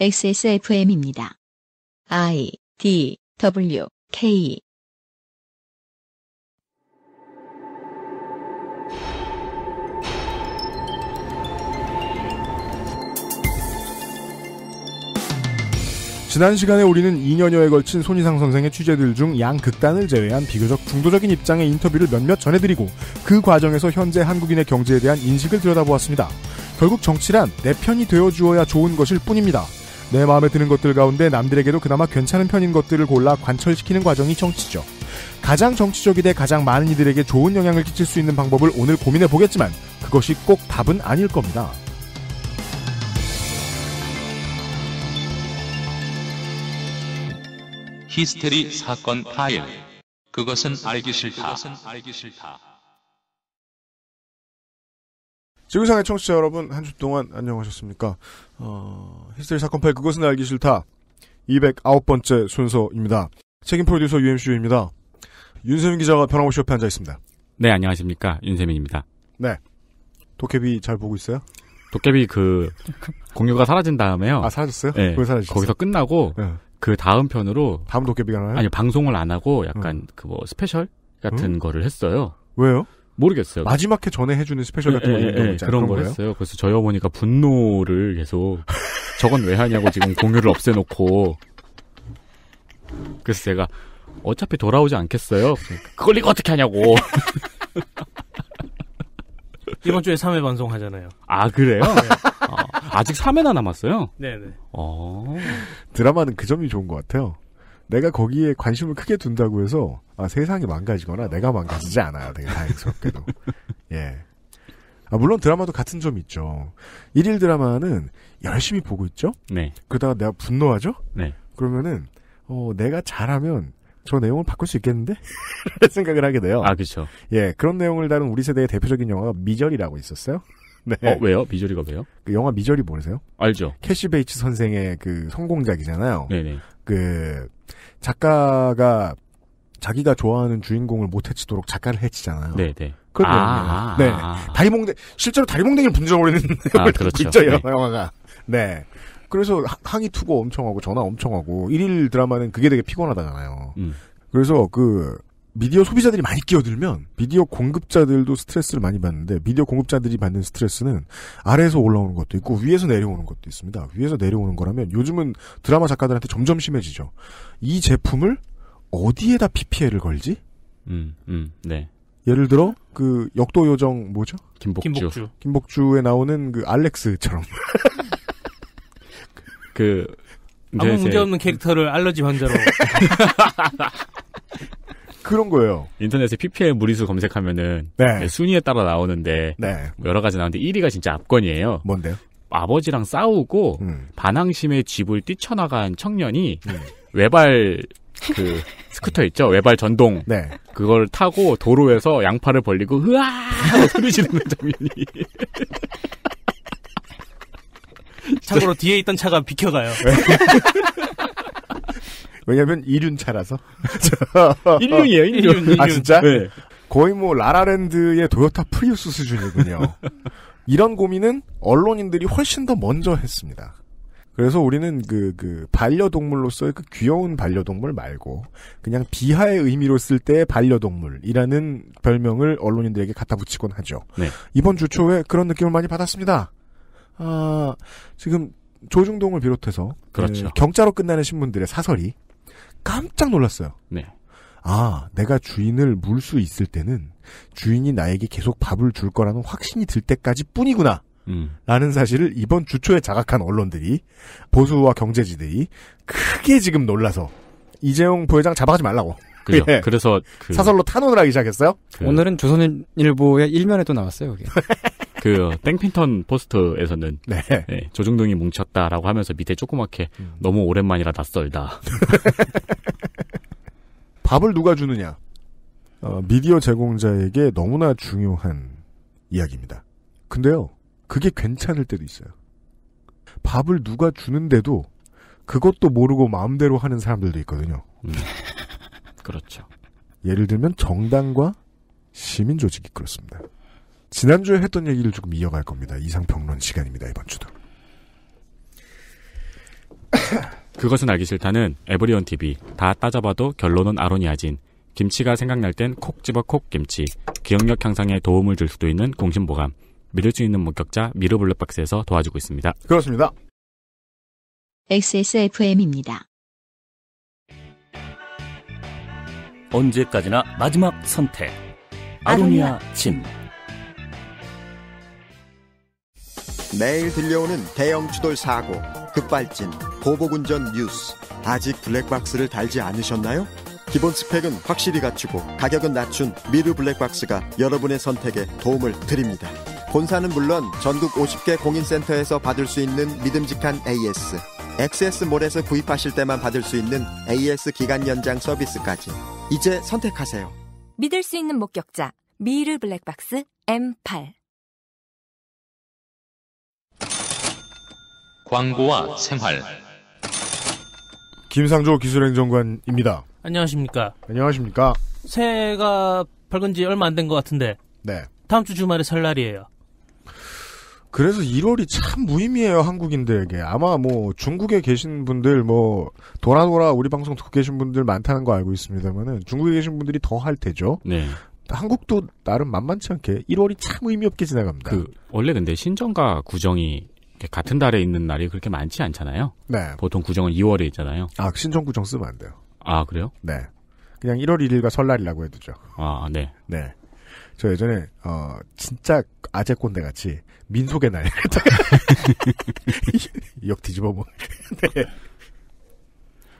XSFM입니다. I D W K 지난 시간에 우리는 2년여에 걸친 손희상 선생의 취재들 중 양극단을 제외한 비교적 중도적인 입장의 인터뷰를 몇몇 전해드리고 그 과정에서 현재 한국인의 경제에 대한 인식을 들여다보았습니다. 결국 정치란 내 편이 되어주어야 좋은 것일 뿐입니다. 내 마음에 드는 것들 가운데 남들에게도 그나마 괜찮은 편인 것들을 골라 관철시키는 과정이 정치죠. 가장 정치적이 돼 가장 많은 이들에게 좋은 영향을 끼칠 수 있는 방법을 오늘 고민해 보겠지만 그것이 꼭 답은 아닐 겁니다. 히스테리 사건 파일. 그것은 알기 싫다. 그것은 알기 싫다. 지구상의 청취자 여러분, 한 주 동안 안녕하셨습니까? 어, 히스테리 사건 파일 그것은 알기 싫다. 209번째 순서입니다. 책임 프로듀서 UMCU입니다. 윤세민 기자가 변함없이 옆에 앉아 있습니다. 네, 안녕하십니까. 윤세민입니다. 네. 도깨비 잘 보고 있어요? 도깨비 그, 공유가 사라진 다음에요. 아, 사라졌어요? 네. 거기서 끝나고, 네. 그 다음 편으로. 다음 도깨비가 나요? 아니, 방송을 안 하고 약간 음. 그뭐 스페셜 같은 음? 거를 했어요. 왜요? 모르겠어요. 마지막 회 전에 해주는 스페셜 같은 예, 거 예, 예, 그런, 그런 걸 했어요. 그래서 저희 어머니가 분노를 계속 저건 왜 하냐고 지금 공유를 없애놓고 그래서 제가 어차피 돌아오지 않겠어요. 그걸 이거 어떻게 하냐고. 이번 주에 3회 방송 하잖아요. 아, 그래요? 네. 아, 직 3회나 남았어요? 네네. 네. 어... 드라마는 그 점이 좋은 것 같아요. 내가 거기에 관심을 크게 둔다고 해서 아, 세상이 망가지거나 내가 망가지지 않아요. 되게 다행스럽게도. 예. 아, 물론 드라마도 같은 점이 있죠. 일일 드라마는 열심히 보고 있죠? 네. 그러다가 내가 분노하죠? 네. 그러면은, 어, 내가 잘하면 저 내용을 바꿀 수 있겠는데? 생각을 하게 돼요. 아, 그죠 예, 그런 내용을 다룬 우리 세대의 대표적인 영화가 미저리라고 있었어요. 네. 어, 왜요? 미저리가 왜요? 그 영화 미저리 모르세요? 알죠. 캐시 베이츠 선생의 그 성공작이잖아요. 네네. 그 작가가 자기가 좋아하는 주인공을 못 해치도록 작가를 해치잖아요. 네네. 그런 아, 네. 아, 네. 아. 다리몽댕 실제로 다리몽댕이를 분져버리는 내용을 아, 그렇죠. 있죠 네. 영화가. 네. 그래서 항의 투고 엄청 하고 전화 엄청 하고 일일 드라마는 그게 되게 피곤하다잖아요. 음. 그래서 그 미디어 소비자들이 많이 끼어들면 미디어 공급자들도 스트레스를 많이 받는데 미디어 공급자들이 받는 스트레스는 아래에서 올라오는 것도 있고 위에서 내려오는 것도 있습니다. 위에서 내려오는 거라면 요즘은 드라마 작가들한테 점점 심해지죠. 이 제품을 어디에다 PPL을 걸지? 음, 음, 네. 예를 들어 그 역도 요정 뭐죠? 김복주. 김복주. 김복주에 나오는 그 알렉스처럼. 그 아무 문제 없는 캐릭터를 알러지 환자로. 그런 거예요. 인터넷에 PPL 무리수 검색하면은 네. 네. 순위에 따라 나오는데 네. 뭐 여러 가지 나오는데 1위가 진짜 압권이에요. 뭔데요? 아버지랑 싸우고 음. 반항심에 집을 뛰쳐나간 청년이 음. 외발 그 스쿠터 있죠 외발 전동 네. 그걸 타고 도로에서 양팔을 벌리고 으아 하고 소리 지르는 장면이 참고로 뒤에 있던 차가 비켜가요. 왜냐면 이륜차라서. 일륜이에요, 일륜. 일륜. 아, 진짜? 네. 거의 뭐 라라랜드의 도요타 프리우스 수준이군요. 이런 고민은 언론인들이 훨씬 더 먼저 했습니다. 그래서 우리는 그, 그, 반려동물로서의 그 귀여운 반려동물 말고, 그냥 비하의 의미로 쓸 때의 반려동물이라는 별명을 언론인들에게 갖다 붙이곤 하죠. 네. 이번 주 초에 그런 느낌을 많이 받았습니다. 아, 지금 조중동을 비롯해서. 그렇죠. 그 예, 경자로 끝나는 신문들의 사설이 깜짝 놀랐어요. 네. 아, 내가 주인을 물 수 있을 때는 주인이 나에게 계속 밥을 줄 거라는 확신이 들 때까지 뿐이구나. 음. 라는 사실을 이번 주초에 자각한 언론들이 보수와 경제지들이 크게 지금 놀라서 이재용 부회장 잡아가지 말라고. 그죠. 예. 그래서 그... 사설로 탄원을 하기 시작했어요. 그... 오늘은 조선일보의 일면에도 나왔어요. 그 땡핀턴 포스트에서는 네. 네, 조중동이 뭉쳤다라고 하면서 밑에 조그맣게 음. 너무 오랜만이라 낯설다. 밥을 누가 주느냐? 어, 미디어 제공자에게 너무나 중요한 이야기입니다. 근데요, 그게 괜찮을 때도 있어요. 밥을 누가 주는데도 그것도 모르고 마음대로 하는 사람들도 있거든요. 음. 그렇죠. 예를 들면 정당과 시민조직이 그렇습니다. 지난주에 했던 얘기를 조금 이어갈 겁니다. 이상평론 시간입니다. 이번 주도. 그것은 알기 싫다는 에브리온 TV 다 따져봐도 결론은 아로니아진 김치가 생각날 땐 콕 집어 콕 김치 기억력 향상에 도움을 줄 수도 있는 공신보감 믿을 수 있는 목격자 미르블루박스에서 도와주고 있습니다. 그렇습니다. XSFM입니다. 언제까지나 마지막 선택 아로니아 진. 매일 들려오는 대형 추돌 사고, 급발진, 보복운전 뉴스. 아직 블랙박스를 달지 않으셨나요? 기본 스펙은 확실히 갖추고 가격은 낮춘 미르 블랙박스가 여러분의 선택에 도움을 드립니다. 본사는 물론 전국 50개 공인센터에서 받을 수 있는 믿음직한 AS, XS몰에서 구입하실 때만 받을 수 있는 AS 기간 연장 서비스까지. 이제 선택하세요. 믿을 수 있는 목격자, 미르 블랙박스 M8. 광고와 생활 김상조 기술행정관입니다. 안녕하십니까. 안녕하십니까. 새해가 밝은 지 얼마 안 된 것 같은데. 네. 다음 주 주말에 설 날이에요. 그래서 1월이 참 무의미해요 한국인들에게 아마 뭐 중국에 계신 분들 뭐 돌아돌아 우리 방송 듣고 계신 분들 많다는 거 알고 있습니다만은 중국에 계신 분들이 더 할 테죠. 네. 한국도 나름 만만치 않게 1월이 참 의미 없게 지나갑니다. 그 원래 근데 신정과 구정이 같은 달에 있는 날이 그렇게 많지 않잖아요. 네. 보통 구정은 2월에 있잖아요. 아, 그 신정 구정 쓰면 안 돼요. 아, 그래요? 네. 그냥 1월 1일과 설날이라고 해두죠. 아, 네. 네. 저 예전에, 어, 진짜 아재 꼰대 같이 민속의 날. 역 뒤집어 먹. 네.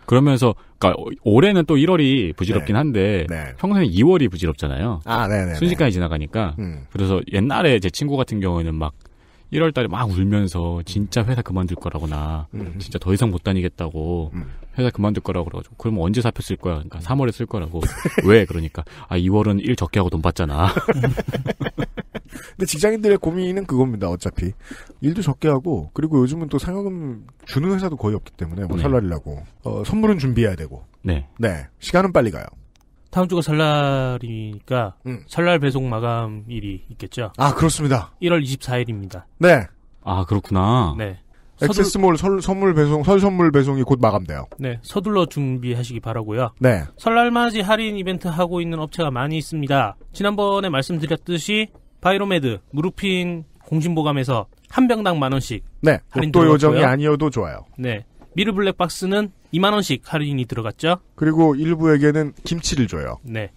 그러면서 그러니까 올해는 또 1월이 부질없긴 네. 한데 네. 평소에 2월이 부질없잖아요. 아, 네네. 네, 네. 순식간에 지나가니까. 음. 그래서 옛날에 제 친구 같은 경우에는 막 1월 달에 막 울면서 진짜 회사 그만둘 거라거나 음. 진짜 더 이상 못 다니겠다고 음. 회사 그만둘 거라고 그래가지고 그러면 언제 사표 쓸 거야? 그러니까 3월에 음. 쓸 거라고 왜? 그러니까 아 2월은 일 적게 하고 돈 받잖아. 근데 직장인들의 고민은 그겁니다. 어차피 일도 적게 하고 그리고 요즘은 또 상여금 주는 회사도 거의 없기 때문에 뭐 네. 설날이라고 어, 선물은 준비해야 되고 네. 네 시간은 빨리 가요. 다음 주가 설날이니까 음. 설날 배송 마감일이 있겠죠. 아 그렇습니다. 1월 24일입니다. 네. 아 그렇구나. 네. 엑세스몰 서둘... 선물 배송 설 선물 배송이 곧 마감돼요. 네, 서둘러 준비하시기 바라고요. 네. 설날맞이 할인 이벤트 하고 있는 업체가 많이 있습니다. 지난번에 말씀드렸듯이 바이로메드 무릎핀 공신보감에서 한 병당 만 원씩. 네. 할인 또 요정이 아니어도 좋아요. 네. 미르 블랙박스는 2만원씩 할인이 들어갔죠. 그리고 일부에게는 김치를 줘요. 네.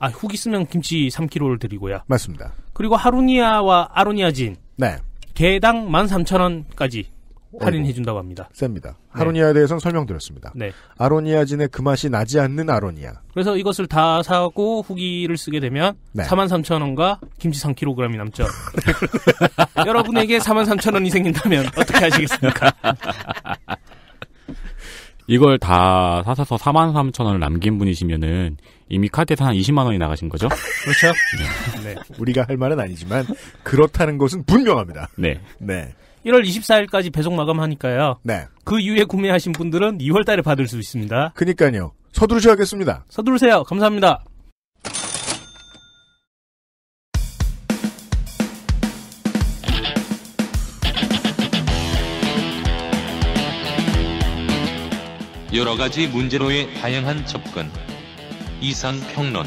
아, 후기 쓰면 김치 3kg를 드리고요. 맞습니다. 그리고 하루니아와 아로니아진. 네. 개당 13,000원까지 할인해준다고 합니다. 셉니다. 네. 하루니아에 네. 대해서는 설명드렸습니다. 네. 아로니아진의 그 맛이 나지 않는 아로니아. 그래서 이것을 다 사고 후기를 쓰게 되면 네. 43,000원과 김치 3kg이 남죠. 여러분에게 43,000원이 생긴다면 어떻게 하시겠습니까? 이걸 다사서 4만 3천 원을 남긴 분이시면은 이미 카드에서 한 20만 원이 나가신 거죠? 그렇죠. 네. 네. 우리가 할 말은 아니지만 그렇다는 것은 분명합니다. 네. 네. 1월 24일까지 배송 마감하니까요. 네. 그 이후에 구매하신 분들은 2월 달에 받을 수 있습니다. 그니까요. 서두르셔야겠습니다. 서두르세요. 감사합니다. 여러 가지 문제로의 다양한 접근. 이상 평론.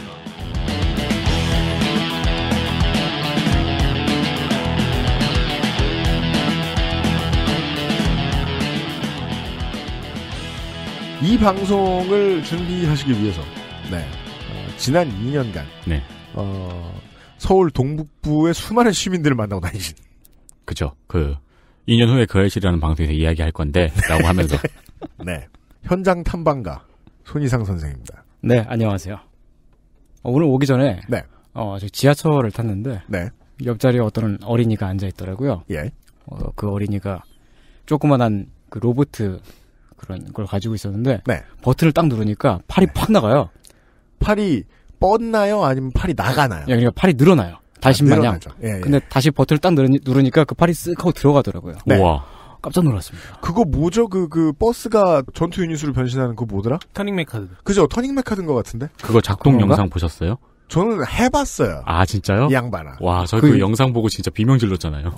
이 방송을 준비하시기 위해서 네. 어, 지난 2년간 네. 어, 서울 동북부의 수많은 시민들을 만나고 다니신 그죠 그 2년 후에 거실이라는 그 방송에서 이야기할 건데라고 하면서 네 현장 탐방가 손희상 선생입니다. 네, 안녕하세요. 어, 오늘 오기 전에 네. 어, 지하철을 탔는데 네. 옆자리에 어떤 어린이가 앉아 있더라고요. 예. 어, 그 어린이가 조그만한 그 로봇 그런 걸 가지고 있었는데 네. 버튼을 딱 누르니까 팔이 네. 팍 나가요. 팔이 뻗나요? 아니면 팔이 나가나요? 예, 그러니까 팔이 늘어나요. 아, 다시 아, 마냥. 예, 예. 근데 다시 버튼을 딱 누르니까 그 팔이 쓱 하고 들어가더라고요. 네. 우와. 깜짝 놀랐습니다. 그거 뭐죠? 그, 그, 버스가 전투 유닛으로 변신하는 그거 뭐더라? 터닝 메카드. 그죠? 터닝 메카드인 것 같은데? 그거 작동 그런가? 영상 보셨어요? 저는 해봤어요. 아, 진짜요? 이 양반아. 와, 저그 그 영상 보고 진짜 비명 질렀잖아요.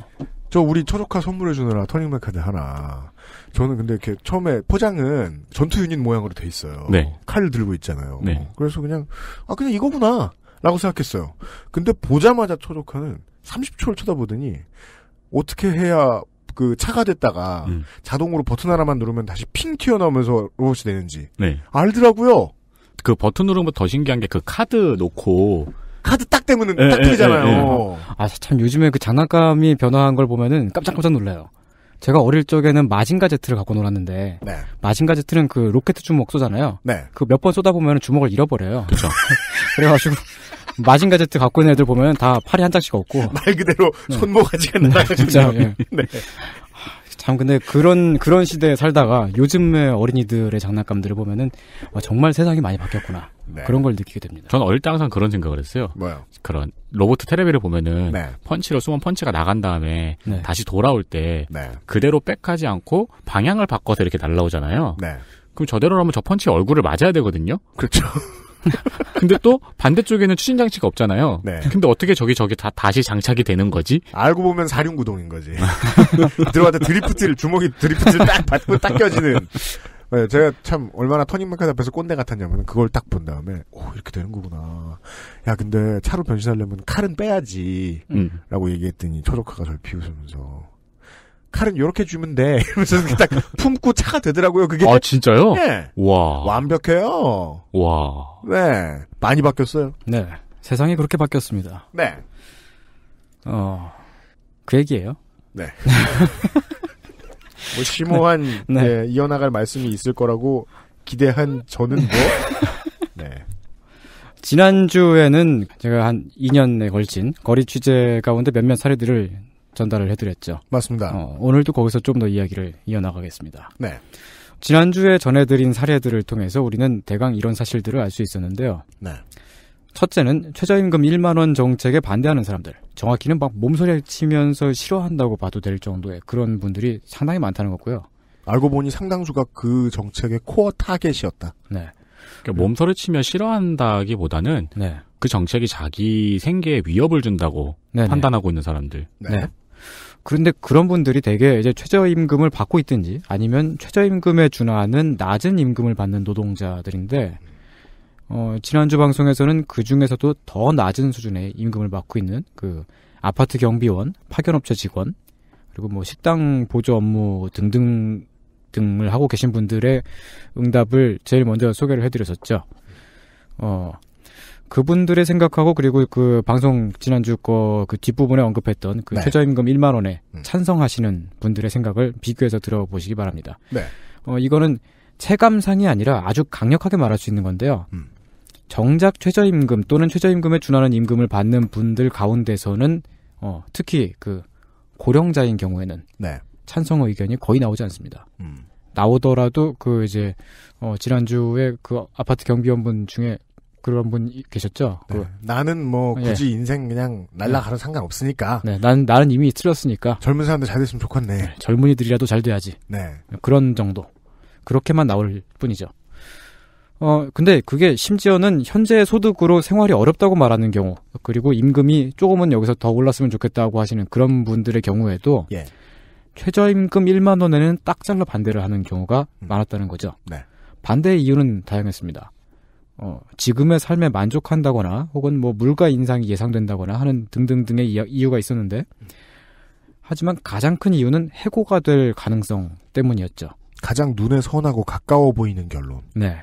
저 우리 초조카 선물해주느라 터닝 메카드 하나. 저는 근데 이렇게 처음에 포장은 전투 유닛 모양으로 돼 있어요. 네. 칼 들고 있잖아요. 네. 그래서 그냥, 아, 그냥 이거구나. 라고 생각했어요. 근데 보자마자 초조카는 30초를 쳐다보더니 어떻게 해야 그 차가 됐다가 음. 자동으로 버튼 하나만 누르면 다시 핑 튀어나오면서 로봇이 되는지 네. 알더라고요. 그 버튼 누르면 더 신기한 게 그 카드 놓고 카드 딱 때문에 네, 예, 딱 뜨잖아요. 예, 예, 아참 요즘에 그 장난감이 변화한 걸 보면은 깜짝깜짝 놀라요. 제가 어릴 적에는 마징가 제트를 갖고 놀았는데 네. 마징가 제트는 그 로켓 주먹 쏘잖아요. 네. 그몇 번 쏘다 보면 주먹을 잃어버려요. 그렇죠. 그래가지고 마징가 제트 갖고 있는 애들 보면 다 팔이 한 장씩 없고 말 그대로 손모가지가 네. 날아가는 네, 진짜 예. 네. 참 근데 그런 그런 시대에 살다가 요즘의 어린이들의 장난감들을 보면은 와, 아, 정말 세상이 많이 바뀌었구나 네. 그런 걸 느끼게 됩니다. 저는 어릴 때 항상 그런 생각을 했어요. 뭐요? 그런 로봇 테레비를 보면은 네. 펀치로 숨은 펀치가 나간 다음에 네. 다시 돌아올 때 네. 그대로 백하지 않고 방향을 바꿔서 이렇게 날라오잖아요. 네. 그럼 저대로라면 저 펀치 얼굴을 맞아야 되거든요. 그렇죠. 근데 또 반대쪽에는 추진 장치가 없잖아요. 네. 근데 어떻게 저기 저기 다 다시 장착이 되는 거지? 알고 보면 사륜구동인 거지. 들어왔다 드리프트를 주먹이 드리프트를 딱 받고 딱 껴지는. 네, 제가 참 얼마나 터닝마켓 앞에서 꼰대 같았냐면 그걸 딱 본 다음에 오 이렇게 되는 거구나. 야 근데 차로 변신하려면 칼은 빼야지라고 음. 얘기했더니 초록화가 저를 비웃으면서 칼은 요렇게 주면 돼. 이러면서 딱 품고 차가 되더라고요. 그게. 아 진짜요? 네. 와. 완벽해요. 와. 네. 많이 바뀌었어요. 네. 세상이 그렇게 바뀌었습니다. 네. 어. 그 얘기예요. 네. 뭐 심오한 네. 네. 네. 이어나갈 말씀이 있을 거라고 기대한 저는 뭐. 네. 지난주에는 제가 한 2년에 걸친 거리 취재 가운데 몇몇 사례들을 전달을 해드렸죠. 맞습니다. 어, 오늘도 거기서 좀 더 이야기를 이어나가겠습니다. 네. 지난주에 전해드린 사례들을 통해서 우리는 대강 이런 사실들을 알 수 있었는데요. 네. 첫째는 최저임금 1만원 정책에 반대하는 사람들. 정확히는 막 몸소리를 치면서 싫어한다고 봐도 될 정도의 그런 분들이 상당히 많다는 거고요. 알고 보니 상당수가 그 정책의 코어 타겟이었다. 네. 그러니까 몸소리 치며 싫어한다기보다는 네. 그 정책이 자기 생계에 위협을 준다고 네네. 판단하고 있는 사람들. 네. 네. 그런데 그런 분들이 대개 이제 최저임금을 받고 있든지 아니면 최저임금에 준하는 낮은 임금을 받는 노동자들인데 어, 지난주 방송에서는 그 중에서도 더 낮은 수준의 임금을 받고 있는 그 아파트 경비원, 파견업체 직원, 그리고 뭐 식당 보조 업무 등등 등을 하고 계신 분들의 응답을 제일 먼저 소개를 해드렸었죠. 어, 그분들의 생각하고 그리고 그 방송 지난주 거 그 뒷부분에 언급했던 그 네. 최저임금 1만 원에 음. 찬성하시는 분들의 생각을 비교해서 들어보시기 바랍니다. 네. 어, 이거는 체감상이 아니라 아주 강력하게 말할 수 있는 건데요. 음. 정작 최저임금 또는 최저임금에 준하는 임금을 받는 분들 가운데서는 어, 특히 그 고령자인 경우에는 네. 찬성 의견이 거의 나오지 않습니다. 음. 나오더라도 그 이제 어 지난주에 그 아파트 경비원분 중에 그런 분 계셨죠. 네. 그, 나는 뭐 예. 굳이 예. 인생 그냥 예. 날라가는 상관 없으니까. 네, 난 나는 이미 틀렸으니까. 젊은 사람들 잘 됐으면 좋겠네. 네, 젊은이들이라도 잘 돼야지. 네. 그런 정도. 그렇게만 나올 뿐이죠. 어, 근데 그게 심지어는 현재 소득으로 생활이 어렵다고 말하는 경우, 그리고 임금이 조금은 여기서 더 올랐으면 좋겠다고 하시는 그런 분들의 경우에도 예. 최저임금 1만 원에는 딱 잘라 반대를 하는 경우가 음. 많았다는 거죠. 네. 반대의 이유는 다양했습니다. 어, 지금의 삶에 만족한다거나 혹은 뭐 물가 인상이 예상된다거나 하는 등등등의 이유가 있었는데 하지만 가장 큰 이유는 해고가 될 가능성 때문이었죠. 가장 눈에 선하고 가까워 보이는 결론. 네.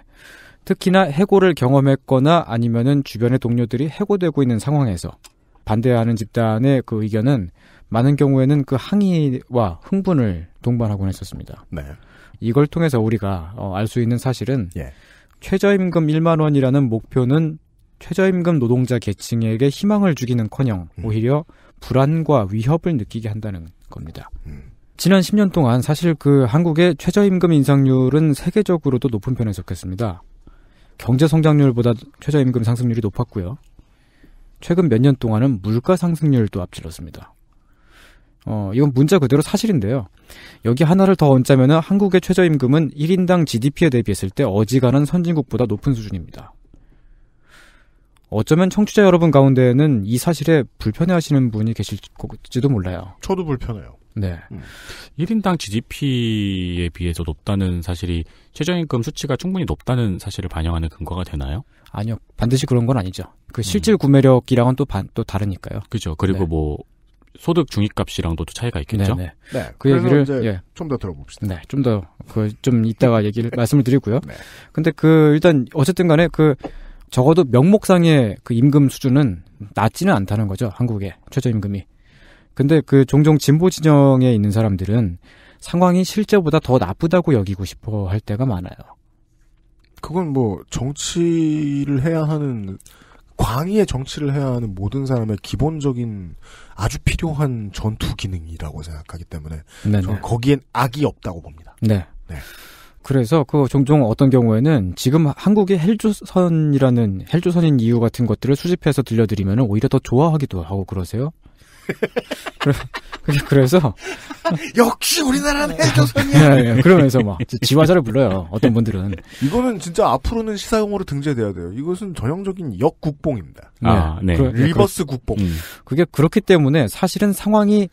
특히나 해고를 경험했거나 아니면은 주변의 동료들이 해고되고 있는 상황에서 반대하는 집단의 그 의견은 많은 경우에는 그 항의와 흥분을 동반하곤 했었습니다. 네. 이걸 통해서 우리가 어, 알 수 있는 사실은 예. 최저임금 1만 원이라는 목표는 최저임금 노동자 계층에게 희망을 주기는커녕 음. 오히려 불안과 위협을 느끼게 한다는 겁니다. 음. 지난 10년 동안 사실 그 한국의 최저임금 인상률은 세계적으로도 높은 편에 속했습니다. 경제 성장률보다 최저임금 상승률이 높았고요. 최근 몇 년 동안은 물가 상승률도 앞질렀습니다. 어, 이건 문자 그대로 사실인데요. 여기 하나를 더 얹자면 한국의 최저임금은 1인당 GDP에 대비했을 때 어지간한 선진국보다 높은 수준입니다. 어쩌면 청취자 여러분 가운데는 에이 사실에 불편해하시는 분이 계실지도 몰라요. 저도 불편해요. 네. 음. 1인당 GDP에 비해서 높다는 사실이 최저임금 수치가 충분히 높다는 사실을 반영하는 근거가 되나요? 아니요. 반드시 그런 건 아니죠. 그 실질 음. 구매력이랑은 또, 반, 또 다르니까요. 그죠. 그리고 네. 뭐, 소득 중위값이랑도 차이가 있겠죠. 네네. 네. 네, 그 얘기를 예. 좀 더 들어봅시다. 네, 좀더 그좀 그 이따가 네. 얘기를 말씀을 드리고요. 네. 근데 그 일단 어쨌든간에 그 적어도 명목상의 그 임금 수준은 낮지는 않다는 거죠. 한국의 최저임금이. 근데 그 종종 진보 진영에 있는 사람들은 상황이 실제보다 더 나쁘다고 여기고 싶어 할 때가 많아요. 그건 뭐 정치를 해야 하는 광의의 정치를 해야 하는 모든 사람의 기본적인 아주 필요한 전투 기능이라고 생각하기 때문에 네네. 저는 거기엔 악이 없다고 봅니다. 네. 네. 그래서 그 종종 어떤 경우에는 지금 한국의 헬조선이라는 헬조선인 이유 같은 것들을 수집해서 들려드리면 오히려 더 좋아하기도 하고 그러세요. 그래서 역시 우리나라는 네. 해조선이야. 네, 네, 그러면서 막 지화자를 불러요. 어떤 분들은 이거는 진짜 앞으로는 시사용어로 등재돼야 돼요. 이것은 전형적인 역국뽕입니다. 네. 아, 네. 그, 네, 리버스 국뽕. 음. 그게 그렇기 때문에 사실은 상황이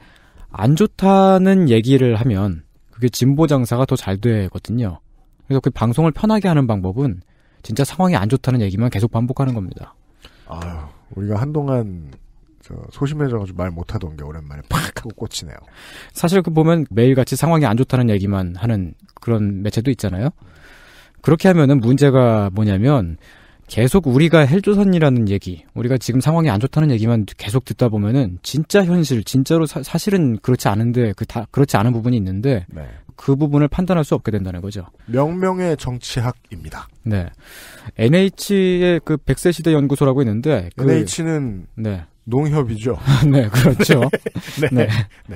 안 좋다는 얘기를 하면 그게 진보 장사가 더 잘 되거든요. 그래서 그 방송을 편하게 하는 방법은 진짜 상황이 안 좋다는 얘기만 계속 반복하는 겁니다. 아유, 우리가 한동안 소심해져가지고 말 못하던 게 오랜만에 팍 하고 꽂히네요. 사실 그 보면 매일같이 상황이 안 좋다는 얘기만 하는 그런 매체도 있잖아요. 그렇게 하면은 문제가 뭐냐면 계속 우리가 헬조선이라는 얘기, 우리가 지금 상황이 안 좋다는 얘기만 계속 듣다 보면은 진짜 현실, 진짜로 사, 실은 그렇지 않은데 그 다 그렇지 않은 부분이 있는데 네. 그 부분을 판단할 수 없게 된다는 거죠. 명명의 정치학입니다. 네, NH의 그 백세 시대 연구소라고 있는데 그, NH는 네. 농협이죠. 네, 그렇죠. 네. 네. 네. 네.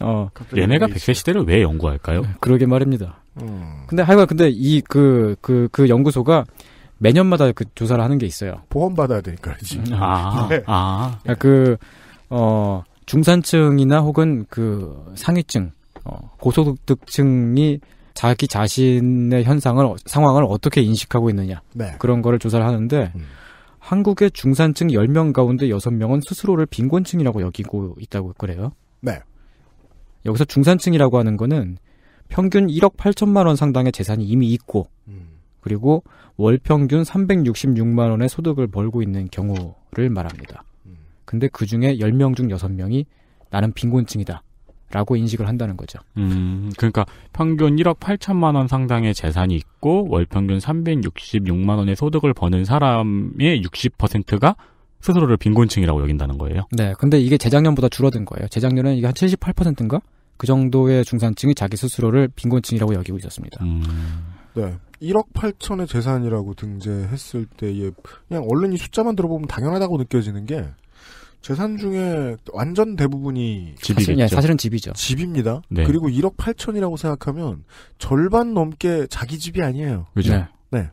어, 어 얘네가 백세 시대를 왜 연구할까요? 네, 그러게 말입니다. 음. 근데 하여간 근데 이그그그 그, 그 연구소가 매년마다 그 조사를 하는 게 있어요. 보험 받아야 되니까 지 음, 아, 네. 아, 그어 그러니까 그, 중산층이나 혹은 그 상위층, 어, 고소득층이 자기 자신의 현상을 상황을 어떻게 인식하고 있느냐 네. 그런 거를 조사를 하는데. 음. 한국의 중산층 10명 가운데 6명은 스스로를 빈곤층이라고 여기고 있다고 그래요. 네. 여기서 중산층이라고 하는 거는 평균 1억 8천만 원 상당의 재산이 이미 있고 음. 그리고 월 평균 366만 원의 소득을 벌고 있는 경우를 말합니다. 음. 근데 그 중에 10명 중 6명이 나는 빈곤층이다. 라고 인식을 한다는 거죠. 음, 그러니까 평균 1억 8천만 원 상당의 재산이 있고 월 평균 366만 원의 소득을 버는 사람의 60%가 스스로를 빈곤층이라고 여긴다는 거예요. 네, 근데 이게 재작년보다 줄어든 거예요. 재작년은 이게 한 78%인가 그 정도의 중산층이 자기 스스로를 빈곤층이라고 여기고 있었습니다. 음... 네. 1억 8천의 재산이라고 등재했을 때에 그냥 얼른 이 숫자만 들어보면 당연하다고 느껴지는 게 재산 중에 완전 대부분이 집이죠 사실은 집이죠. 집입니다. 네. 그리고 1억 8천이라고 생각하면 절반 넘게 자기 집이 아니에요. 그죠? 네. 네.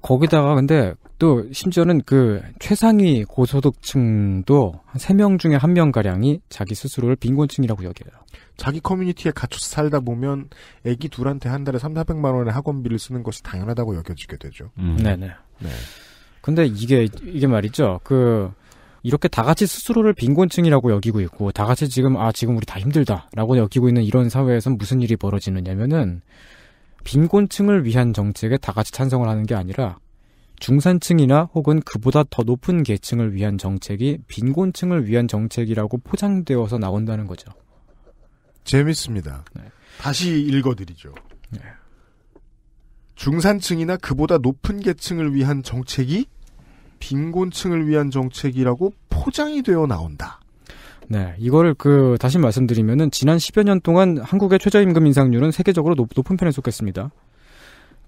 거기다가 근데 또 심지어는 그 최상위 고소득층도 한 3명 중에 1명 가량이 자기 스스로를 빈곤층이라고 여겨요. 자기 커뮤니티에 갇혀서 살다 보면 애기 둘한테 한 달에 3, 400만 원의 학원비를 쓰는 것이 당연하다고 여겨지게 되죠. 음. 네네. 네. 근데 이게 이게 말이죠. 그 이렇게 다 같이 스스로를 빈곤층이라고 여기고 있고 다 같이 지금 아 지금 우리 다 힘들다라고 여기고 있는 이런 사회에선 무슨 일이 벌어지느냐면은 빈곤층을 위한 정책에 다 같이 찬성을 하는 게 아니라 중산층이나 혹은 그보다 더 높은 계층을 위한 정책이 빈곤층을 위한 정책이라고 포장되어서 나온다는 거죠. 재밌습니다. 네. 다시 읽어드리죠. 네. 중산층이나 그보다 높은 계층을 위한 정책이 빈곤층을 위한 정책이라고 포장이 되어 나온다. 네, 이거를 그 다시 말씀드리면은 지난 10여 년 동안 한국의 최저임금 인상률은 세계적으로 높, 은 편에 속했습니다.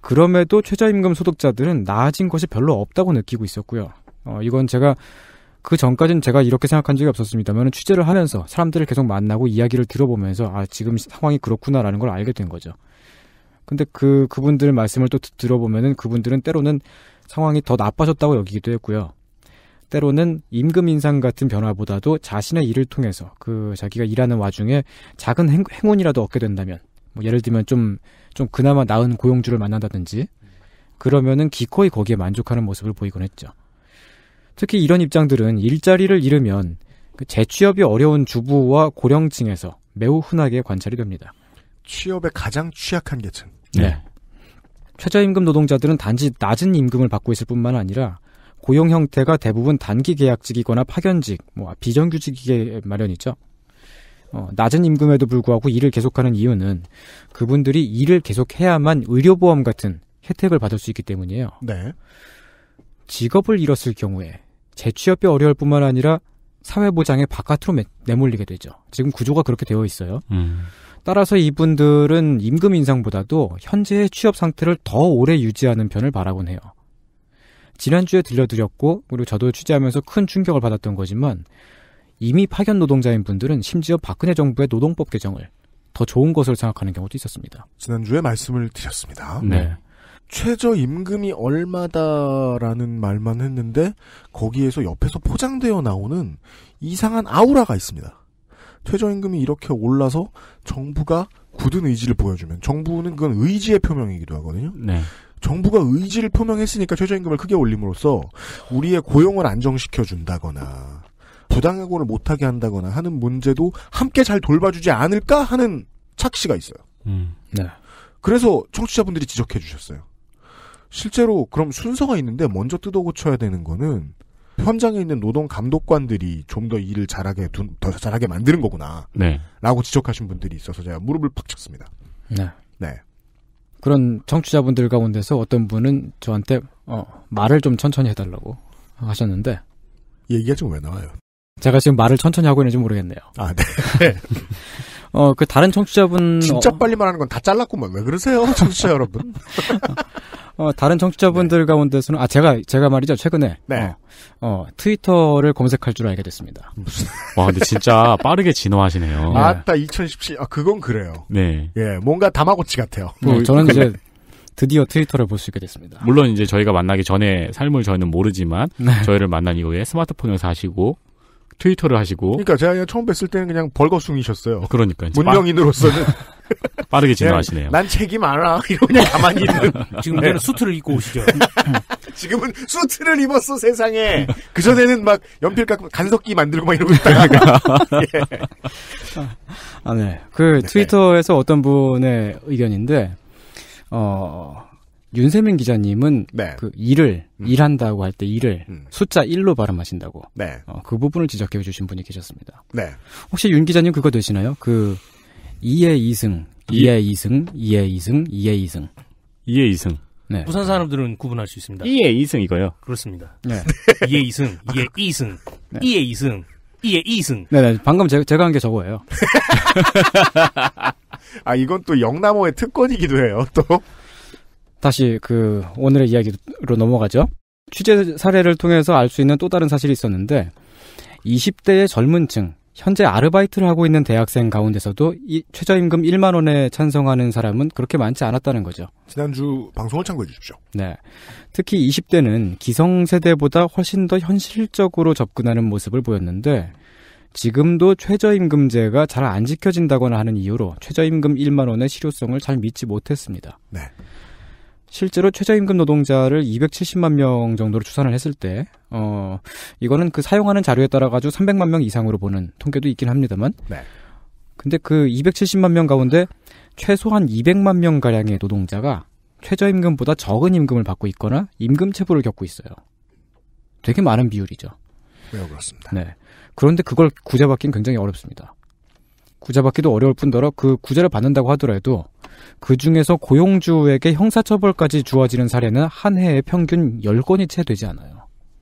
그럼에도 최저임금 소득자들은 나아진 것이 별로 없다고 느끼고 있었고요. 어, 이건 제가 그 전까지는 제가 이렇게 생각한 적이 없었습니다만 취재를 하면서 사람들을 계속 만나고 이야기를 들어보면서 아 지금 상황이 그렇구나라는 걸 알게 된 거죠. 근데 그 그분들 말씀을 또 들어보면은 그분들은 때로는 상황이 더 나빠졌다고 여기기도 했고요. 때로는 임금 인상 같은 변화보다도 자신의 일을 통해서 그 자기가 일하는 와중에 작은 행, 운이라도 얻게 된다면 뭐 예를 들면 좀 좀 그나마 나은 고용주를 만난다든지 그러면은 기꺼이 거기에 만족하는 모습을 보이곤 했죠. 특히 이런 입장들은 일자리를 잃으면 그 재취업이 어려운 주부와 고령층에서 매우 흔하게 관찰이 됩니다. 취업에 가장 취약한 계층. 네. 최저임금 노동자들은 단지 낮은 임금을 받고 있을 뿐만 아니라 고용 형태가 대부분 단기 계약직이거나 파견직, 뭐 비정규직이게 마련이죠. 어, 낮은 임금에도 불구하고 일을 계속하는 이유는 그분들이 일을 계속해야만 의료보험 같은 혜택을 받을 수 있기 때문이에요. 네. 직업을 잃었을 경우에 재취업이 어려울 뿐만 아니라 사회보장의 바깥으로 내몰리게 되죠. 지금 구조가 그렇게 되어 있어요. 음. 따라서 이분들은 임금 인상보다도 현재의 취업 상태를 더 오래 유지하는 편을 바라곤 해요. 지난주에 들려드렸고, 그리고 저도 취재하면서 큰 충격을 받았던 거지만, 이미 파견 노동자인 분들은 심지어 박근혜 정부의 노동법 개정을 더 좋은 것을 생각하는 경우도 있었습니다. 지난주에 말씀을 드렸습니다. 네. 최저 임금이 얼마다라는 말만 했는데 거기에서 옆에서 포장되어 나오는 이상한 아우라가 있습니다. 최저임금이 이렇게 올라서 정부가 굳은 의지를 보여주면 정부는 그건 의지의 표명이기도 하거든요. 네. 정부가 의지를 표명했으니까 최저임금을 크게 올림으로써 우리의 고용을 안정시켜 준다거나 부당해고를 못하게 한다거나 하는 문제도 함께 잘 돌봐주지 않을까 하는 착시가 있어요. 음, 네. 그래서 청취자분들이 지적해 주셨어요. 실제로 그럼 순서가 있는데 먼저 뜯어 고쳐야 되는 거는 현장에 있는 노동 감독관들이 좀 더 일을 잘하게 둔, 더 잘하게 만드는 거구나. 네. 라고 지적하신 분들이 있어서 제가 무릎을 팍 쳤습니다. 네. 네. 그런 청취자분들 가운데서 어떤 분은 저한테 어, 말을 좀 천천히 해달라고 하셨는데 얘기가 지금 왜 나와요? 제가 지금 말을 천천히 하고 있는지 모르겠네요. 아, 네. 어, 그 다른 청취자분. 진짜 어, 빨리 말하는 건 다 잘랐구만. 왜 그러세요? 청취자 여러분. 어, 다른 청취자분들 네. 가운데서는, 아, 제가, 제가 말이죠. 최근에. 네. 어, 어, 트위터를 검색할 줄 알게 됐습니다. 와, 근데 진짜 빠르게 진화하시네요. 아따, 2017. 아, 그건 그래요. 네. 예, 뭔가 다마고치 같아요. 네, 저는 이제 드디어 트위터를 볼 수 있게 됐습니다. 물론 이제 저희가 만나기 전에 삶을 저희는 모르지만 네. 저희를 만난 이후에 스마트폰을 사시고 트위터를 하시고. 그러니까 제가 처음 뵀을 때는 그냥 벌거숭이셨어요. 그러니까 문명인으로서는 빠르게 진화하시네요. 난 책임 안아 이러고 그냥 가만히 있는. 지금 저는 수트를 입고 오시죠. 지금은 수트를 입었어 세상에. 그 전에는 막 연필 깎고 간석기 만들고 막 이러고 있다가. 예. 아 네. 그 네. 트위터에서 어떤 분의 의견인데 어. 윤세민 기자님은 네. 그 일을 음. 일한다고 할 때 일을 음. 숫자 1로 발음하신다고 네. 어, 그 부분을 지적해 주신 분이 계셨습니다. 네. 혹시 윤 기자님 그거 되시나요? 그 2의 2승, 2의 2승, 2의 2승, 2의 2승. 2의 2승. 네. 부산 사람들은 구분할 수 있습니다. 2의 2승 이거요. 그렇습니다. 네. 2의 2승, 2의 2승, 2의 2승, 2의 2승. 네네. 방금 제, 제가 한 게 저거예요. 아, 이건 또 영남어의 특권이기도 해요, 또. 다시 그 오늘의 이야기로 넘어가죠. 취재 사례를 통해서 알 수 있는 또 다른 사실이 있었는데 20대의 젊은 층, 현재 아르바이트를 하고 있는 대학생 가운데서도 이 최저임금 1만 원에 찬성하는 사람은 그렇게 많지 않았다는 거죠. 지난주 방송을 참고해 주십시오. 네. 특히 20대는 기성세대보다 훨씬 더 현실적으로 접근하는 모습을 보였는데 지금도 최저임금제가 잘 안 지켜진다거나 하는 이유로 최저임금 1만 원의 실효성을 잘 믿지 못했습니다. 네. 실제로 최저임금 노동자를 270만 명 정도로 추산을 했을 때, 어, 이거는 그 사용하는 자료에 따라가지고 300만 명 이상으로 보는 통계도 있긴 합니다만, 네. 근데 그 270만 명 가운데 최소한 200만 명가량의 노동자가 최저임금보다 적은 임금을 받고 있거나 임금 체불을 겪고 있어요. 되게 많은 비율이죠. 매 네, 그렇습니다. 네. 그런데 그걸 구제받기는 굉장히 어렵습니다. 구제받기도 어려울 뿐더러 그 구제를 받는다고 하더라도 그 중에서 고용주에게 형사처벌까지 주어지는 사례는 한 해에 평균 10건이 채 되지 않아요.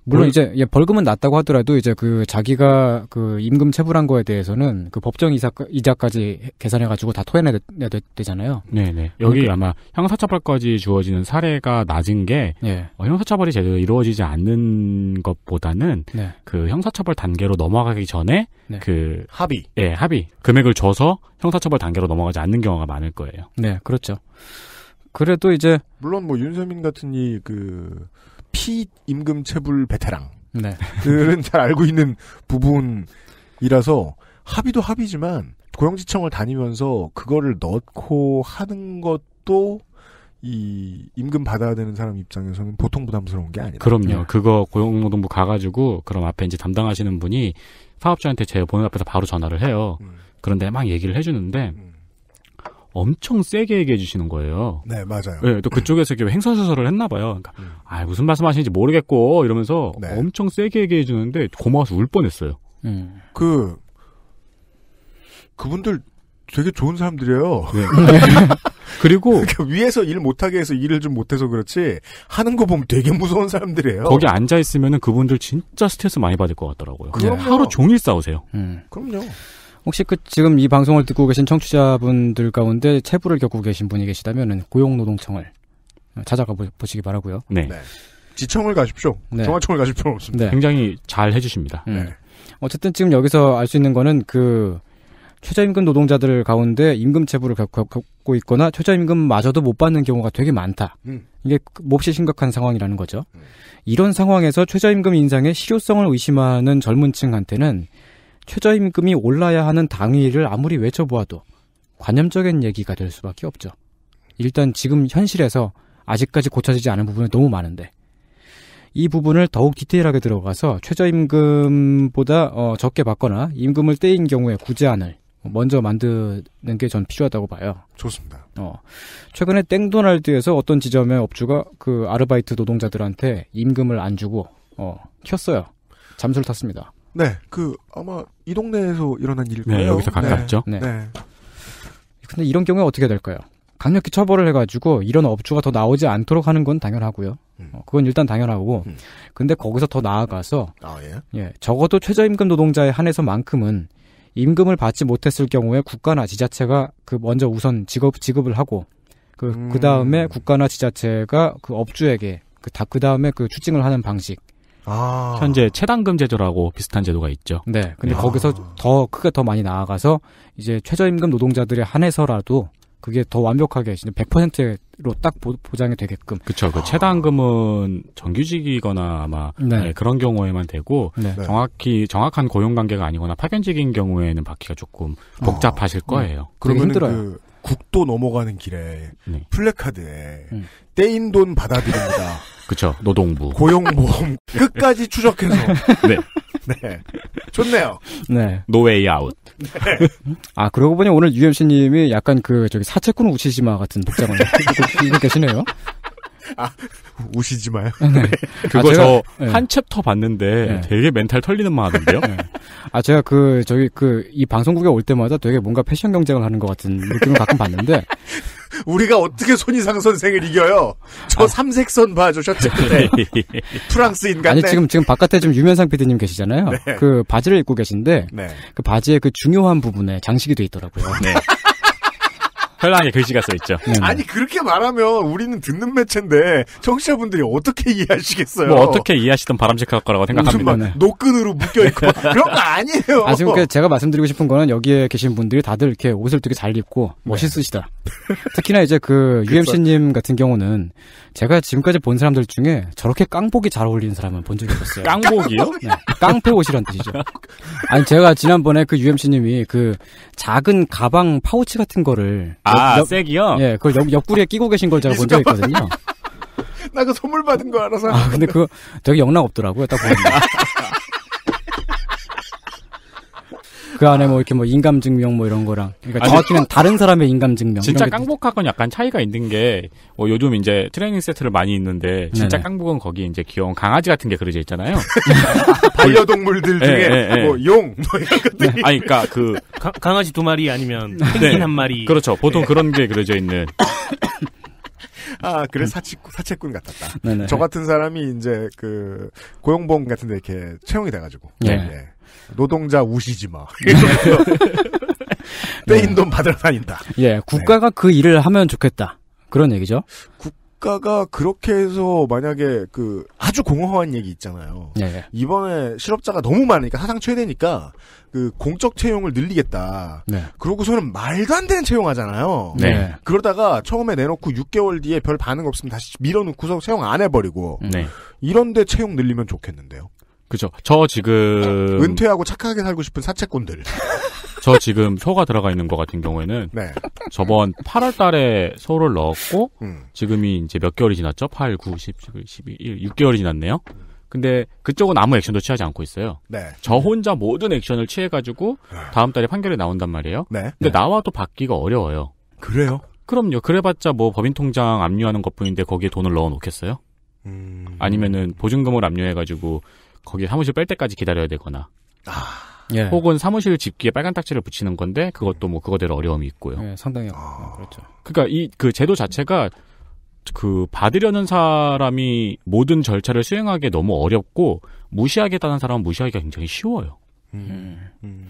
물론 이제 예, 벌금은 낮다고 하더라도 이제 그 자기가 그 임금 체불한 거에 대해서는 그 법정 이사 이자까지 계산해 가지고 다 토해내야 되, 잖아요 네네. 그러니까 여기 그 아마 형사처벌까지 주어지는 사례가 낮은 게 네. 어, 형사처벌이 제대로 이루어지지 않는 것보다는 네. 그 형사처벌 단계로 넘어가기 전에 네. 그 합의 예 합의 금액을 줘서 형사처벌 단계로 넘어가지 않는 경우가 많을 거예요. 네 그렇죠. 그래도 이제 물론 뭐 윤세민 같은 이그 피임금 체불 베테랑들은 네. 잘 알고 있는 부분이라서 합의도 합의지만 고용지청을 다니면서 그거를 넣고 하는 것도 이 임금 받아야 되는 사람 입장에서는 보통 부담스러운 게 아니다. 그럼요. 네. 그거 고용노동부 가가지고 그럼 앞에 이제 담당하시는 분이 사업자한테 제 번호 앞에서 바로 전화를 해요. 음. 그런데 막 얘기를 해주는데 음. 엄청 세게 얘기해 주시는 거예요. 네, 맞아요. 네, 또 그쪽에서 이렇게 행사수설을 했나 봐요. 그러니까, 음. 아, 무슨 말씀하시는지 모르겠고 이러면서 네. 엄청 세게 얘기해 주는데 고마워서 울 뻔했어요. 음. 그 그분들 되게 좋은 사람들이에요. 네. 그리고 그러니까 위에서 일 못하게 해서 일을 좀 못해서 그렇지 하는 거 보면 되게 무서운 사람들이에요. 거기 앉아 있으면 그분들 진짜 스트레스 많이 받을 것 같더라고요. 그럼 하루 종일 싸우세요. 음. 그럼요. 혹시 그 지금 이 방송을 듣고 계신 청취자분들 가운데 체불을 겪고 계신 분이 계시다면 은 고용노동청을 어, 찾아가 보시기 바라고요. 네. 네. 지청을 가십시오. 네. 정화청을 가십시오. 없습니다. 네. 굉장히 잘 해주십니다. 음. 네. 어쨌든 지금 여기서 알 수 있는 거는 그 최저임금 노동자들 가운데 임금 체불을 겪고 있거나 최저임금마저도 못 받는 경우가 되게 많다. 음. 이게 그 몹시 심각한 상황이라는 거죠. 음. 이런 상황에서 최저임금 인상의 실효성을 의심하는 젊은 층한테는 최저임금이 올라야 하는 당위를 아무리 외쳐보아도 관념적인 얘기가 될 수밖에 없죠. 일단 지금 현실에서 아직까지 고쳐지지 않은 부분이 너무 많은데 이 부분을 더욱 디테일하게 들어가서 최저임금보다 어, 적게 받거나 임금을 떼인 경우에 구제안을 먼저 만드는 게 전 필요하다고 봐요. 좋습니다. 어, 최근에 땡도날드에서 어떤 지점의 업주가 그 아르바이트 노동자들한테 임금을 안 주고 어, 켰어요. 잠수를 탔습니다. 네, 그 아마 이 동네에서 일어난 일일 네, 거예요. 네, 여기서 가깝죠. 네. 네. 네. 근데 이런 경우에 어떻게 될까요? 강력히 처벌을 해가지고 이런 업주가 더 나오지 않도록 하는 건 당연하고요. 음. 어, 그건 일단 당연하고, 음. 근데 거기서 더 나아가서 아, 예? 예, 적어도 최저임금 노동자에 한해서만큼은 임금을 받지 못했을 경우에 국가나 지자체가 그 먼저 우선 직업 지급을 하고 그, 그 음. 그다음에 국가나 지자체가 그 업주에게 그 다 그다음에 그 추징을 하는 방식 아. 현재 최단금 제도라고 비슷한 제도가 있죠. 네. 근데 아. 거기서 더 크게 더 많이 나아가서 이제 최저임금 노동자들에 한해서라도 그게 더 완벽하게 진짜 100%로 딱 보장이 되게끔. 그렇죠. 그 아. 최단금은 정규직이거나 아마 네. 네, 그런 경우에만 되고 네. 네. 정확히 정확한 고용 관계가 아니거나 파견직인 경우에는 받기가 조금 복잡하실 아. 거예요. 그러면 힘들어요. 그 국도 넘어가는 길에 네. 플래카드에 음. 떼인 돈 받아들입니다. 그쵸 노동부 고용보험 끝까지 추적해서 네. 네. 좋네요. 네. 노웨이 아웃. 네. 아, 그러고 보니 오늘 u m 씨님이 약간 그, 저기, 사채꾼 우치시마 같은 복장을 입고 계시네요. 아, 우시지 마요. 네. 네. 아, 그거 아, 저한 네. 챕터 봤는데 네. 되게 멘탈 털리는 마하던데요? 네. 아, 제가 그, 저기, 그, 이 방송국에 올 때마다 되게 뭔가 패션 경쟁을 하는 것 같은 느낌을 가끔 봤는데. 우리가 어떻게 손이상 선생을 이겨요? 저 아, 삼색선 봐주셨죠 네. 프랑스인 같네. 아니, 지금, 지금 바깥에 지금 유면상 PD님 계시잖아요. 그 바지를 입고 계신데. 그 바지의 그 중요한 부분에 장식이 돼 있더라고요. 현랑에 글씨가 써 있죠. 네. 아니 그렇게 말하면 우리는 듣는 매체인데 청취자분들이 어떻게 이해하시겠어요? 뭐 어떻게 이해하시든 바람직할 거라고 생각합니다. 네, 네. 노끈으로 묶여 있고 그런 거 아니에요. 아 지금 그 제가 말씀드리고 싶은 거는 여기에 계신 분들이 다들 이렇게 옷을 되게 잘 입고 네. 멋있으시다. 특히나 이제 그 UMC님 같은 경우는 제가 지금까지 본 사람들 중에 저렇게 깡복이 잘 어울리는 사람은 본 적이 없어요 깡복이요? 네. 깡패 옷이란 뜻이죠. 아니 제가 지난번에 그 UMC님이 그 작은 가방 파우치 같은 거를 아 아, 옆, 색이요? 예, 그걸 옆, 옆구리에 끼고 계신 걸 제가 본 적이 있거든요. 나 그 선물 받은 거 알아서. 아, 근데 그거 되게 영락 없더라고요, 딱 보니까. 그 안에 뭐 이렇게 뭐 인감 증명 뭐 이런 거랑 그러니까 정확히는 아, 다른 사람의 인감 증명 진짜 깡복하건 약간 차이가 있는 게 뭐 요즘 이제 트레이닝 세트를 많이 있는데 진짜 네네. 깡복은 거기 이제 귀여운 강아지 같은 게 그려져 있잖아요. 반려동물들 중에 네, 네, 네. 뭐 용, 뭐 이런 것들이. 네. 아니, 그니까 그. 가, 강아지 두 마리 아니면 네. 펭귄 한 마리. 그렇죠. 보통 예. 그런 게 그려져 있는. 아, 그래, 사치꾼, 사채꾼 같았다. 네네. 저 같은 사람이 이제 그, 고용봉 같은 데 이렇게 채용이 돼가지고. 네. 예. 예. 노동자 우시지 마. 떼인 네. 돈 받으러 다닌다. 예, 네. 국가가 네. 그 일을 하면 좋겠다. 그런 얘기죠. 국가가 그렇게 해서 만약에 그 아주 공허한 얘기 있잖아요. 네. 이번에 실업자가 너무 많으니까 사상 최대니까 그 공적 채용을 늘리겠다. 네. 그러고서는 말도 안 되는 채용하잖아요. 네. 네. 그러다가 처음에 내놓고 6개월 뒤에 별 반응 없으면 다시 밀어놓고서 채용 안 해버리고 이런데 채용 늘리면 좋겠는데요. 그죠. 저 지금 은퇴하고 착하게 살고 싶은 사채꾼들. 저 지금 소가 들어가 있는 것 같은 경우에는 네. 저번 8월달에 소를 넣었고 음. 지금이 이제 몇 개월이 지났죠? 8, 9, 10, 11, 6개월이 지났네요. 근데 그쪽은 아무 액션도 취하지 않고 있어요. 네. 저 혼자 모든 액션을 취해가지고 아. 다음 달에 판결이 나온단 말이에요. 네. 근데 네. 나와도 받기가 어려워요. 그래요? 그럼요. 그래봤자 뭐 법인 통장 압류하는 것뿐인데 거기에 돈을 넣어 놓겠어요? 음... 아니면은 보증금을 압류해가지고 거기에 사무실 뺄 때까지 기다려야 되거나 아, 예. 혹은 사무실 집기에 빨간 딱지를 붙이는 건데 그것도 뭐 그거대로 어려움이 있고요. 예, 상당히 아, 예, 그렇죠. 그러니까 이 그 제도 자체가 그 받으려는 사람이 모든 절차를 수행하기에 너무 어렵고 무시하겠다는 사람은 무시하기가 굉장히 쉬워요. 음. 음. 음.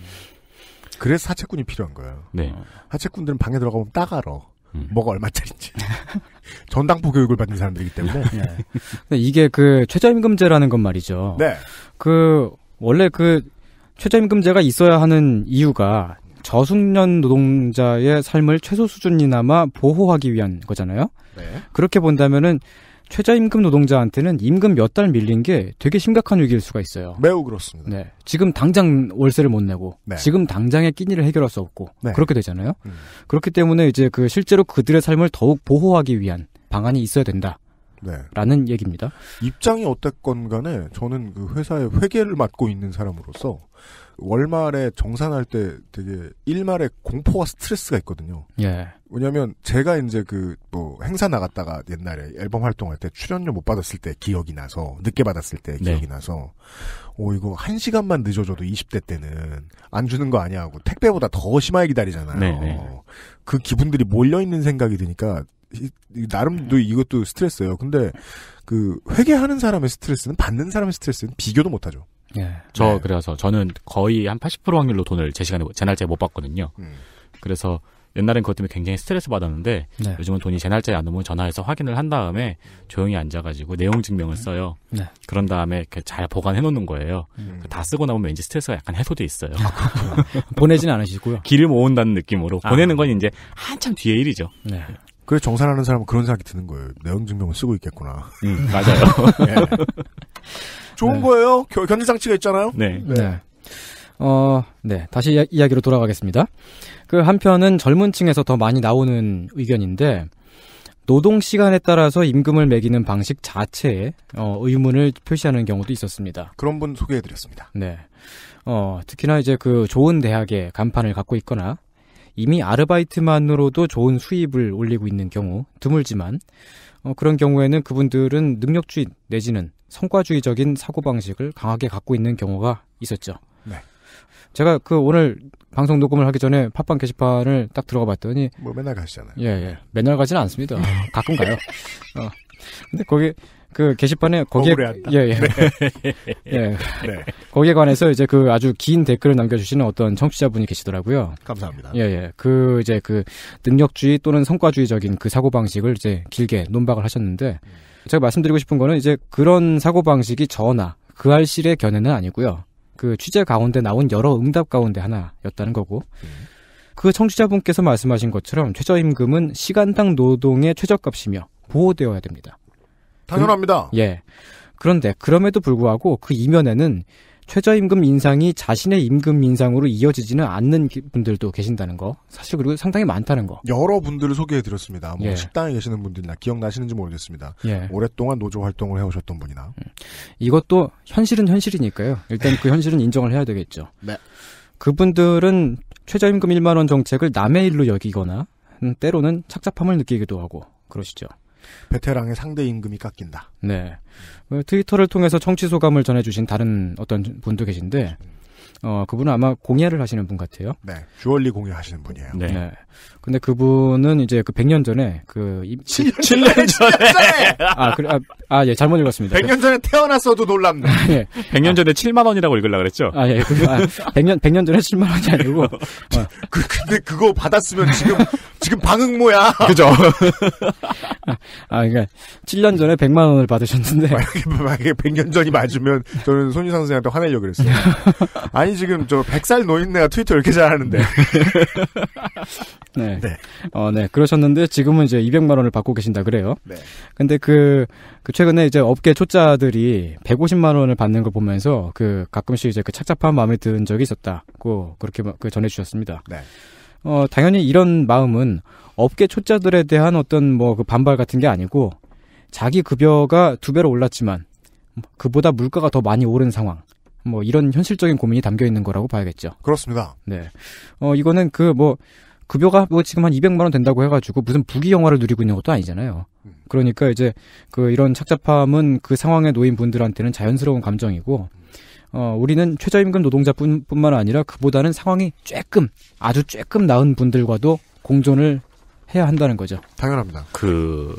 그래서 사채꾼이 필요한 거예요. 네. 하채꾼들은 방에 들어가면 따가러. 음. 뭐가 얼마짜리인지. 전당포 교육을 받는 사람들이기 때문에. 네. 이게 그 최저임금제라는 건 말이죠. 네. 그 원래 그 최저임금제가 있어야 하는 이유가 저숙련 노동자의 삶을 최소 수준이나마 보호하기 위한 거잖아요. 네. 그렇게 본다면은 최저임금 노동자한테는 임금 몇 달 밀린 게 되게 심각한 위기일 수가 있어요. 매우 그렇습니다. 네. 지금 당장 월세를 못 내고 네. 지금 당장의 끼니를 해결할 수 없고 네. 그렇게 되잖아요. 음. 그렇기 때문에 이제 그 실제로 그들의 삶을 더욱 보호하기 위한 방안이 있어야 된다. 네. 라는 얘기입니다. 입장이 어땠건 간에 저는 그 회사의 회계를 맡고 있는 사람으로서 월말에 정산할 때 되게 일말에 공포와 스트레스가 있거든요. 예. 왜냐하면 제가 이제 그 뭐 행사 나갔다가 옛날에 앨범 활동할 때 출연료 못 받았을 때 기억이 나서 늦게 받았을 때 네. 기억이 네. 나서 오 이거 한 시간만 늦어져도 20대 때는 안 주는 거 아니야 하고 택배보다 더 심하게 기다리잖아요. 네, 네. 그 기분들이 몰려 있는 생각이 드니까 나름도 이것도 스트레스예요. 근데 그 회계하는 사람의 스트레스는 받는 사람의 스트레스는 비교도 못하죠. 예. 저 네. 그래서 저는 거의 한 80% 확률로 돈을 제 시간에 제 날짜에 못 받거든요. 음. 그래서 옛날엔 그것 때문에 굉장히 스트레스 받았는데 네. 요즘은 돈이 제 날짜에 안 오면 전화해서 확인을 한 다음에 조용히 앉아가지고 내용 증명을 써요. 네. 그런 다음에 이렇게 잘 보관해 놓는 거예요. 음. 그 다 쓰고 나면 왠지 스트레스가 약간 해소돼 있어요. 아, 보내진 않으시고요. 길을 모은다는 느낌으로 아. 보내는 건 이제 한참 뒤에 일이죠. 네. 그래서 정산하는 사람은 그런 생각이 드는 거예요. 내용 증명을 쓰고 있겠구나. 음, 맞아요. 네. 좋은 네. 거예요. 견제 장치가 있잖아요. 네. 네. 네. 어, 네. 다시 이야, 이야기로 돌아가겠습니다. 그 한편은 젊은 층에서 더 많이 나오는 의견인데 노동 시간에 따라서 임금을 매기는 방식 자체에 어, 의문을 표시하는 경우도 있었습니다. 그런 분 소개해드렸습니다. 네. 어, 특히나 이제 그 좋은 대학에 간판을 갖고 있거나 이미 아르바이트만으로도 좋은 수입을 올리고 있는 경우 드물지만 어, 그런 경우에는 그분들은 능력주의 내지는 성과주의적인 사고방식을 강하게 갖고 있는 경우가 있었죠. 네. 제가 그 오늘 방송 녹음을 하기 전에 팟빵 게시판을 딱 들어가 봤더니 뭐 맨날 가시잖아요. 예, 예. 맨날 가지는 않습니다. 가끔 가요. 어. 근데 거기 그 게시판에 거기에 예예 예. 네. 예. 네. 거기에 관해서 이제 그 아주 긴 댓글을 남겨주시는 어떤 청취자분이 계시더라고요. 감사합니다. 예예 예. 그 이제 그 능력주의 또는 성과주의적인 그 사고 방식을 이제 길게 논박을 하셨는데 제가 말씀드리고 싶은 거는 이제 그런 사고 방식이 저나 그 알실의 견해는 아니고요. 그 취재 가운데 나온 여러 응답 가운데 하나였다는 거고. 음. 그 청취자분께서 말씀하신 것처럼 최저임금은 시간당 노동의 최저값이며 보호되어야 됩니다. 당연합니다. 음, 예. 그런데 그럼에도 불구하고 그 이면에는 최저임금 인상이 자신의 임금 인상으로 이어지지는 않는 분들도 계신다는 거 사실 그리고 상당히 많다는 거 여러분들을 소개해드렸습니다 뭐 예. 식당에 계시는 분들이나 기억나시는지 모르겠습니다 예. 오랫동안 노조 활동을 해오셨던 분이나 음. 이것도 현실은 현실이니까요 일단 그 현실은 인정을 해야 되겠죠 네. 그분들은 최저임금 1만원 정책을 남의 일로 여기거나 음, 때로는 착잡함을 느끼기도 하고 그러시죠 베테랑의 상대 임금이 깎인다. 네. 그 트위터를 통해서 청취 소감을 전해주신 다른 어떤 분도 계신데 네. 어, 그분은 아마 공예를 하시는 분 같아요. 네. 주얼리 공예하시는 분이에요. 네. 네. 근데 그분은 이제 그 100년 전에 그 7년, 7년 전에, 전에. 아, 그래, 아, 아, 예, 잘못 읽었습니다. 100년 전에 태어났어도 놀랍네. 아, 예. 100년 아. 전에 7만 원이라고 읽으려고 그랬죠? 아, 예. 그, 아, 100년 100년 전에 7만 원이 아니고 어. 그, 근데 그거 받았으면 지금 지금 방응뭐야 그죠? 아, 아 그러니까 7년 전에 100만 원을 받으셨는데 만약에, 만약에 100년 전이 맞으면 저는 손희상 선생한테 화내려고 그랬어요. 아니 지금 저 100살 노인네가 트위터 이렇게 잘하는데. 네. 네. 어, 네. 그러셨는데 지금은 이제 200만 원을 받고 계신다 그래요. 네. 근데 그, 그 최근에 이제 업계 초짜들이 150만 원을 받는 걸 보면서 그 가끔씩 이제 그 착잡한 마음이 든 적이 있었다고 그렇게 그 전해주셨습니다. 네. 어, 당연히 이런 마음은 업계 초짜들에 대한 어떤 뭐 그 반발 같은 게 아니고 자기 급여가 두 배로 올랐지만 그보다 물가가 더 많이 오른 상황. 뭐 이런 현실적인 고민이 담겨 있는 거라고 봐야겠죠. 그렇습니다. 네. 어 이거는 그뭐 급여가 뭐 지금 한 200만 원 된다고 해가지고 무슨 부귀 영화를 누리고 있는 것도 아니잖아요. 음. 그러니까 이제 그 이런 착잡함은 그 상황에 놓인 분들한테는 자연스러운 감정이고 어, 우리는 최저임금 노동자뿐만 아니라 그보다는 상황이 쬐끔 아주 쬐끔 나은 분들과도 공존을 해야 한다는 거죠. 당연합니다. 그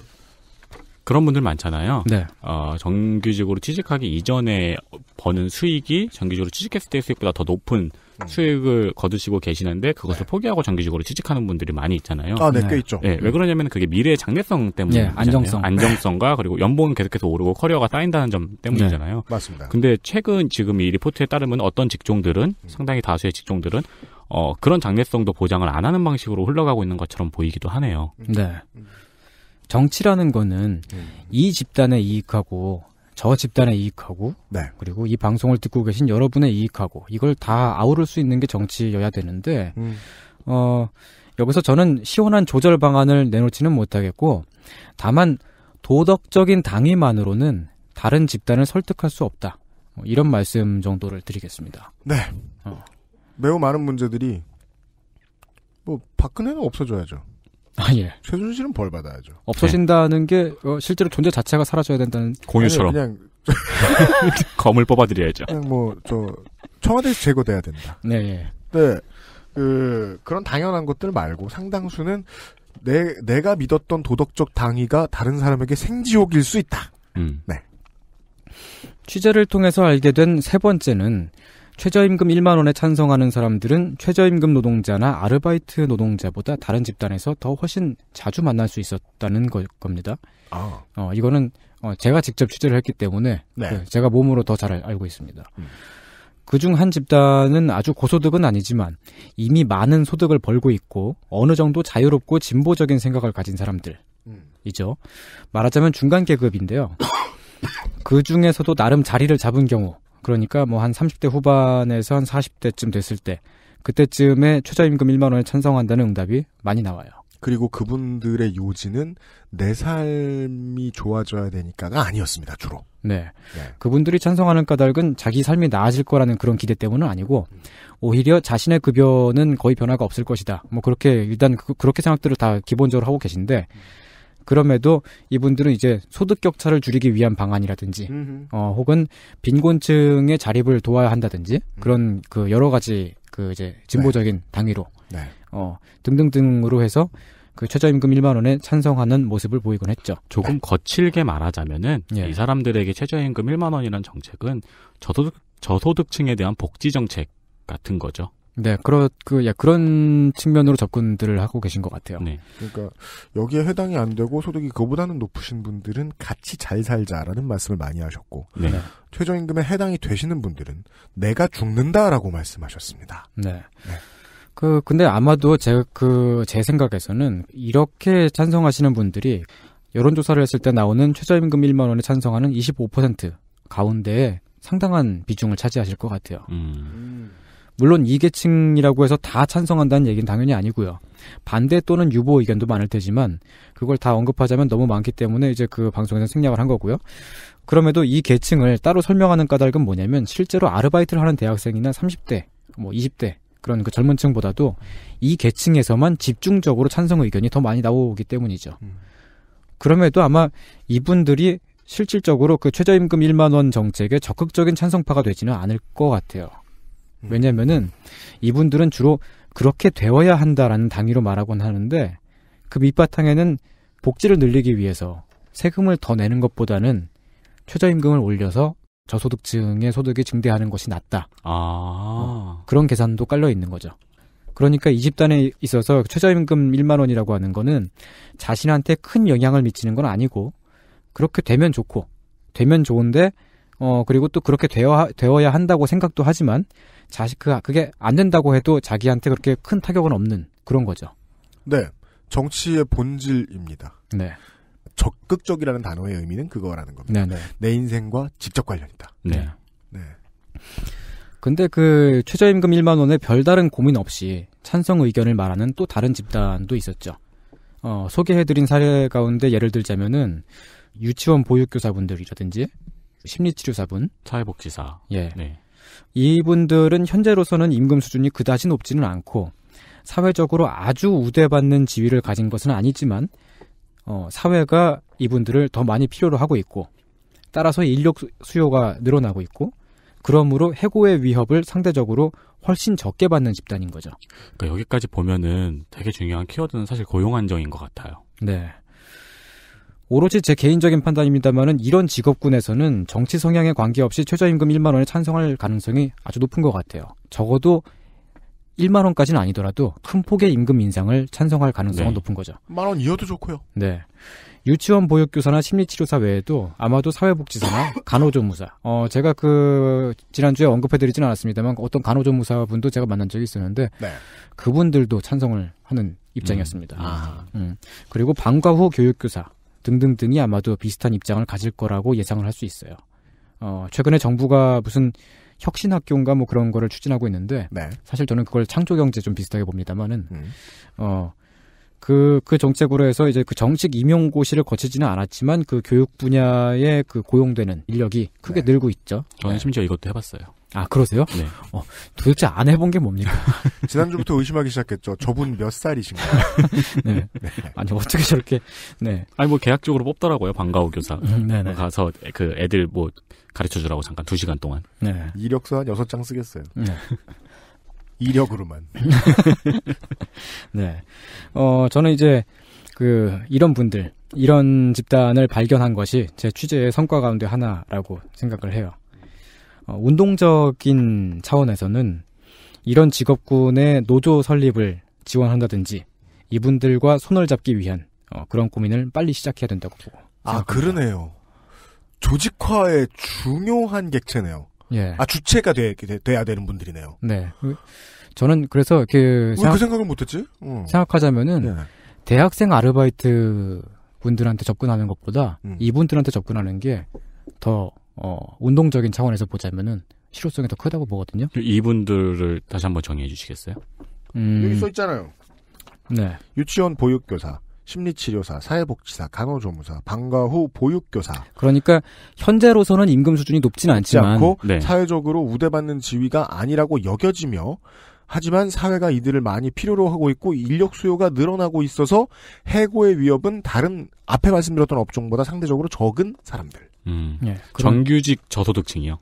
그런 분들 많잖아요. 네. 어, 정규직으로 취직하기 이전에 버는 수익이 정규직으로 취직했을 때 수익보다 더 높은 음. 수익을 거두시고 계시는데 그것을 네. 포기하고 정규직으로 취직하는 분들이 많이 있잖아요. 아, 네, 네. 꽤 있죠. 네, 왜 네. 그러냐면 그게 미래의 장래성 때문에 네, 안정성, 안정성과 그리고 연봉은 계속해서 오르고 커리어가 쌓인다는 점 때문이잖아요. 네, 맞습니다. 근데 최근 지금 이 리포트에 따르면 어떤 직종들은 음. 상당히 다수의 직종들은 어, 그런 장래성도 보장을 안 하는 방식으로 흘러가고 있는 것처럼 보이기도 하네요. 네. 음. 정치라는 거는 음. 이 집단의 이익하고 저 집단의 이익하고 네. 그리고 이 방송을 듣고 계신 여러분의 이익하고 이걸 다 아우를 수 있는 게 정치여야 되는데 음. 어 여기서 저는 시원한 조절 방안을 내놓지는 못하겠고 다만 도덕적인 당위만으로는 다른 집단을 설득할 수 없다. 뭐 이런 말씀 정도를 드리겠습니다. 네. 어. 매우 많은 문제들이 뭐 박근혜는 없어져야죠. 아, 예. 최순실은 벌 받아야죠. 없어진다는 네. 게 어, 실제로 존재 자체가 사라져야 된다는 공유처럼 그냥 검을 뽑아드려야죠. 그냥 뭐저 청와대에서 제거돼야 된다. 네. 예. 네. 그 그런 당연한 것들 말고 상당수는 내 내가 믿었던 도덕적 당위가 다른 사람에게 생지옥일 수 있다. 음. 네. 취재를 통해서 알게 된 세 번째는 최저임금 1만 원에 찬성하는 사람들은 최저임금 노동자나 아르바이트 노동자보다 다른 집단에서 더 훨씬 자주 만날 수 있었다는 거, 겁니다. 아. 어, 이거는 어, 제가 직접 취재를 했기 때문에 네. 그, 제가 몸으로 더 잘 알고 있습니다. 음. 그중 한 집단은 아주 고소득은 아니지만 이미 많은 소득을 벌고 있고 어느 정도 자유롭고 진보적인 생각을 가진 사람들이죠. 음. 말하자면 중간 계급인데요. 그 중에서도 나름 자리를 잡은 경우 그러니까 뭐 한 30대 후반에서 한 40대쯤 됐을 때 그때쯤에 최저임금 1만 원에 찬성한다는 응답이 많이 나와요. 그리고 그분들의 요지는 내 삶이 좋아져야 되니까가 아니었습니다, 주로. 네. 네. 그분들이 찬성하는 까닭은 자기 삶이 나아질 거라는 그런 기대 때문은 아니고, 음. 오히려 자신의 급여는 거의 변화가 없을 것이다. 뭐, 그렇게, 일단 그, 렇게 생각들을 다 기본적으로 하고 계신데, 음. 그럼에도 이분들은 이제 소득 격차를 줄이기 위한 방안이라든지 어 혹은 빈곤층의 자립을 도와야 한다든지 음. 그런 그 여러 가지 그 이제 진보적인 네. 당위로 네. 어 등등등으로 해서 그 최저임금 1만 원에 찬성하는 모습을 보이곤 했죠. 조금 거칠게 말하자면은 예. 이 사람들에게 최저임금 1만 원이라는 정책은 저소득 저소득층에 대한 복지 정책 같은 거죠. 네, 그런 그 예, 그런 측면으로 접근들을 하고 계신 것 같아요. 네. 그러니까 여기에 해당이 안 되고 소득이 그보다는 높으신 분들은 같이 잘 살자라는 말씀을 많이 하셨고 네. 네. 최저임금에 해당이 되시는 분들은 내가 죽는다라고 말씀하셨습니다. 네. 네. 그 근데 아마도 제그제 그, 생각에서는 이렇게 찬성하시는 분들이 여론조사를 했을 때 나오는 최저임금 1만 원에 찬성하는 25% 가운데 상당한 비중을 차지하실 것 같아요. 음. 음. 물론 이계층이라고 해서 다 찬성한다는 얘기는 당연히 아니고요. 반대 또는 유보 의견도 많을 테지만 그걸 다 언급하자면 너무 많기 때문에 이제 그 방송에서 생략을 한 거고요. 그럼에도 이 계층을 따로 설명하는 까닭은 뭐냐면 실제로 아르바이트를 하는 대학생이나 30대, 뭐 20대 그런 그 젊은 층보다도 이 계층에서만 집중적으로 찬성 의견이 더 많이 나오기 때문이죠. 음. 그럼에도 아마 이분들이 실질적으로 그 최저임금 1만 원 정책에 적극적인 찬성파가 되지는 않을 것 같아요. 음. 왜냐면은 이분들은 주로 그렇게 되어야 한다라는 단위로 말하곤 하는데 그 밑바탕에는 복지를 늘리기 위해서 세금을 더 내는 것보다는 최저임금을 올려서 저소득층의 소득이 증대하는 것이 낫다. 아. 어, 그런 계산도 깔려 있는 거죠. 그러니까 이 집단에 있어서 최저임금 1만 원이라고 하는 거는 자신한테 큰 영향을 미치는 건 아니고 그렇게 되면 좋고 되면 좋은데 어 그리고 또 그렇게 되어 되어야 한다고 생각도 하지만 자식 그 그게 안 된다고 해도 자기한테 그렇게 큰 타격은 없는 그런 거죠. 네, 정치의 본질입니다. 네. 적극적이라는 단어의 의미는 그거라는 겁니다. 네네. 네. 내 인생과 직접 관련이다. 네. 네. 근데 그 최저임금 1만 원에 별다른 고민 없이 찬성 의견을 말하는 또 다른 집단도 있었죠. 어, 소개해드린 사례 가운데 예를 들자면은 유치원 보육교사분들이라든지 심리치료사분, 사회복지사, 예, 네. 이분들은 현재로서는 임금 수준이 그다지 높지는 않고 사회적으로 아주 우대받는 지위를 가진 것은 아니지만 어, 사회가 이분들을 더 많이 필요로 하고 있고 따라서 인력 수요가 늘어나고 있고 그러므로 해고의 위협을 상대적으로 훨씬 적게 받는 집단인 거죠. 그러니까 여기까지 보면은 되게 중요한 키워드는 사실 고용 안정인 것 같아요. 네. 오로지 제 개인적인 판단입니다만은 이런 직업군에서는 정치 성향에 관계없이 최저임금 1만 원에 찬성할 가능성이 아주 높은 것 같아요. 적어도 1만 원까지는 아니더라도 큰 폭의 임금 인상을 찬성할 가능성은 네. 높은 거죠. 만원 이어도 좋고요. 네. 유치원 보육교사나 심리치료사 외에도 아마도 사회복지사나 간호조무사. 어, 제가 그, 지난주에 언급해드리진 않았습니다만 어떤 간호조무사분도 제가 만난 적이 있었는데, 네. 그분들도 찬성을 하는 입장이었습니다. 음. 아. 음. 그리고 방과 후 교육교사, 등등등이 아마도 비슷한 입장을 가질 거라고 예상을 할 수 있어요. 어, 최근에 정부가 무슨 혁신학교인가 뭐 그런 거를 추진하고 있는데 네. 사실 저는 그걸 창조경제 좀 비슷하게 봅니다만은 음. 어. 그, 그 정책으로 해서 이제 그 정식 임용고시를 거치지는 않았지만 그 교육 분야에 그 고용되는 인력이 크게 네. 늘고 있죠. 저는 네. 심지어 이것도 해봤어요. 아 그러세요? 네. 어, 도대체 안 해본 게 뭡니까? 지난주부터 의심하기 시작했죠. 저분 몇 살이신가요? 네. 네. 아니 어떻게 저렇게 네. 아니 뭐 계약적으로 뽑더라고요 방과후 교사. 음, 네, 네. 뭐 가서 그 애들 뭐 가르쳐 주라고 잠깐 두 시간 동안. 네. 이력서 한 여섯 장 쓰겠어요. 네. 이력으로만. 네. 어 저는 이제 그 이런 분들 이런 집단을 발견한 것이 제 취재의 성과 가운데 하나라고 생각을 해요. 어, 운동적인 차원에서는 이런 직업군의 노조 설립을 지원한다든지 이분들과 손을 잡기 위한 어, 그런 고민을 빨리 시작해야 된다고 보고. 아 그러네요. 조직화의 중요한 객체네요. 예. 아 주체가 돼, 돼야 되는 분들이네요. 네. 그, 저는 그래서 그, 생각, 그 생각을 못했지? 어. 생각하자면은 네. 대학생 아르바이트 분들한테 접근하는 것보다 음. 이분들한테 접근하는 게더 어, 운동적인 차원에서 보자면은 실효성이 더 크다고 보거든요. 이분들을 다시 한번 정리해 주시겠어요? 음... 여기 써 있잖아요. 네. 유치원 보육교사, 심리치료사, 사회복지사, 간호조무사, 방과 후 보육교사. 그러니까 현재로서는 임금 수준이 높진 않지만 않고 네. 사회적으로 우대받는 지위가 아니라고 여겨지며 하지만 사회가 이들을 많이 필요로 하고 있고 인력 수요가 늘어나고 있어서 해고의 위협은 다른 앞에 말씀드렸던 업종보다 상대적으로 적은 사람들. 음. 예, 정규직 저소득층이요.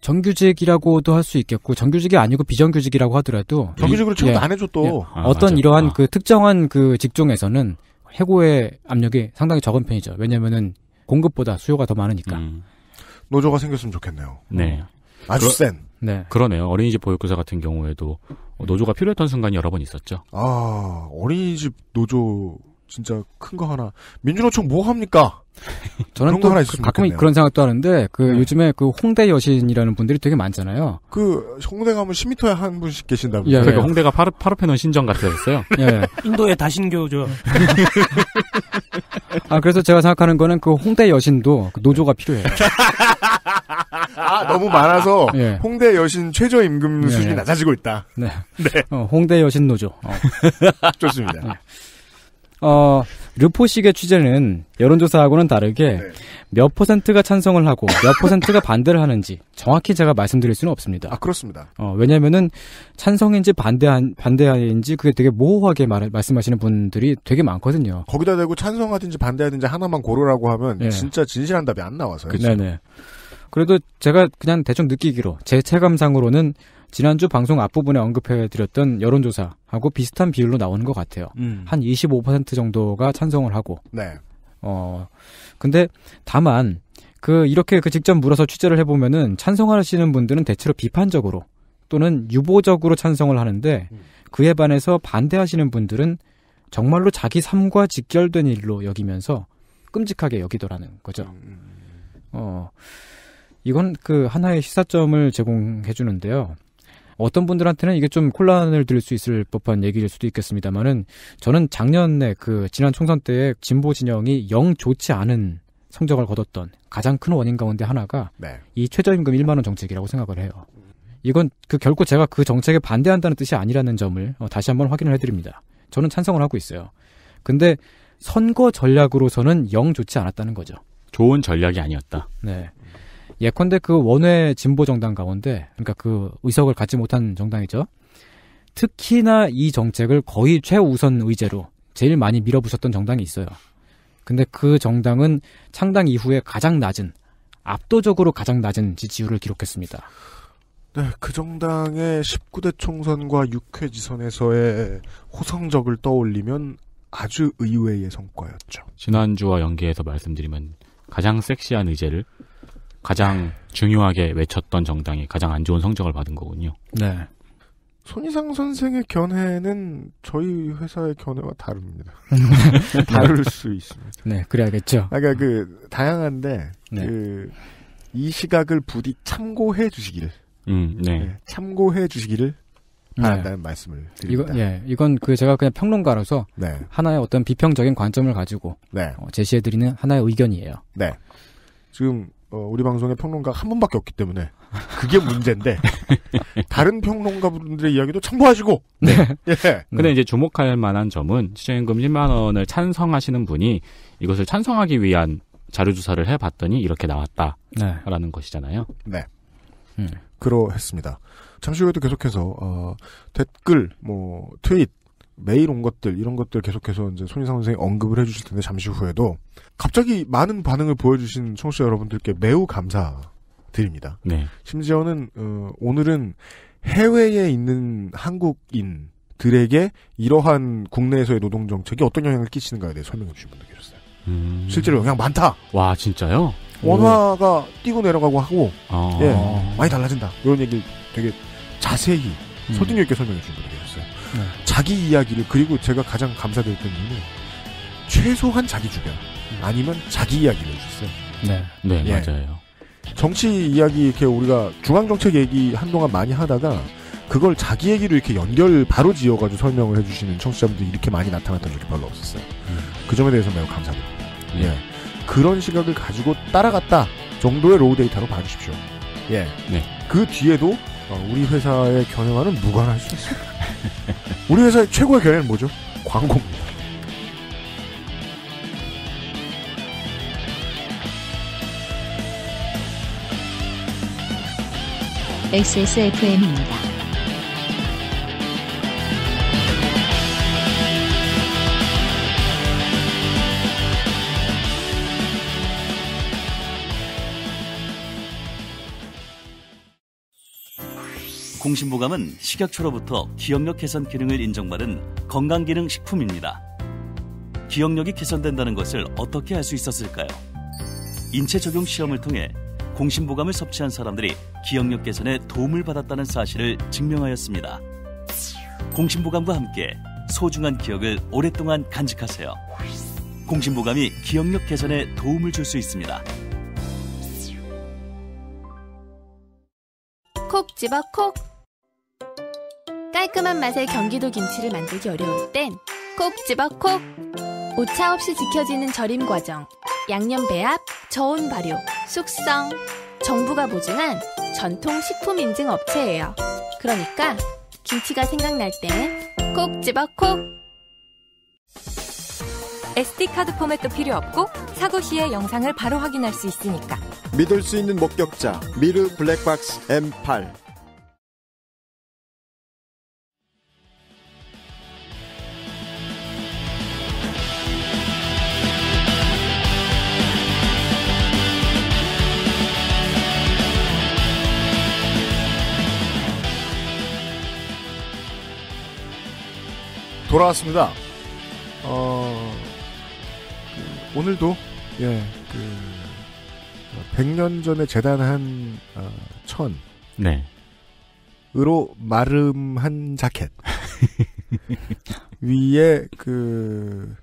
정규직이라고도 할 수 있겠고 정규직이 아니고 비정규직이라고 하더라도 음. 정규직으로 취급도 예, 안 해줘 또 예, 아, 어떤 맞아. 이러한 아. 그 특정한 그 직종에서는 해고의 압력이 상당히 적은 편이죠. 왜냐면은 공급보다 수요가 더 많으니까. 음. 노조가 생겼으면 좋겠네요. 네. 아주 그러, 센. 네. 그러네요. 어린이집 보육교사 같은 경우에도 노조가 필요했던 순간이 여러 번 있었죠. 아, 어린이집 노조 진짜 큰 거 하나. 민주노총 뭐 합니까? 저는 또 그 가끔 좋겠네요. 그런 생각도 하는데 그 네. 요즘에 그 홍대 여신이라는 분들이 되게 많잖아요. 그 홍대 가면 10m에 한 분씩 계신다고. 예, 그러니까 예. 홍대가 파르 파르페논 신전 같아졌어요. 예, 예. 인도의 다신교죠. 아 그래서 제가 생각하는 거는 그 홍대 여신도 그 노조가 필요해요. 아, 너무 많아서 예. 홍대 여신 최저 임금 예, 수준이 예. 낮아지고 있다. 네. 네. 어, 홍대 여신 노조. 어. 좋습니다. 어, 르포식의 취재는 여론조사하고는 다르게 네. 몇 퍼센트가 찬성을 하고 몇 퍼센트가 반대를 하는지 정확히 제가 말씀드릴 수는 없습니다. 아, 그렇습니다. 어, 왜냐면은 찬성인지 반대한, 반대인지 그게 되게 모호하게 말, 말씀하시는 분들이 되게 많거든요. 거기다 대고 찬성하든지 반대하든지 하나만 고르라고 하면 네. 진짜 진실한 답이 안 나와서요. 네네. 그래도 제가 그냥 대충 느끼기로 제 체감상으로는 지난주 방송 앞부분에 언급해드렸던 여론조사하고 비슷한 비율로 나오는 것 같아요. 음. 한25% 정도가 찬성을 하고. 네. 어, 근데 다만, 그, 이렇게 그 직접 물어서 취재를 해보면은 찬성하시는 분들은 대체로 비판적으로 또는 유보적으로 찬성을 하는데 음. 그에 반해서 반대하시는 분들은 정말로 자기 삶과 직결된 일로 여기면서 끔찍하게 여기더라는 거죠. 음, 음, 어, 이건 그 하나의 시사점을 제공해 주는데요. 어떤 분들한테는 이게 좀 혼란을 드릴 수 있을 법한 얘기일 수도 있겠습니다만은 저는 작년에 그 지난 총선 때에 진보 진영이 영 좋지 않은 성적을 거뒀던 가장 큰 원인 가운데 하나가 네. 이 최저임금 1만 원 정책이라고 생각을 해요. 이건 그 결코 제가 그 정책에 반대한다는 뜻이 아니라는 점을 어, 다시 한번 확인을 해드립니다. 저는 찬성을 하고 있어요. 근데 선거 전략으로서는 영 좋지 않았다는 거죠. 좋은 전략이 아니었다. 네. 예컨대 그 원외 진보 정당 가운데 그러니까 그 의석을 갖지 못한 정당이죠. 특히나 이 정책을 거의 최우선 의제로 제일 많이 밀어붙였던 정당이 있어요. 근데 그 정당은 창당 이후에 가장 낮은 압도적으로 가장 낮은 지지율을 기록했습니다. 네, 그 정당의 19대 총선과 6회 지선에서의 호성적을 떠올리면 아주 의외의 성과였죠. 지난주와 연계해서 말씀드리면 가장 섹시한 의제를 가장 중요하게 외쳤던 정당이 가장 안 좋은 성적을 받은 거군요. 네. 손희상 선생의 견해는 저희 회사의 견해와 다릅니다. 다를 수 있습니다. 네, 그래야겠죠. 아, 그러니까 그 다양한데 네. 그이 시각을 부디 참고해 주시기를. 음, 네. 네 참고해 주시기를 네. 바란다는 네. 말씀을 드립니다. 이거, 예, 이건 그 제가 그냥 평론가라서 네. 하나의 어떤 비평적인 관점을 가지고 네. 어, 제시해 드리는 하나의 의견이에요. 네. 지금 어, 우리 방송의 평론가 한 분밖에 없기 때문에 그게 문제인데 다른 평론가분들의 이야기도 참고하시고. 네. 네. 예. 근데 이제 주목할 만한 점은 시정임금 1만 원을 찬성하시는 분이 이것을 찬성하기 위한 자료 조사를 해봤더니 이렇게 나왔다라는 네. 것이잖아요. 네. 음. 그러했습니다. 잠시 후에도 계속해서 어, 댓글, 뭐 트윗 매일 온 것들 이런 것들 계속해서 이제 손희상 선생이 언급을 해주실 텐데 잠시 후에도 갑자기 많은 반응을 보여주신 청취자 여러분들께 매우 감사드립니다. 네. 심지어는 어, 오늘은 해외에 있는 한국인들에게 이러한 국내에서의 노동 정책이 어떤 영향을 끼치는가에 대해 설명해 주신 분도 계셨어요. 음... 실제로 영향 많다. 와 진짜요? 원화가 오. 뛰고 내려가고 하고 아... 예 많이 달라진다 이런 얘기를 되게 자세히 설득력 음. 있게 설명해 주신 분도 네. 자기 이야기를 그리고 제가 가장 감사드렸던 이유는 최소한 자기 주변 아니면 자기 이야기를 해주셨어요. 네, 네 예. 맞아요. 정치 이야기 이렇게 우리가 중앙 정책 얘기 한동안 많이 하다가 그걸 자기 얘기로 이렇게 연결 바로 지어가지고 설명을 해주시는 청취자분들이 이렇게 많이 나타났던 적이 별로 없었어요. 음. 그 점에 대해서 매우 감사드립니다. 예. 예. 그런 시각을 가지고 따라갔다 정도의 로우 데이터로 봐주십시오. 예. 네. 그 뒤에도 어, 우리 회사의 경영화는 무관할 수 있습니다. 우리 회사의 최고의 경영은 뭐죠? 광고입니다. XSFM입니다. 공신보감은 식약처로부터 기억력 개선 기능을 인정받은 건강기능 식품입니다. 기억력이 개선된다는 것을 어떻게 알 수 있었을까요? 인체 적용 시험을 통해 공신보감을 섭취한 사람들이 기억력 개선에 도움을 받았다는 사실을 증명하였습니다. 공신보감과 함께 소중한 기억을 오랫동안 간직하세요. 공신보감이 기억력 개선에 도움을 줄 수 있습니다. 콕 집어 콕 깔끔한 맛의 경기도 김치를 만들기 어려울 땐 콕 집어 콕! 오차 없이 지켜지는 절임 과정, 양념 배합, 저온 발효, 숙성. 정부가 보증한 전통 식품 인증 업체예요. 그러니까 김치가 생각날 땐콕 집어 콕! SD카드 포맷도 필요 없고 사고 시에 영상을 바로 확인할 수 있으니까 믿을 수 있는 목격자 미르 블랙박스 M8 돌아왔습니다. 어, 그, 오늘도, 예, 그, 100년 전에 재단한, 어, 천. 네. 으로 마름한 자켓. 위에, 그,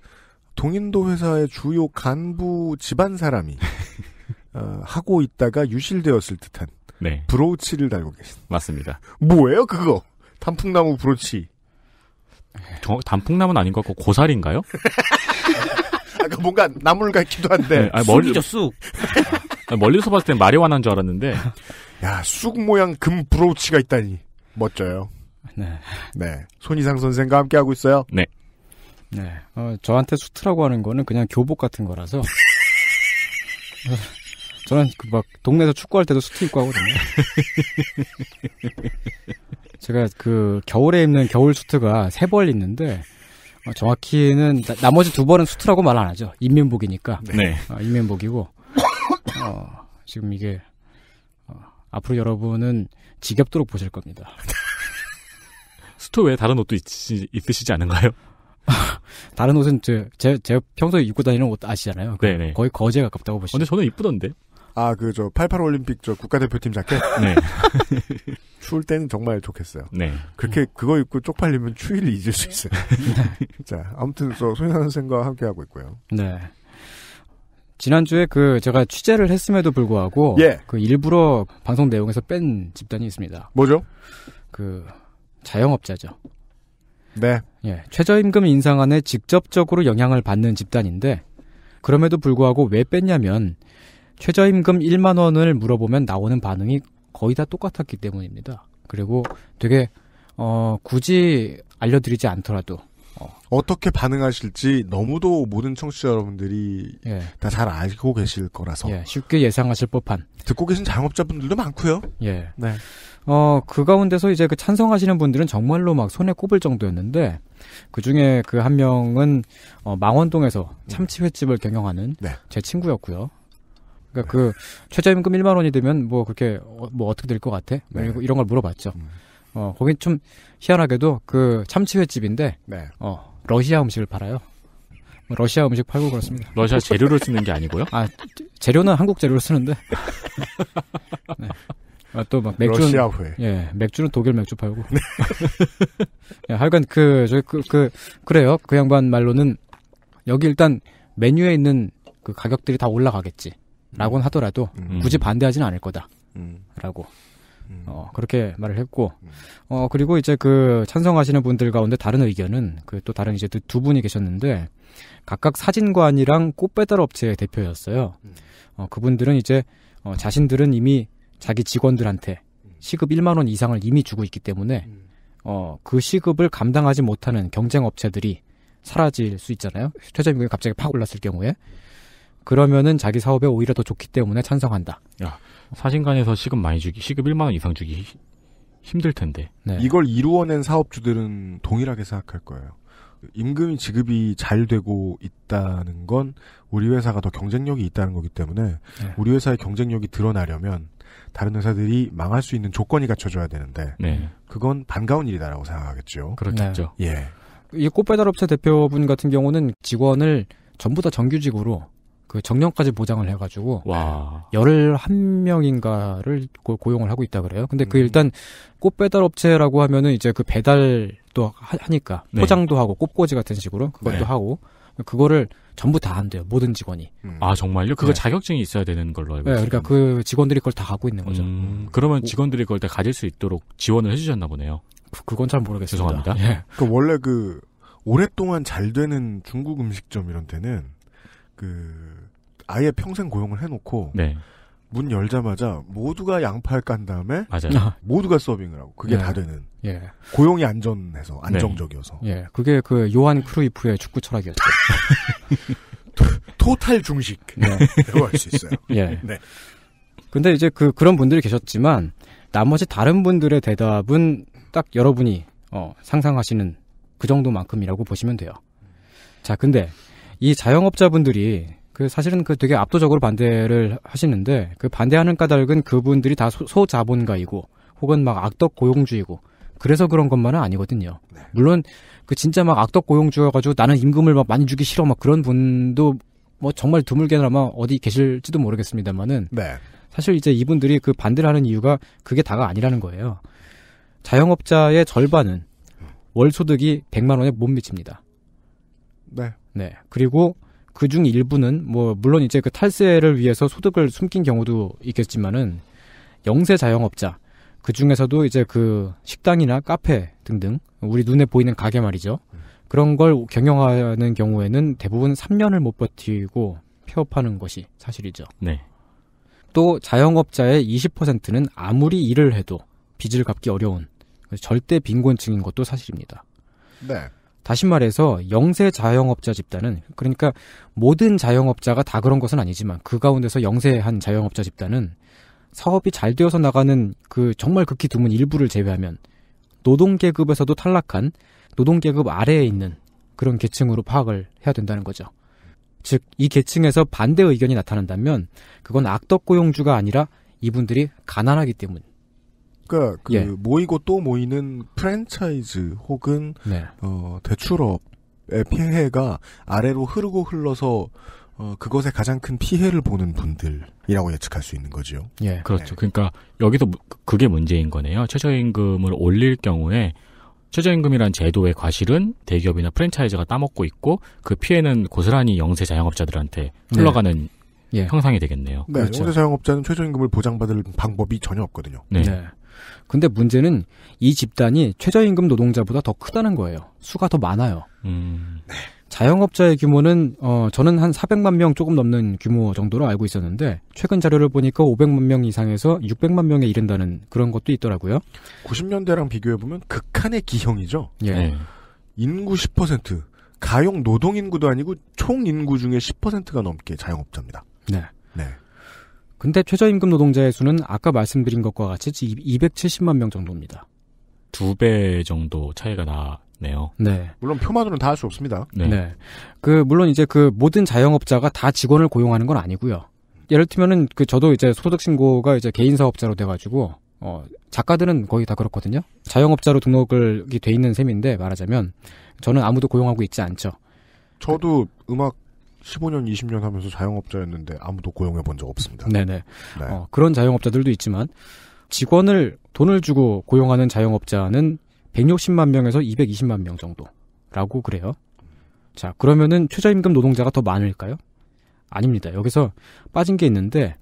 동인도 회사의 주요 간부 집안 사람이, 어, 하고 있다가 유실되었을 듯한. 네. 브로치를 달고 계신. 맞습니다. 뭐예요, 그거? 단풍나무 브로치. 정, 단풍나무는 아닌 것 같고 고사리인가요? 아까 그 뭔가 나물 같기도 한데. 네, 아니, 멀리죠 쑥. 멀리서 봤을 땐 마리화난 줄 알았는데. 야, 쑥 모양 금 브로치가 있다니. 멋져요. 네. 네. 손희상 선생과 함께하고 있어요. 네. 네. 어, 저한테 수트라고 하는 거는 그냥 교복 같은 거라서. 저는 그막 동네에서 축구할 때도 수트 입고 하거든요. 제가 그 겨울에 입는 겨울 수트가 세 벌 있는데 어, 정확히는 나, 머지두 벌은 수트라고 말 안 하죠. 인면복이니까. 네. 네. 어, 인면복이고 어, 지금 이게 어, 앞으로 여러분은 지겹도록 보실 겁니다. 수트 외에 다른 옷도 있, 있으시지 않은가요? 다른 옷은 제, 제, 평소에 입고 다니는 옷 아시잖아요. 네네. 그 네. 거의 거제에 가깝다고 보시죠. 근데 저는 이쁘던데. 아, 그, 저, 88 올림픽 저 국가대표팀 자켓? 네. 추울 때는 정말 좋겠어요. 네. 그렇게 그거 입고 쪽팔리면 추위를 잊을 수 있어요. 네. 자, 아무튼 저 소현 선생과 함께하고 있고요. 네. 지난주에 그 제가 취재를 했음에도 불구하고 예. 그 일부러 방송 내용에서 뺀 집단이 있습니다. 뭐죠? 그 자영업자죠. 네. 예. 최저임금 인상안에 직접적으로 영향을 받는 집단인데 그럼에도 불구하고 왜 뺐냐면 최저임금 1만 원을 물어보면 나오는 반응이 거의 다 똑같았기 때문입니다. 그리고 되게 어, 굳이 알려드리지 않더라도 어. 떻게 반응하실지 너무도 모든 청취자 여러분들이 예. 다잘 알고 계실 거라서 예, 쉽게 예상하실 법한 듣고 계신 자영업자분들도 많고요. 예, 네. 어, 그 가운데서 이제 그 찬성하시는 분들은 정말로 막 손에 꼽을 정도였는데, 그 중에 그 한 명은, 어, 망원동에서 참치횟집을 경영하는 네. 제 친구였고요. 그러니까 그 최저임금 1만 원이 되면 뭐 그렇게 어, 뭐 어떻게 될 것 같아? 뭐 네. 이런 걸 물어봤죠. 음. 어, 거긴 좀 희한하게도 그 참치회집인데 네. 어, 러시아 음식을 팔아요. 러시아 음식 팔고 그렇습니다. 러시아 재료를 쓰는 게 아니고요? 아, 재료는 한국 재료를 쓰는데. 네. 아, 또막 맥주는 러시아회. 예, 맥주는 독일 맥주 팔고. 네. 예, 하여간 그 저 그, 그 그래요. 그 양반 말로는 여기 일단 메뉴에 있는 그 가격들이 다 올라가겠지. 라고는 음. 하더라도 음. 굳이 반대하지는 않을 거다라고 음. 어, 그렇게 말을 했고, 어, 그리고 이제 그 찬성하시는 분들 가운데 다른 의견은 그 또 다른 이제 두 분이 계셨는데, 각각 사진관이랑 꽃 배달 업체의 대표였어요. 어, 그분들은 이제, 어, 자신들은 이미 자기 직원들한테 시급 1만원 이상을 이미 주고 있기 때문에, 어, 그 시급을 감당하지 못하는 경쟁 업체들이 사라질 수 있잖아요. 퇴저임금이 갑자기 팍 올랐을 경우에. 그러면은 자기 사업에 오히려 더 좋기 때문에 찬성한다. 야, 사진관에서 시급 많이 주기, 시급 1만 원 이상 주기 힘들 텐데. 네. 이걸 이루어낸 사업주들은 동일하게 생각할 거예요. 임금이 지급이 잘 되고 있다는 건 우리 회사가 더 경쟁력이 있다는 거기 때문에 네. 우리 회사의 경쟁력이 드러나려면 다른 회사들이 망할 수 있는 조건이 갖춰져야 되는데 네. 그건 반가운 일이다라고 생각하겠죠. 그렇겠죠. 예. 이 꽃배달 업체 대표분 같은 경우는 직원을 전부 다 정규직으로 그 정년까지 보장을 해가지고 와. 열한 명인가를 고용을 하고 있다 그래요. 근데 그 음. 일단 꽃 배달 업체라고 하면은 이제 그 배달도 하니까 네. 포장도 네. 하고 꽃꽂이 같은 식으로 그것도 네. 하고 그거를 전부 다 한대요. 모든 직원이. 음. 아 정말요? 그거 네. 자격증이 있어야 되는 걸로 알고 있어요. 네, 그러니까 그 직원들이 그걸 다 갖고 있는 거죠. 음, 그러면 직원들이 그걸 다 가질 수 있도록 지원을 해주셨나 보네요. 그, 건잘 모르겠습니다. 죄송합니다. 예. 그 원래 그 오랫동안 잘 되는 중국 음식점 이런 데는 그 아예 평생 고용을 해놓고 네. 문 열자마자 모두가 양팔 깐 다음에 맞아요. 아. 모두가 서빙을 하고 그게 예. 다 되는 예. 고용이 안전해서 네. 안정적이어서 네. 예 그게 그 요한 크루이프의 축구 철학이었죠 토, 토탈 중식 네. 라고 할 수 있어요 예 네. 근데 이제 그 그런 분들이 계셨지만 나머지 다른 분들의 대답은 딱 여러분이 어, 상상하시는 그 정도만큼이라고 보시면 돼요 자 근데 이 자영업자분들이 그 사실은 그 되게 압도적으로 반대를 하시는데 그 반대하는 까닭은 그분들이 다 소, 자본가이고 혹은 막 악덕 고용주의고 그래서 그런 것만은 아니거든요. 네. 물론 그 진짜 막 악덕 고용주여가지고 나는 임금을 막 많이 주기 싫어 막 그런 분도 뭐 정말 드물게나마 어디 계실지도 모르겠습니다만은 네. 사실 이제 이분들이 그 반대를 하는 이유가 그게 다가 아니라는 거예요. 자영업자의 절반은 음. 월 소득이 100만 원에 못 미칩니다. 네. 네. 그리고 그 중 일부는 뭐 물론 이제 그 탈세를 위해서 소득을 숨긴 경우도 있겠지만은 영세 자영업자 그 중에서도 이제 그 식당이나 카페 등등 우리 눈에 보이는 가게 말이죠. 그런 걸 경영하는 경우에는 대부분 3년을 못 버티고 폐업하는 것이 사실이죠. 네. 또 자영업자의 20%는 아무리 일을 해도 빚을 갚기 어려운 절대 빈곤층인 것도 사실입니다. 네. 다시 말해서 영세 자영업자 집단은 그러니까 모든 자영업자가 다 그런 것은 아니지만 그 가운데서 영세한 자영업자 집단은 사업이 잘 되어서 나가는 그 정말 극히 드문 일부를 제외하면 노동계급에서도 탈락한 노동계급 아래에 있는 그런 계층으로 파악을 해야 된다는 거죠. 즉, 이 계층에서 반대 의견이 나타난다면 그건 악덕 고용주가 아니라 이분들이 가난하기 때문, 보니까 그 예. 모이고 또 모이는 프랜차이즈 혹은 네. 어, 대출업의 피해가 아래로 흐르고 흘러서 어, 그것에 가장 큰 피해를 보는 분들이라고 예측할 수 있는 거죠. 예, 그렇죠. 네. 그러니까 여기서 뭐 그, 그게 문제인 거네요. 최저임금을 올릴 경우에 최저임금이란 제도의 과실은 대기업이나 프랜차이즈가 따먹고 있고 그 피해는 고스란히 영세 자영업자들한테 네. 흘러가는 네. 예. 형상이 되겠네요. 네, 그렇죠. 홍대 사용업자는 최저임금을 보장받을 방법이 전혀 없거든요. 네. 네. 근데 문제는 이 집단이 최저임금 노동자보다 더 크다는 거예요. 수가 더 많아요. 음... 네. 자영업자의 규모는 어 저는 한 400만 명 조금 넘는 규모 정도로 알고 있었는데 최근 자료를 보니까 500만 명 이상에서 600만 명에 이른다는 그런 것도 있더라고요. 90년대랑 비교해 보면 극한의 기형이죠. 예. 네. 인구 10%, 가용 노동 인구도 아니고 총 인구 중에 10%가 넘게 자영업자입니다. 네. 네. 근데 최저임금 노동자의 수는 아까 말씀드린 것과 같이 270만 명 정도입니다. 두 배 정도 차이가 나네요. 네. 물론 표만으로는 다 할 수 없습니다. 네. 네. 그 물론 이제 그 모든 자영업자가 다 직원을 고용하는 건 아니고요. 예를 들면은 그 저도 이제 소득 신고가 이제 개인 사업자로 돼 가지고 어 작가들은 거의 다 그렇거든요. 자영업자로 등록을 돼 있는 셈인데 말하자면 저는 아무도 고용하고 있지 않죠. 저도 음악 15년, 20년 하면서 자영업자였는데 아무도 고용해 본 적 없습니다. 네네. 네. 어, 그런 자영업자들도 있지만 직원을 돈을 주고 고용하는 자영업자는 160만 명에서 220만 명 정도라고 그래요. 자, 그러면은 최저임금 노동자가 더 많을까요? 아닙니다. 여기서 빠진 게 있는데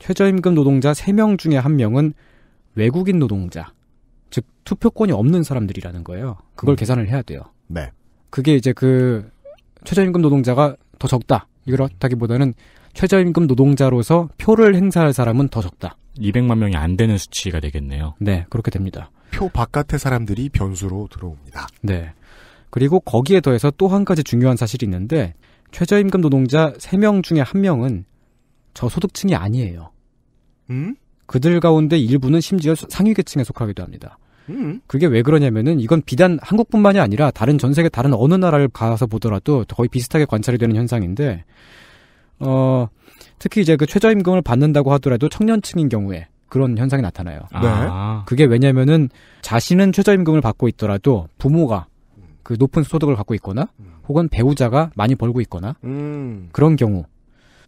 최저임금 노동자 3명 중에 1명은 외국인 노동자. 즉 투표권이 없는 사람들이라는 거예요. 그걸 음. 계산을 해야 돼요. 네. 그게 이제 그 최저임금 노동자가 더 적다. 이렇다기보다는 최저임금 노동자로서 표를 행사할 사람은 더 적다. 200만 명이 안 되는 수치가 되겠네요. 네, 그렇게 됩니다. 표 바깥의 사람들이 변수로 들어옵니다. 네. 그리고 거기에 더해서 또 한 가지 중요한 사실이 있는데 최저임금 노동자 3명 중에 1명은 저소득층이 아니에요. 음? 그들 가운데 일부는 심지어 상위계층에 속하기도 합니다. 음. 그게 왜 그러냐면은 이건 비단 한국뿐만이 아니라 다른 전 세계 다른 어느 나라를 가서 보더라도 거의 비슷하게 관찰이 되는 현상인데 어 특히 이제 그 최저임금을 받는다고 하더라도 청년층인 경우에 그런 현상이 나타나요. 네. 아. 그게 왜냐면은 자신은 최저임금을 받고 있더라도 부모가 그 높은 소득을 갖고 있거나 음. 혹은 배우자가 많이 벌고 있거나 음. 그런 경우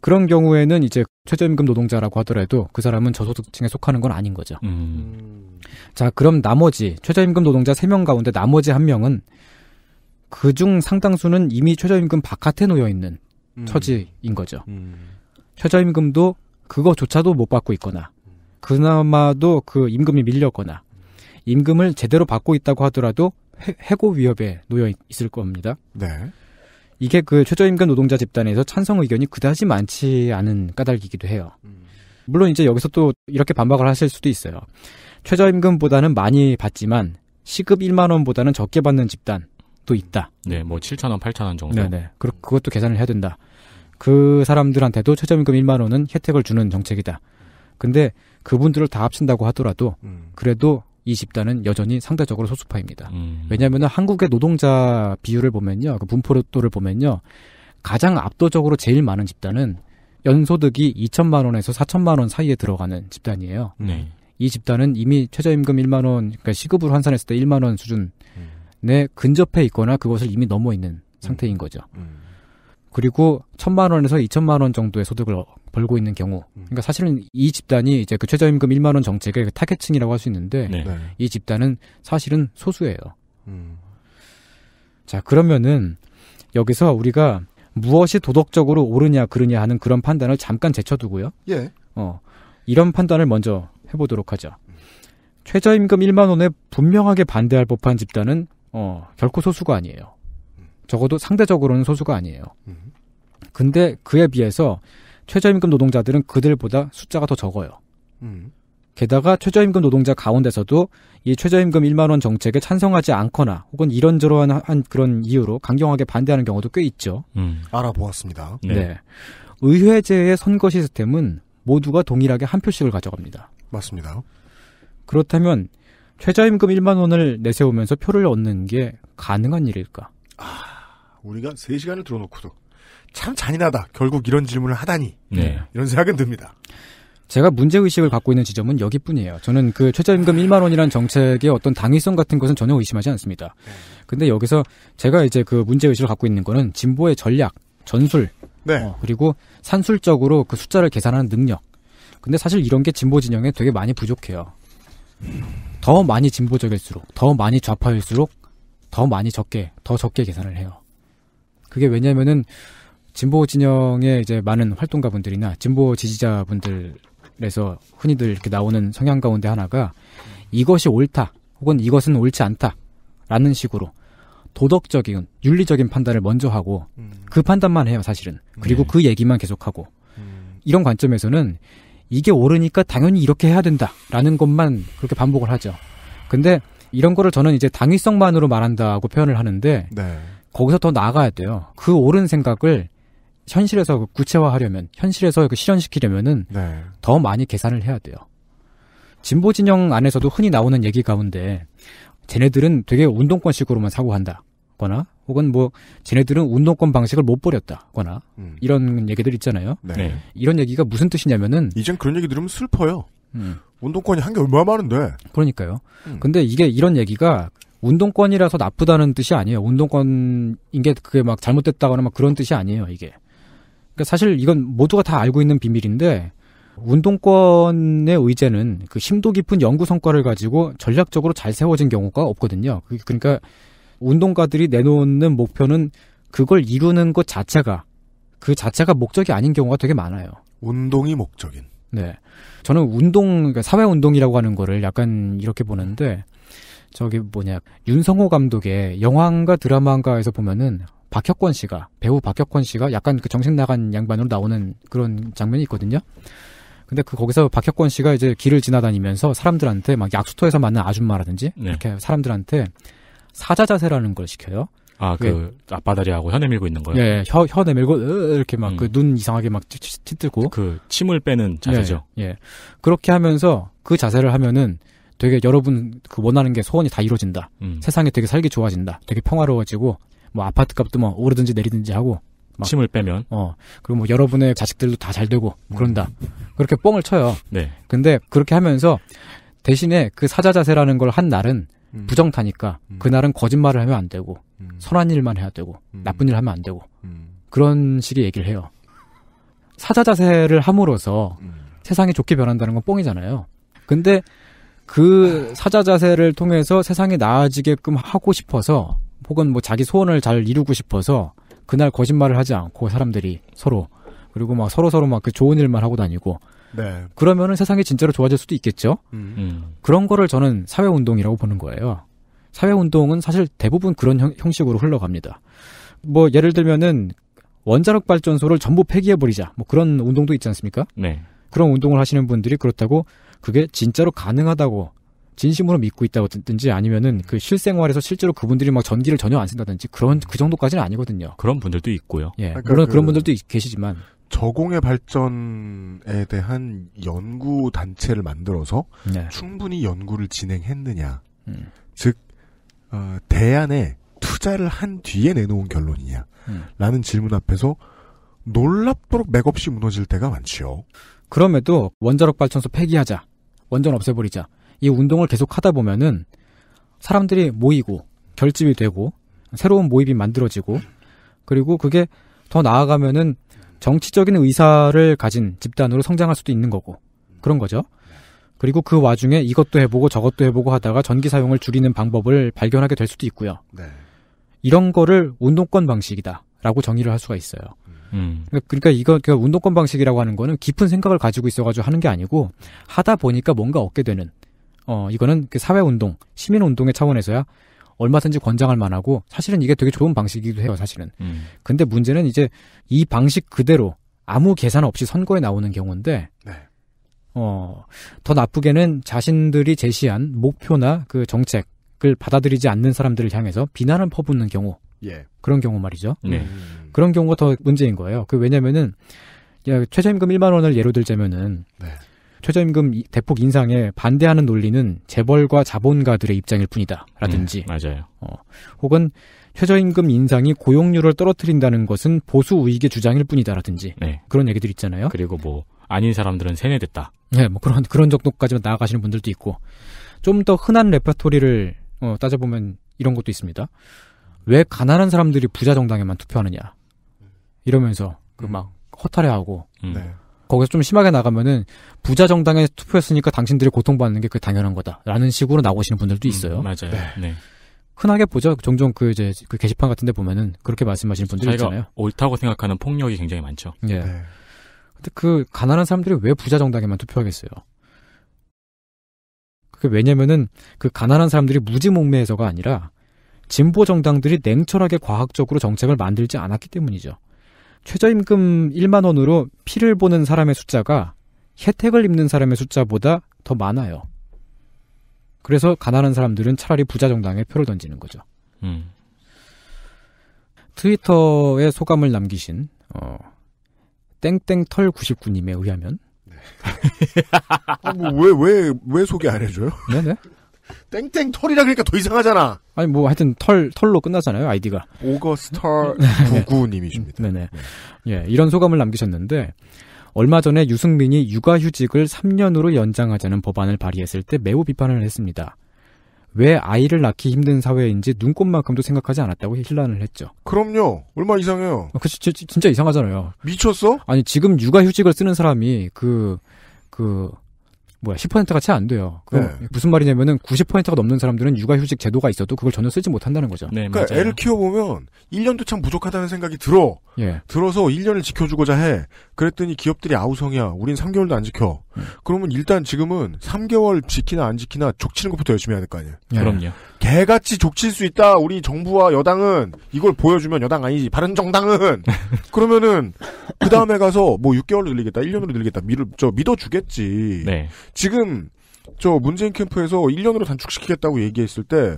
그런 경우에는 이제 최저임금 노동자라고 하더라도 그 사람은 저소득층에 속하는 건 아닌 거죠. 음. 음. 자, 그럼 나머지 최저임금 노동자 3명 가운데 나머지 1명은그 중 상당수는 이미 최저임금 바깥에 놓여 있는 음. 처지인 거죠. 음. 최저임금도 그거조차도 못 받고 있거나 그나마도 그 임금이 밀렸거나 임금을 제대로 받고 있다고 하더라도 해, 해고 위협에 놓여 있을 겁니다. 네. 이게 그 최저임금 노동자 집단에서 찬성 의견이 그다지 많지 않은 까닭이기도 해요. 음. 물론 이제 여기서 또 이렇게 반박을 하실 수도 있어요. 최저임금보다는 많이 받지만 시급 1만 원보다는 적게 받는 집단도 있다. 네, 뭐 7천 원, 8천 원 정도. 네, 네. 그 그것도 계산을 해야 된다. 그 사람들한테도 최저임금 1만 원은 혜택을 주는 정책이다. 근데 그분들을 다 합친다고 하더라도 음. 그래도 이 집단은 여전히 상대적으로 소수파입니다. 음. 왜냐하면 한국의 노동자 비율을 보면요, 그 분포도를 보면요, 가장 압도적으로 제일 많은 집단은 연소득이 2천만 원에서 4천만 원 사이에 들어가는 집단이에요. 네. 이 집단은 이미 최저임금 1만 원, 그러니까 시급으로 환산했을 때 1만 원 수준에 근접해 있거나 그것을 이미 넘어 있는 상태인 거죠. 음. 음. 그리고 천만 원에서 이천만 원 정도의 소득을 벌고 있는 경우. 음. 그러니까 사실은 이 집단이 이제 그 최저임금 1만원 정책의 그 타겟층이라고 할 수 있는데 네. 네. 이 집단은 사실은 소수예요. 음. 자, 그러면은 여기서 우리가 무엇이 도덕적으로 옳으냐 그르냐 하는 그런 판단을 잠깐 제쳐두고요. 예. 어. 이런 판단을 먼저 해 보도록 하죠. 최저임금 1만 원에 분명하게 반대할 법한 집단은 어, 결코 소수가 아니에요. 적어도 상대적으로는 소수가 아니에요. 음. 근데 그에 비해서 최저임금 노동자들은 그들보다 숫자가 더 적어요. 음. 게다가 최저임금 노동자 가운데서도 이 최저임금 1만 원 정책에 찬성하지 않거나 혹은 이런저런 한 그런 이유로 강경하게 반대하는 경우도 꽤 있죠. 음. 알아보았습니다. 네. 네. 의회제의 선거 시스템은 모두가 동일하게 한 표씩을 가져갑니다. 맞습니다. 그렇다면 최저임금 1만 원을 내세우면서 표를 얻는 게 가능한 일일까? 아... 우리가 3시간을 들어놓고도 참 잔인하다. 결국 이런 질문을 하다니. 네. 이런 생각은 듭니다. 제가 문제의식을 갖고 있는 지점은 여기뿐이에요. 저는 그 최저임금 1만 원이란 정책의 어떤 당위성 같은 것은 전혀 의심하지 않습니다. 네. 근데 여기서 제가 이제 그 문제의식을 갖고 있는 거는 진보의 전략, 전술, 네. 어, 그리고 산술적으로 그 숫자를 계산하는 능력. 근데 사실 이런 게 진보 진영에 되게 많이 부족해요. 더 많이 진보적일수록, 더 많이 좌파일수록, 더 많이 적게, 더 적게 계산을 해요. 그게 왜냐면은 진보 진영의 이제 많은 활동가분들이나 진보 지지자분들에서 흔히들 이렇게 나오는 성향 가운데 하나가 이것이 옳다 혹은 이것은 옳지 않다라는 식으로 도덕적인 윤리적인 판단을 먼저 하고 음. 그 판단만 해요 사실은 그리고 네. 그 얘기만 계속하고 음. 이런 관점에서는 이게 옳으니까 당연히 이렇게 해야 된다라는 것만 그렇게 반복을 하죠 근데 이런 거를 저는 이제 당위성만으로 말한다고 표현을 하는데 네. 거기서 더 나아가야 돼요. 그 옳은 생각을 현실에서 구체화하려면, 현실에서 그 실현시키려면은 네. 더 많이 계산을 해야 돼요. 진보 진영 안에서도 흔히 나오는 얘기 가운데 쟤네들은 되게 운동권식으로만 사고한다거나 혹은 뭐 쟤네들은 운동권 방식을 못 버렸다거나 음. 이런 얘기들 있잖아요. 네. 네. 이런 얘기가 무슨 뜻이냐면은 이젠 그런 얘기 들으면 슬퍼요. 음. 운동권이 한 게 얼마나 많은데. 그러니까요. 음. 근데 이게 이런 얘기가 운동권이라서 나쁘다는 뜻이 아니에요. 운동권인 게 그게 막 잘못됐다거나 막 그런 뜻이 아니에요, 이게. 그러니까 사실 이건 모두가 다 알고 있는 비밀인데 운동권의 의제는 그 심도 깊은 연구 성과를 가지고 전략적으로 잘 세워진 경우가 없거든요. 그, 그러니까 운동가들이 내놓는 목표는 그걸 이루는 것 자체가 그 자체가 목적이 아닌 경우가 되게 많아요. 운동이 목적인. 네. 저는 운동, 그러니까 사회 운동이라고 하는 거를 약간 이렇게 보는데 저기 뭐냐 윤성호 감독의 영화인가 드라마인가에서 보면은 박혁권 씨가 배우 박혁권 씨가 약간 그 정신 나간 양반으로 나오는 그런 장면이 있거든요. 근데 그 거기서 박혁권 씨가 이제 길을 지나다니면서 사람들한테 막 약수터에서 만난 아줌마라든지 네. 이렇게 사람들한테 사자 자세라는 걸 시켜요. 아, 그, 왜? 앞바다리하고 혀 내밀고 있는 거예요? 예, 혀, 혀 내밀고, 이렇게 막, 그, 눈 이상하게 막 찌, 찌, 찌들고. 그, 침을 빼는 자세죠? 예, 예. 그렇게 하면서, 그 자세를 하면은, 되게 여러분 그 원하는 게 소원이 다 이루어진다. 음. 세상이 되게 살기 좋아진다. 되게 평화로워지고 뭐 아파트 값도 뭐 오르든지 내리든지 하고 막, 침을 빼면 어 그리고 뭐 여러분의 자식들도 다 잘 되고 뭐 그런다. 그렇게 뻥을 쳐요. 네. 근데 그렇게 하면서 대신에 그 사자 자세라는 걸 한 날은 음. 부정타니까 음. 그날은 거짓말을 하면 안 되고 음. 선한 일만 해야 되고 음. 나쁜 일 하면 안 되고 음. 그런 식의 얘기를 해요. 사자 자세를 함으로써 세상이 좋게 변한다는 건 뻥이잖아요. 근데 그 사자 자세를 통해서 세상이 나아지게끔 하고 싶어서 혹은 뭐 자기 소원을 잘 이루고 싶어서 그날 거짓말을 하지 않고 사람들이 서로 그리고 막 서로 서로 막 그 좋은 일만 하고 다니고 네. 그러면은 세상이 진짜로 좋아질 수도 있겠죠. 음. 음. 그런 거를 저는 사회 운동이라고 보는 거예요. 사회 운동은 사실 대부분 그런 형, 식으로 흘러갑니다. 뭐 예를 들면은 원자력 발전소를 전부 폐기해 버리자. 뭐 그런 운동도 있지 않습니까? 네. 그런 운동을 하시는 분들이 그렇다고 그게 진짜로 가능하다고 진심으로 믿고 있다든지 아니면은 그 실생활에서 실제로 그분들이 막 전기를 전혀 안 쓴다든지 그런 그 정도까지는 아니거든요. 그런 분들도 있고요. 예, 그러니까 물론 그 그런 분들도 계시지만 저공의 발전에 대한 연구 단체를 만들어서 네. 충분히 연구를 진행했느냐, 음. 즉 어, 대안에 투자를 한 뒤에 내놓은 결론이냐라는 음. 질문 앞에서 놀랍도록 맥없이 무너질 때가 많지요. 그럼에도 원자력 발전소 폐기하자. 완전 없애버리자. 이 운동을 계속 하다 보면은 사람들이 모이고 결집이 되고 새로운 모임이 만들어지고 그리고 그게 더 나아가면은 정치적인 의사를 가진 집단으로 성장할 수도 있는 거고 그런 거죠. 그리고 그 와중에 이것도 해보고 저것도 해보고 하다가 전기 사용을 줄이는 방법을 발견하게 될 수도 있고요. 네. 이런 거를 운동권 방식이다라고 정의를 할 수가 있어요. 음. 그러니까 이거 그러니까 운동권 방식이라고 하는 거는 깊은 생각을 가지고 있어가지고 하는 게 아니고 하다 보니까 뭔가 얻게 되는 어 이거는 그 사회 운동, 시민 운동의 차원에서야 얼마든지 권장할 만하고 사실은 이게 되게 좋은 방식이기도 해요 사실은. 음. 근데 문제는 이제 이 방식 그대로 아무 계산 없이 선거에 나오는 경우인데 네. 어, 더 나쁘게는 자신들이 제시한 목표나 그 정책을 받아들이지 않는 사람들을 향해서 비난을 퍼붓는 경우. 예. 그런 경우 말이죠. 네. 음. 그런 경우가 더 문제인 거예요. 그 왜냐면은 야, 최저임금 1만 원을 예로 들자면은 네. 최저임금 대폭 인상에 반대하는 논리는 재벌과 자본가들의 입장일 뿐이다라든지 음, 맞아요. 어, 혹은 최저임금 인상이 고용률을 떨어뜨린다는 것은 보수 우익의 주장일 뿐이다라든지 네. 그런 얘기들 있잖아요. 그리고 뭐 아닌 사람들은 세뇌됐다. 네, 뭐 그런 그런 정도까지 만 나아가시는 분들도 있고 좀 더 흔한 레퍼토리를 어, 따져보면 이런 것도 있습니다. 왜 가난한 사람들이 부자 정당에만 투표하느냐? 이러면서 그막 음. 허탈해하고 음. 네. 거기서 좀 심하게 나가면은 부자 정당에 투표했으니까 당신들이 고통받는 게 그 당연한 거다라는 식으로 나오시는 분들도 음, 있어요. 음, 맞아요. 네. 네. 흔하게 보죠. 종종 그 이제 그 게시판 같은데 보면은 그렇게 말씀하시는 분들 있잖아요. 옳다고 생각하는 폭력이 굉장히 많죠. 예. 네. 근데 그 가난한 사람들이 왜 부자 정당에만 투표하겠어요? 그게 왜냐면은 그 가난한 사람들이 무지몽매해서가 아니라 진보 정당들이 냉철하게 과학적으로 정책을 만들지 않았기 때문이죠. 최저임금 1만 원으로 피를 보는 사람의 숫자가 혜택을 입는 사람의 숫자보다 더 많아요. 그래서 가난한 사람들은 차라리 부자 정당에 표를 던지는 거죠. 음. 트위터에 소감을 남기신 어, 땡땡털99님에 의하면 네. 아, 뭐왜왜왜 왜, 왜 소개 안 해줘요? 네네. 땡땡 털이라 그러니까 더 이상하잖아. 아니 뭐 하여튼 털 털로 끝나잖아요 아이디가. 오거스털 네. 구구님이십니다. 네네. 네. 예 이런 소감을 남기셨는데 얼마 전에 유승민이 육아휴직을 3년으로 연장하자는 법안을 발의했을 때 매우 비판을 했습니다. 왜 아이를 낳기 힘든 사회인지 눈꽃만큼도 생각하지 않았다고 힐난을 했죠. 그럼요. 얼마 이상해요. 아, 그 진짜, 진짜 이상하잖아요. 미쳤어? 아니 지금 육아휴직을 쓰는 사람이 그그 그, 그 뭐야 10%가 채 안 돼요. 그 네. 무슨 말이냐면은 90%가 넘는 사람들은 육아휴직 제도가 있어도 그걸 전혀 쓰지 못한다는 거죠. 네, 그러니까 맞아요. 애를 키워보면 1년도 참 부족하다는 생각이 들어. 예. 들어서 1년을 지켜주고자 해. 그랬더니 기업들이 아우성이야. 우린 3개월도 안 지켜. 그러면 일단 지금은 3개월 지키나 안 지키나 족치는 것부터 열심히 해야 될 거 아니에요. 예. 그럼요. 개같이 족칠 수 있다. 우리 정부와 여당은 이걸 보여주면 여당 아니지. 바른 정당은 그러면은 그 다음에 가서 뭐 6개월로 늘리겠다, 1년으로 늘리겠다. 믿을 저 믿어주겠지. 네. 지금 저 문재인 캠프에서 1년으로 단축시키겠다고 얘기했을 때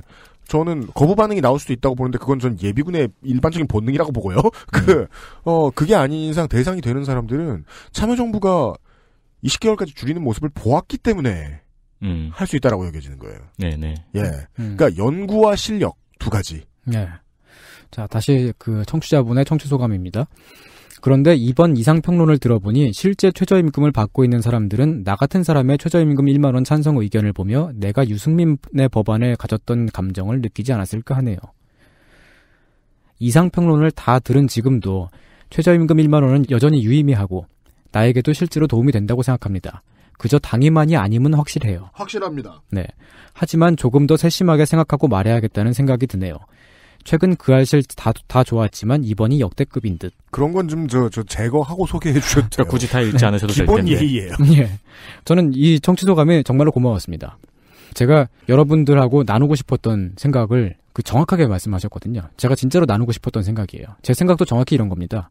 저는 거부 반응이 나올 수도 있다고 보는데 그건 전 예비군의 일반적인 본능이라고 보고요. 그, 음. 어, 그게 아닌 이상 대상이 되는 사람들은 참여정부가 20개월까지 줄이는 모습을 보았기 때문에 음. 할수 있다라고 여겨지는 거예요. 네네. 네. 예. 음. 그러니까 연구와 실력 두 가지. 네. 자 다시 그 청취자분의 청취 소감입니다. 그런데 이번 이상평론을 들어보니 실제 최저임금을 받고 있는 사람들은 나 같은 사람의 최저임금 1만원 찬성 의견을 보며 내가 유승민의 법안에 가졌던 감정을 느끼지 않았을까 하네요. 이상평론을 다 들은 지금도 최저임금 1만원은 여전히 유의미하고 나에게도 실제로 도움이 된다고 생각합니다. 그저 당이만이 아님은 확실해요. 확실합니다. 네. 하지만 조금 더 세심하게 생각하고 말해야겠다는 생각이 드네요. 최근 그 알실 다, 다 좋았지만 이번이 역대급인 듯. 그런 건 좀 저 저 제거하고 소개해 주셨죠. 굳이 다 읽지 네. 않으셔도 네, 될 텐데. 기본 예의예요. 예. 저는 이 청취도감에 정말로 고마웠습니다. 제가 여러분들하고 나누고 싶었던 생각을 그 정확하게 말씀하셨거든요. 제가 진짜로 나누고 싶었던 생각이에요. 제 생각도 정확히 이런 겁니다.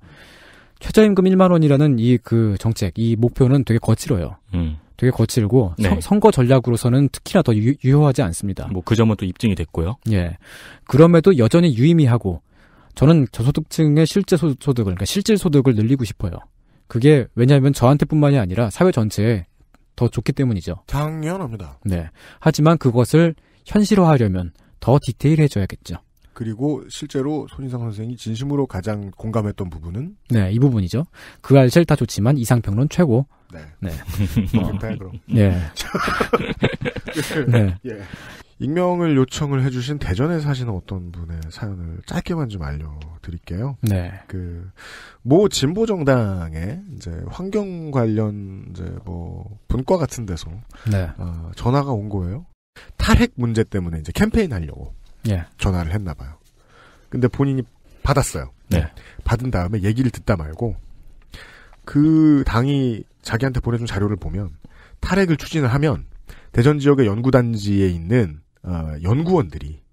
최저임금 1만 원이라는 이 그 정책, 이 목표는 되게 거칠어요. 음. 되게 거칠고 네. 선, 거 전략으로서는 특히나 더 유, 효하지 않습니다. 뭐 그 점은 또 입증이 됐고요. 예. 그럼에도 여전히 유의미하고 저는 저소득층의 실제 소득을 그러니까 실질 소득을 늘리고 싶어요. 그게 왜냐하면 저한테뿐만이 아니라 사회 전체에 더 좋기 때문이죠. 당연합니다. 네. 하지만 그것을 현실화하려면 더 디테일해져야겠죠. 그리고 실제로 손희상 선생이 진심으로 가장 공감했던 부분은 네, 이 부분이죠. 그알 싫다 좋지만 이상평론 최고. 네. 네. 그다 뭐, 그럼. 예. 네. 예. 익명을 요청을 해주신 대전에 사시는 어떤 분의 사연을 짧게만 좀 알려드릴게요. 네. 그, 모 진보정당의 이제 환경 관련 이제 뭐 분과 같은 데서. 네. 어, 전화가 온 거예요. 탈핵 문제 때문에 이제 캠페인 하려고. 예. 전화를 했나 봐요. 근데 본인이 받았어요. 네. 받은 다음에 얘기를 듣다 말고 그 당이 자기한테 보내준 자료를 보면 탈핵을 추진을 하면 대전 지역의 연구단지에 있는 어, 연구원들이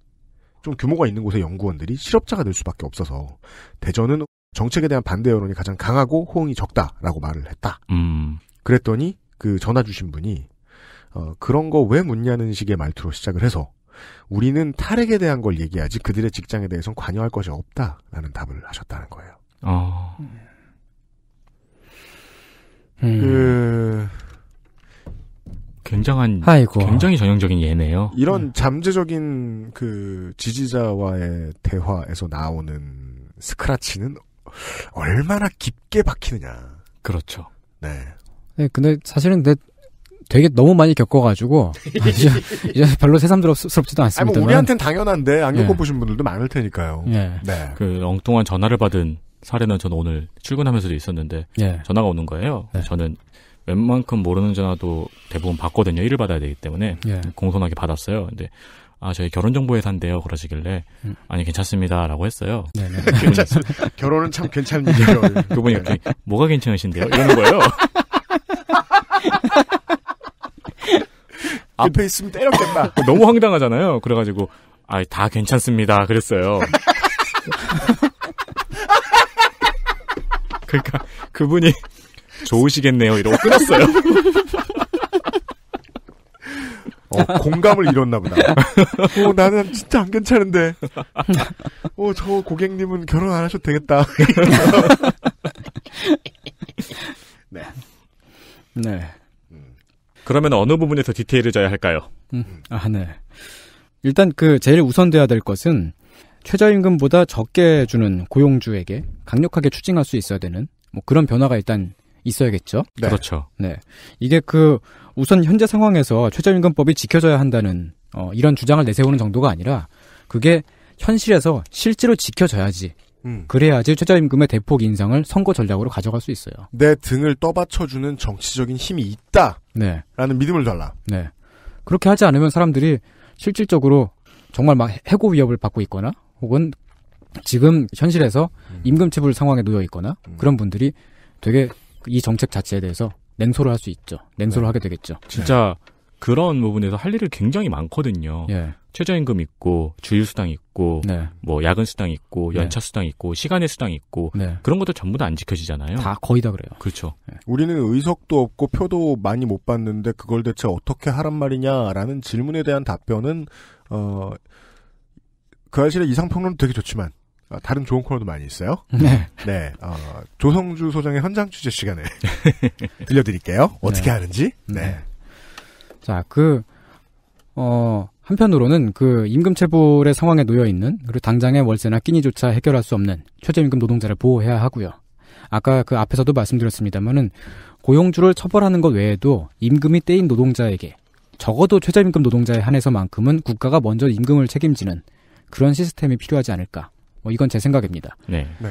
좀 규모가 있는 곳의 연구원들이 실업자가 될 수밖에 없어서 대전은 정책에 대한 반대 여론이 가장 강하고 호응이 적다라고 말을 했다. 음. 그랬더니 그 전화 주신 분이 어, 그런 거 왜 묻냐는 식의 말투로 시작을 해서 우리는 탈핵에 대한 걸 얘기하지 그들의 직장에 대해서는 관여할 것이 없다라는 답을 하셨다는 거예요. 어. 음. 그 굉장한 아이고. 굉장히 전형적인 예네요. 이런 음. 잠재적인 그 지지자와의 대화에서 나오는 스크라치는 얼마나 깊게 박히느냐. 그렇죠. 네. 네, 근데 사실은 내 되게 너무 많이 겪어가지고 이제, 이제 별로 새삼스럽지도 않습니다. 뭐 우리한테는 당연한데 안 겪어보신 예. 분들도 많을 테니까요. 예. 네. 그 엉뚱한 전화를 받은 사례는 저는 오늘 출근하면서도 있었는데 예. 전화가 오는 거예요. 네. 저는 웬만큼 모르는 전화도 대부분 받거든요. 일을 받아야 되기 때문에 예. 공손하게 받았어요. 근데 아 저희 결혼 정보 회사인데요 그러시길래 음. 아니 괜찮습니다라고 했어요. 네, 네. 결혼은 참 괜찮은 일이에요. 그분이 네, 이렇게 뭐가 괜찮으신데요 이러는 거예요. 앞에 아, 있으면 그 때렸겠다. 아, 너무 황당하잖아요. 그래가지고 아다 괜찮습니다. 그랬어요. 그러니까 그분이 좋으시겠네요. 이러고 끊었어요. 어, 공감을 잃었나 보다. 어, 나는 진짜 안 괜찮은데. 어, 저 고객님은 결혼 안 하셔도 되겠다. 네. 네. 그러면 어느 부분에서 디테일을 져야 할까요? 음, 아, 네. 일단 그 제일 우선돼야 될 것은 최저임금보다 적게 주는 고용주에게 강력하게 추징할 수 있어야 되는 뭐 그런 변화가 일단 있어야겠죠. 네. 그렇죠. 네. 이게 그 우선 현재 상황에서 최저임금법이 지켜져야 한다는 어, 이런 주장을 내세우는 정도가 아니라 그게 현실에서 실제로 지켜져야지. 음. 그래야지 최저임금의 대폭 인상을 선거 전략으로 가져갈 수 있어요. 내 등을 떠받쳐주는 정치적인 힘이 있다. 네. 라는 믿음을 달라. 네. 그렇게 하지 않으면 사람들이 실질적으로 정말 막 해고 위협을 받고 있거나 혹은 지금 현실에서 음. 임금 체불 상황에 놓여 있거나 음. 그런 분들이 되게 이 정책 자체에 대해서 냉소를 할 수 있죠. 냉소를 네. 하게 되겠죠. 진짜 네. 그런 부분에서 할 일을 굉장히 많거든요. 예. 최저임금 있고 주휴수당 있고 네. 뭐 야근 수당 있고 네. 연차 수당 있고 시간의 수당 있고 네. 그런 것도 전부 다 안 지켜지잖아요. 다 거의 다 그래요. 그렇죠. 네. 우리는 의석도 없고 표도 많이 못 받는데 그걸 대체 어떻게 하란 말이냐라는 질문에 대한 답변은 어그사실에 이상 평론도 되게 좋지만 어, 다른 좋은 코너도 많이 있어요. 네. 네. 어, 조성주 소장의 현장 취재 시간에 들려드릴게요. 어떻게 네. 하는지. 네. 네. 자, 그, 어, 한편으로는 그 임금체불의 상황에 놓여 있는 그리고 당장의 월세나 끼니조차 해결할 수 없는 최저임금 노동자를 보호해야 하고요. 아까 그 앞에서도 말씀드렸습니다만은 고용주를 처벌하는 것 외에도 임금이 떼인 노동자에게 적어도 최저임금 노동자에 한해서만큼은 국가가 먼저 임금을 책임지는 그런 시스템이 필요하지 않을까. 뭐 이건 제 생각입니다. 네. 네.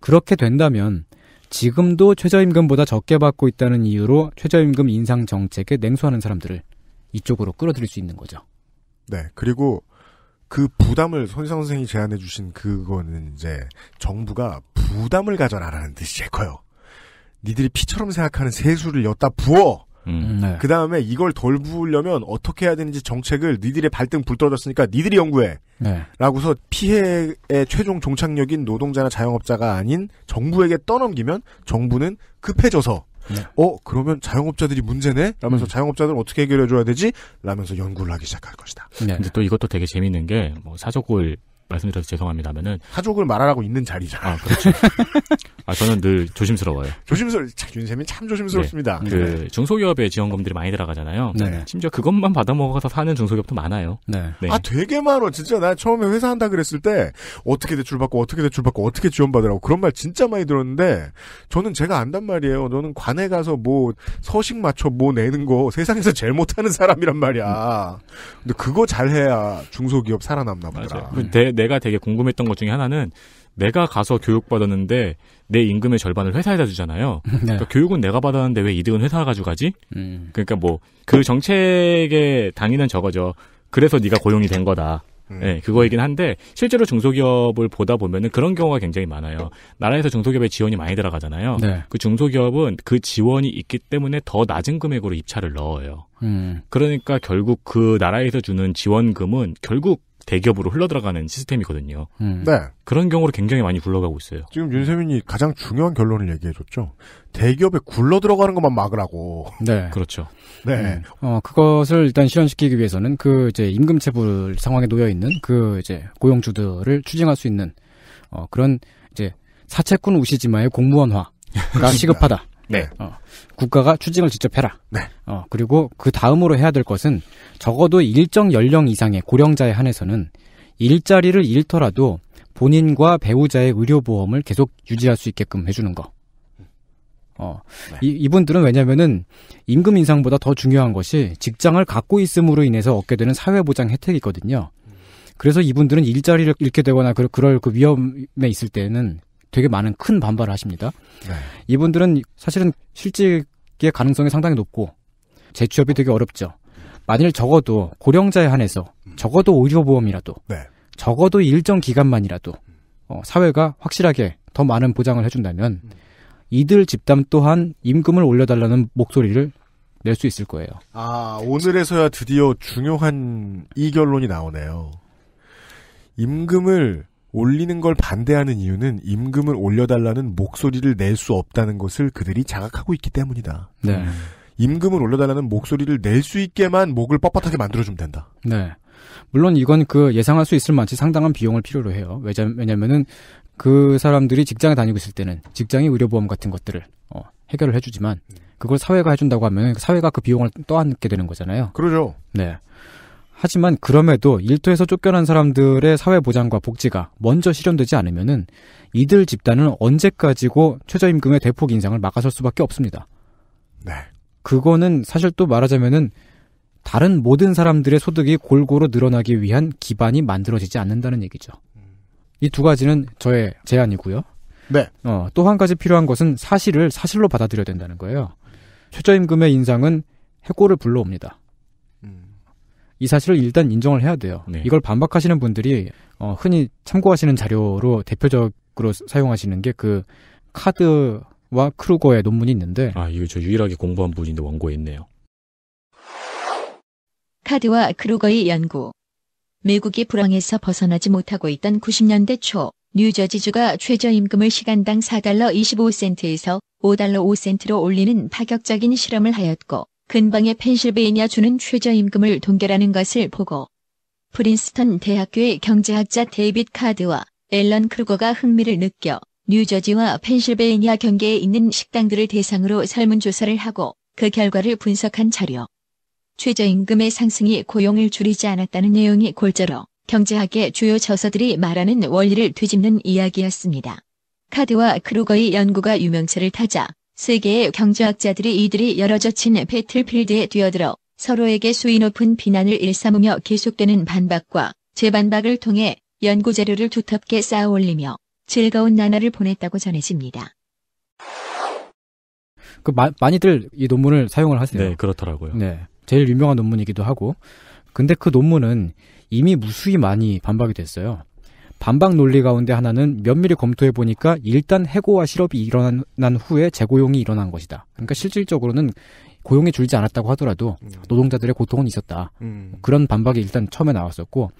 그렇게 된다면 지금도 최저임금보다 적게 받고 있다는 이유로 최저임금 인상 정책에 냉소하는 사람들을 이쪽으로 끌어들일 수 있는 거죠. 네. 그리고 그 부담을 손희상 선생이 제안해 주신 그거는 이제 정부가 부담을 가져라라는 뜻이 제 커요. 니들이 피처럼 생각하는 세수를 엿다 부어! 음. 네. 그 다음에 이걸 돌부으려면 어떻게 해야 되는지 정책을 니들의 발등 불 떨어졌으니까 니들이 연구해. 네. 라고서 피해의 최종 종착역인 노동자나 자영업자가 아닌 정부에게 떠넘기면 정부는 급해져서 네. 어 그러면 자영업자들이 문제네 라면서 음. 자영업자들은 어떻게 해결해 줘야 되지 라면서 연구를 하기 시작할 것이다. 네. 근데 또 이것도 되게 재밌는 게 뭐 사족을 말씀드려서 죄송합니다만은 사족을 말하라고 있는 자리잖아. 아, 그렇죠. 아, 저는 늘 조심스러워요. 조심스러워. 윤쌤이 참 조심스럽습니다. 네. 그 네. 중소기업에 지원금들이 많이 들어가잖아요. 네. 네. 심지어 그것만 받아먹어서 사는 중소기업도 많아요. 네. 네. 아, 되게 많아. 진짜 나 처음에 회사 한다 그랬을 때 어떻게 대출받고 어떻게 대출받고 어떻게 지원받으라고 그런 말 진짜 많이 들었는데 저는 제가 안단 말이에요. 너는 관에 가서 뭐 서식 맞춰 뭐 내는 거 세상에서 제일 못하는 사람이란 말이야. 근데 그거 잘해야 중소기업 살아남나 보더라. 맞아 그 내가 되게 궁금했던 것 중에 하나는 내가 가서 교육받았는데 내 임금의 절반을 회사에다 주잖아요. 그러니까 네. 그러니까 교육은 내가 받았는데 왜 이득은 회사가 가져가지? 음. 그러니까 뭐 그 정책의 당위는 저거죠. 그래서 네가 고용이 된 거다. 예, 네, 그거이긴 한데 실제로 중소기업을 보다 보면은 그런 경우가 굉장히 많아요. 나라에서 중소기업에 지원이 많이 들어가잖아요. 네. 그 중소기업은 그 지원이 있기 때문에 더 낮은 금액으로 입찰을 넣어요. 음. 그러니까 결국 그 나라에서 주는 지원금은 결국 대기업으로 흘러들어가는 시스템이거든요. 음. 네. 그런 경우로 굉장히 많이 굴러가고 있어요. 지금 윤세민이 가장 중요한 결론을 얘기해줬죠. 대기업에 굴러 들어가는 것만 막으라고. 네. 그렇죠. 네. 음. 어, 그것을 일단 실현시키기 위해서는 그 이제 임금 체불 상황에 놓여 있는 그 이제 고용주들을 추징할 수 있는 어, 그런 이제 사채꾼 우시지마의 공무원화가 시급하다. 네. 어, 국가가 추징을 직접 해라. 네. 어, 그리고 그 다음으로 해야 될 것은 적어도 일정 연령 이상의 고령자에 한해서는 일자리를 잃더라도 본인과 배우자의 의료보험을 계속 유지할 수 있게끔 해주는 거. 어, 네. 이, 이분들은 왜냐면은 임금 인상보다 더 중요한 것이 직장을 갖고 있음으로 인해서 얻게 되는 사회보장 혜택이거든요. 그래서 이분들은 일자리를 잃게 되거나 그, 그럴 그 위험에 있을 때는 되게 많은 큰 반발을 하십니다. 네. 이분들은 사실은 실직의 가능성이 상당히 높고 재취업이 되게 어렵죠. 만일 적어도 고령자에 한해서 음. 적어도 의료보험이라도 네. 적어도 일정 기간만이라도 어, 사회가 확실하게 더 많은 보장을 해준다면 음. 이들 집단 또한 임금을 올려달라는 목소리를 낼 수 있을 거예요. 아 오늘에서야 드디어 중요한 이 결론이 나오네요. 임금을 올리는 걸 반대하는 이유는 임금을 올려달라는 목소리를 낼 수 없다는 것을 그들이 자각하고 있기 때문이다. 네. 임금을 올려달라는 목소리를 낼 수 있게만 목을 뻣뻣하게 만들어주면 된다. 네. 물론 이건 그 예상할 수 있을 만치 상당한 비용을 필요로 해요. 왜냐면은 그 사람들이 직장에 다니고 있을 때는 직장의 의료보험 같은 것들을 어, 해결을 해주지만 그걸 사회가 해준다고 하면 사회가 그 비용을 떠안게 되는 거잖아요. 그러죠. 네. 하지만 그럼에도 일터에서 쫓겨난 사람들의 사회보장과 복지가 먼저 실현되지 않으면은 이들 집단은 언제까지고 최저임금의 대폭 인상을 막아설 수밖에 없습니다. 네. 그거는 사실 또 말하자면은 다른 모든 사람들의 소득이 골고루 늘어나기 위한 기반이 만들어지지 않는다는 얘기죠. 이 두 가지는 저의 제안이고요. 네. 어, 또 한 가지 필요한 것은 사실을 사실로 받아들여야 된다는 거예요. 최저임금의 인상은 해고를 불러옵니다. 이 사실을 일단 인정을 해야 돼요. 네. 이걸 반박하시는 분들이 어, 흔히 참고하시는 자료로 대표적으로 사용하시는 게 그 카드와 크루거의 논문이 있는데 아 이거 저 유일하게 공부한 분인데 원고에 있네요. 카드와 크루거의 연구 미국이 불황에서 벗어나지 못하고 있던 90년대 초 뉴저지주가 최저임금을 시간당 4달러 25센트에서 5달러 5센트로 올리는 파격적인 실험을 하였고 근방의 펜실베이니아 주는 최저임금을 동결하는 것을 보고 프린스턴 대학교의 경제학자 데이빗 카드와 앨런 크루거가 흥미를 느껴 뉴저지와 펜실베이니아 경계에 있는 식당들을 대상으로 설문조사를 하고 그 결과를 분석한 자료. 최저임금의 상승이 고용을 줄이지 않았다는 내용이 골자로 경제학의 주요 저서들이 말하는 원리를 뒤집는 이야기였습니다. 카드와 크루거의 연구가 유명세를 타자 세계의 경제학자들이 이들이 열어젖힌 배틀필드에 뛰어들어 서로에게 수위 높은 비난을 일삼으며 계속되는 반박과 재반박을 통해 연구자료를 두텁게 쌓아 올리며 즐거운 나날을 보냈다고 전해집니다. 그 마, 많이들 이 논문을 사용을 하세요. 네, 그렇더라고요. 네. 제일 유명한 논문이기도 하고. 근데 그 논문은 이미 무수히 많이 반박이 됐어요. 반박 논리 가운데 하나는 면밀히 검토해 보니까 일단 해고와 실업이 일어난 후에 재고용이 일어난 것이다. 그러니까 실질적으로는 고용이 줄지 않았다고 하더라도 음. 노동자들의 고통은 있었다. 음. 그런 반박이 일단 처음에 나왔었고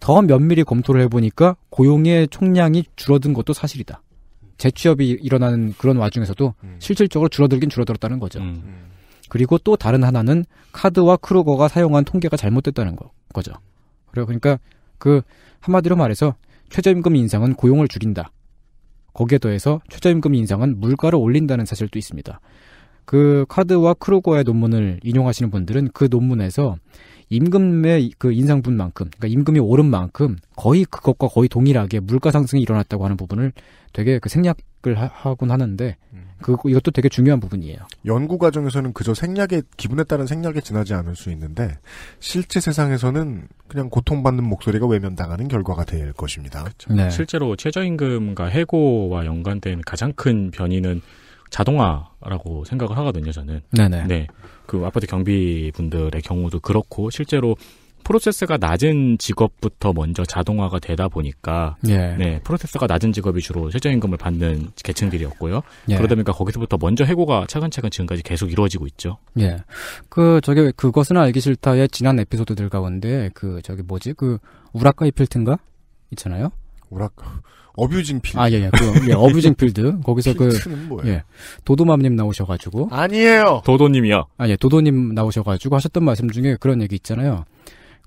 더 면밀히 검토를 해보니까 고용의 총량이 줄어든 것도 사실이다. 재취업이 일어나는 그런 와중에서도 음. 실질적으로 줄어들긴 줄어들었다는 거죠. 음. 음. 그리고 또 다른 하나는 카드와 크루거가 사용한 통계가 잘못됐다는 거, 거죠. 그래요. 그러니까 그 한마디로 말해서 최저임금 인상은 고용을 줄인다 거기에 더해서 최저임금 인상은 물가를 올린다는 사실도 있습니다. 그 카드와 크루거의 논문을 인용하시는 분들은 그 논문에서 임금의 그 인상분만큼, 그러니까 임금이 오른 만큼 거의 그것과 거의 동일하게 물가 상승이 일어났다고 하는 부분을 되게 그 생략을 하, 곤 하는데 음. 그 이것도 되게 중요한 부분이에요. 연구 과정에서는 그저 생략에 기분에 따른 생략에 지나지 않을 수 있는데 실제 세상에서는 그냥 고통받는 목소리가 외면당하는 결과가 될 것입니다. 그렇죠. 네. 실제로 최저임금과 해고와 연관된 가장 큰 변이는 자동화라고 생각을 하거든요, 저는. 네네. 네. 그 아파트 경비 분들의 경우도 그렇고 실제로 프로세스가 낮은 직업부터 먼저 자동화가 되다 보니까 예. 네 프로세스가 낮은 직업이 주로 최저임금을 받는 계층들이었고요. 예. 그러다 보니까 거기서부터 먼저 해고가 차근차근 지금까지 계속 이루어지고 있죠. 예, 그 저게 그것은 알기 싫다의 지난 에피소드들 가운데 그 저기 뭐지 그 우라카이 필튼가 있잖아요. 우라카 어뷰징 필드. 아, 예, 예. 그, 예, 어뷰징 필드. 거기서 그, 예. 도도맘님 나오셔가지고. 아니에요! 도도님이요. 아, 예. 도도님 나오셔가지고 하셨던 말씀 중에 그런 얘기 있잖아요.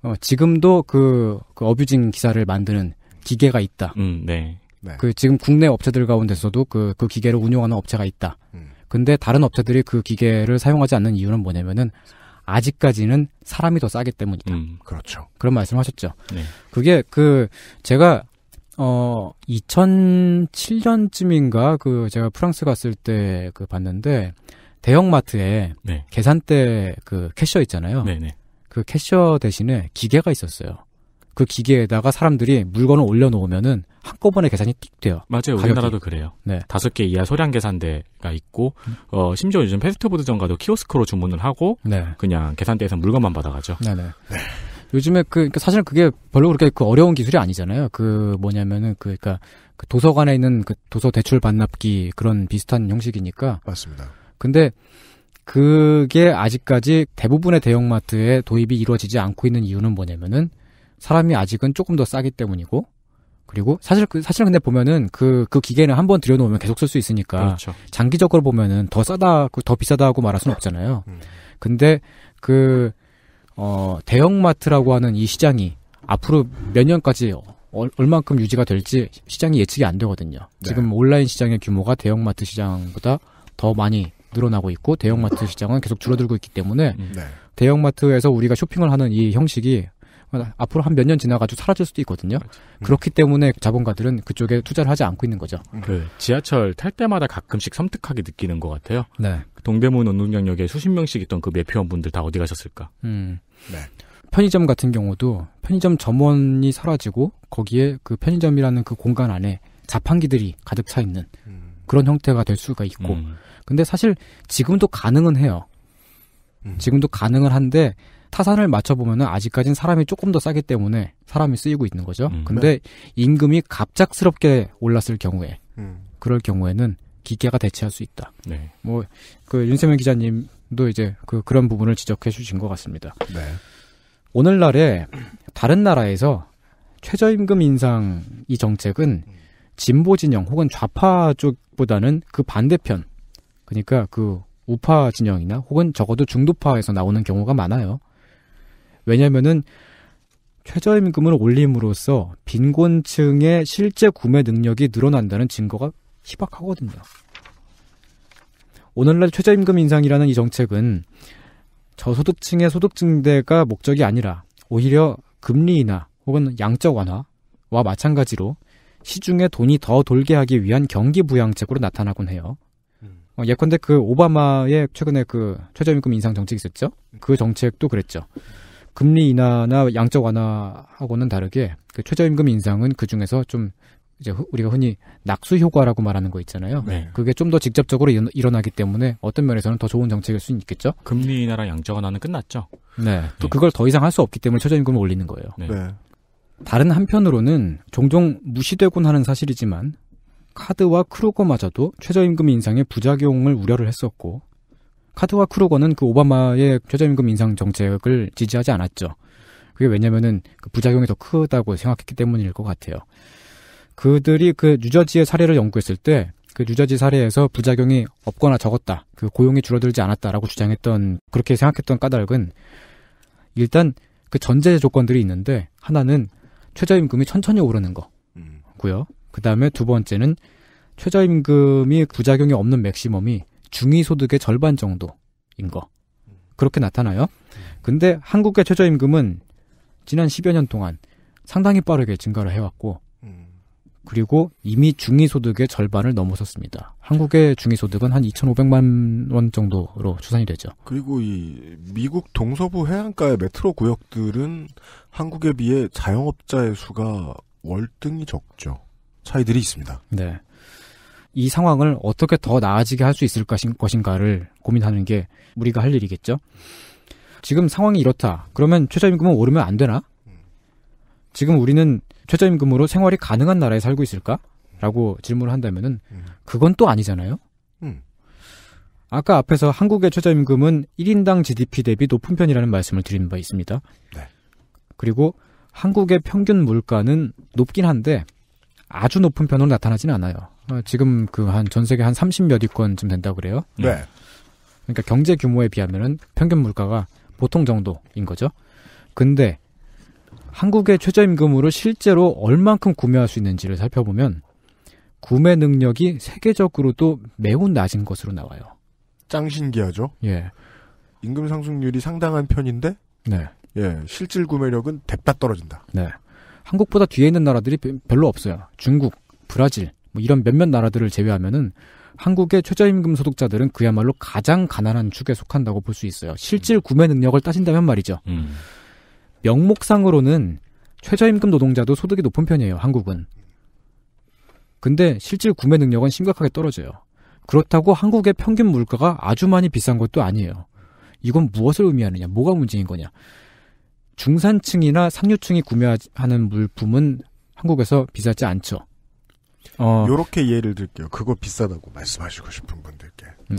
어, 지금도 그, 그 어뷰징 기사를 만드는 기계가 있다. 음, 네. 네. 그 지금 국내 업체들 가운데서도 그, 그 기계를 운영하는 업체가 있다. 음. 근데 다른 업체들이 그 기계를 사용하지 않는 이유는 뭐냐면은 아직까지는 사람이 더 싸기 때문이다. 음. 그렇죠. 그런 말씀 하셨죠. 네. 그게 그 제가 어, 2007년쯤인가 그 제가 프랑스 갔을 때 그 봤는데 대형마트에 네. 계산대 그 캐셔 있잖아요. 네네. 네. 그 캐셔 대신에 기계가 있었어요. 그 기계에다가 사람들이 물건을 올려놓으면은 한꺼번에 계산이 띡 돼요. 맞아요. 가격이. 우리나라도 그래요. 네. 다섯 개 이하 소량 계산대가 있고, 음. 어, 심지어 요즘 패스트푸드전 가도 키오스크로 주문을 하고, 네. 그냥 계산대에서 물건만 받아가죠. 네네. 네. 요즘에 그 그러니까 사실은 그게 별로 그렇게 그 어려운 기술이 아니잖아요. 그 뭐냐면은 그그니까그 도서관에 있는 그 도서 대출 반납기 그런 비슷한 형식이니까. 맞습니다. 근데 그게 아직까지 대부분의 대형마트에 도입이 이루어지지 않고 있는 이유는 뭐냐면은 사람이 아직은 조금 더 싸기 때문이고 그리고 사실 그 사실 근데 보면은 그그 그 기계는 한 번 들여놓으면 계속 쓸 수 있으니까 그렇죠. 장기적으로 보면은 더 싸다 더 비싸다고 말할 수는 없잖아요. 음. 근데 그 어, 대형마트라고 하는 이 시장이 앞으로 몇 년까지 얼, 얼만큼 유지가 될지 시장이 예측이 안 되거든요. 네. 지금 온라인 시장의 규모가 대형마트 시장보다 더 많이 늘어나고 있고 대형마트 시장은 계속 줄어들고 있기 때문에 음. 네. 대형마트에서 우리가 쇼핑을 하는 이 형식이 앞으로 한 몇 년 지나가지고 사라질 수도 있거든요. 그렇죠. 음. 그렇기 때문에 자본가들은 그쪽에 투자를 하지 않고 있는 거죠. 음. 그 지하철 탈 때마다 가끔씩 섬뜩하게 느끼는 것 같아요. 네. 그 동대문 운동장역에 수십 명씩 있던 그 매표원분들 다 어디 가셨을까? 음. 네. 편의점 같은 경우도 편의점 점원이 사라지고 거기에 그 편의점이라는 그 공간 안에 자판기들이 가득 차 있는 음. 그런 형태가 될 수가 있고. 음. 근데 사실 지금도 가능은 해요. 음. 지금도 가능은 한데 타산을 맞춰보면은 아직까진 사람이 조금 더 싸기 때문에 사람이 쓰이고 있는 거죠. 음. 근데 임금이 갑작스럽게 올랐을 경우에, 음. 그럴 경우에는 기계가 대체할 수 있다. 네. 뭐, 그 윤세민 기자님도 이제 그 그런 부분을 지적해 주신 것 같습니다. 네. 오늘날에 다른 나라에서 최저임금 인상 이 정책은 진보 진영 혹은 좌파 쪽보다는 그 반대편, 그러니까 그 우파 진영이나 혹은 적어도 중도파에서 나오는 경우가 많아요. 왜냐면은 최저임금을 올림으로써 빈곤층의 실제 구매 능력이 늘어난다는 증거가 희박하거든요. 오늘날 최저임금 인상이라는 이 정책은 저소득층의 소득 증대가 목적이 아니라 오히려 금리 인하 혹은 양적 완화와 마찬가지로 시중에 돈이 더 돌게 하기 위한 경기 부양책으로 나타나곤 해요. 음. 어, 예컨대 그 오바마의 최근에 그 최저임금 인상 정책이 있었죠? 그 정책도 그랬죠. 음. 금리 인하나 양적 완화하고는 다르게 그 최저임금 인상은 그 중에서 좀 이제 우리가 흔히 낙수 효과라고 말하는 거 있잖아요. 네. 그게 좀 더 직접적으로 일어나기 때문에 어떤 면에서는 더 좋은 정책일 수는 있겠죠. 금리 인하랑 양적 완화는 끝났죠. 네. 네. 또 네. 그걸 더 이상 할 수 없기 때문에 최저임금을 올리는 거예요. 네. 네. 다른 한편으로는 종종 무시되곤 하는 사실이지만 카드와 크루거마저도 최저임금 인상의 부작용을 우려를 했었고 카드와 크루거는 그 오바마의 최저임금 인상 정책을 지지하지 않았죠. 그게 왜냐면은 그 부작용이 더 크다고 생각했기 때문일 것 같아요. 그들이 그 뉴저지의 사례를 연구했을 때 그 뉴저지 사례에서 부작용이 없거나 적었다, 그 고용이 줄어들지 않았다라고 주장했던 그렇게 생각했던 까닭은 일단 그 전제 조건들이 있는데 하나는 최저임금이 천천히 오르는 거고요. 음. 그 다음에 두 번째는 최저임금이 부작용이 없는 맥시멈이 중위소득의 절반 정도인 거. 그렇게 나타나요. 음. 근데 한국의 최저임금은 지난 10여 년 동안 상당히 빠르게 증가를 해왔고, 음. 그리고 이미 중위소득의 절반을 넘어섰습니다. 한국의 중위소득은 한 2,500만 원 정도로 추산이 되죠. 그리고 이 미국 동서부 해안가의 메트로 구역들은 한국에 비해 자영업자의 수가 월등히 적죠. 차이들이 있습니다. 네. 이 상황을 어떻게 더 나아지게 할 수 있을 것인가를 고민하는 게 우리가 할 일이겠죠. 지금 상황이 이렇다. 그러면 최저임금은 오르면 안 되나? 지금 우리는 최저임금으로 생활이 가능한 나라에 살고 있을까? 라고 질문을 한다면은 그건 또 아니잖아요. 음. 아까 앞에서 한국의 최저임금은 1인당 GDP 대비 높은 편이라는 말씀을 드린 바 있습니다. 네. 그리고 한국의 평균 물가는 높긴 한데 아주 높은 편으로 나타나지는 않아요. 어, 지금 그 한 전 세계 한 30몇 위권쯤 된다고 그래요. 네. 네. 그러니까 경제 규모에 비하면은 평균 물가가 보통 정도인 거죠. 근데 한국의 최저임금으로 실제로 얼만큼 구매할 수 있는지를 살펴보면 구매 능력이 세계적으로도 매우 낮은 것으로 나와요. 짱 신기하죠? 예. 임금 상승률이 상당한 편인데, 네. 예, 실질 구매력은 대빠 떨어진다. 네. 한국보다 뒤에 있는 나라들이 별로 없어요. 중국, 브라질, 뭐 이런 몇몇 나라들을 제외하면은 한국의 최저임금 소득자들은 그야말로 가장 가난한 축에 속한다고 볼 수 있어요. 실질 음. 구매 능력을 따진다면 말이죠. 음. 명목상으로는 최저임금 노동자도 소득이 높은 편이에요. 한국은. 근데 실질 구매 능력은 심각하게 떨어져요. 그렇다고 한국의 평균 물가가 아주 많이 비싼 것도 아니에요. 이건 무엇을 의미하느냐, 뭐가 문제인 거냐. 중산층이나 상류층이 구매하는 물품은 한국에서 비싸지 않죠. 어. 요렇게 예를 들게요. 그거 비싸다고 말씀하시고 싶은 분들께. 음.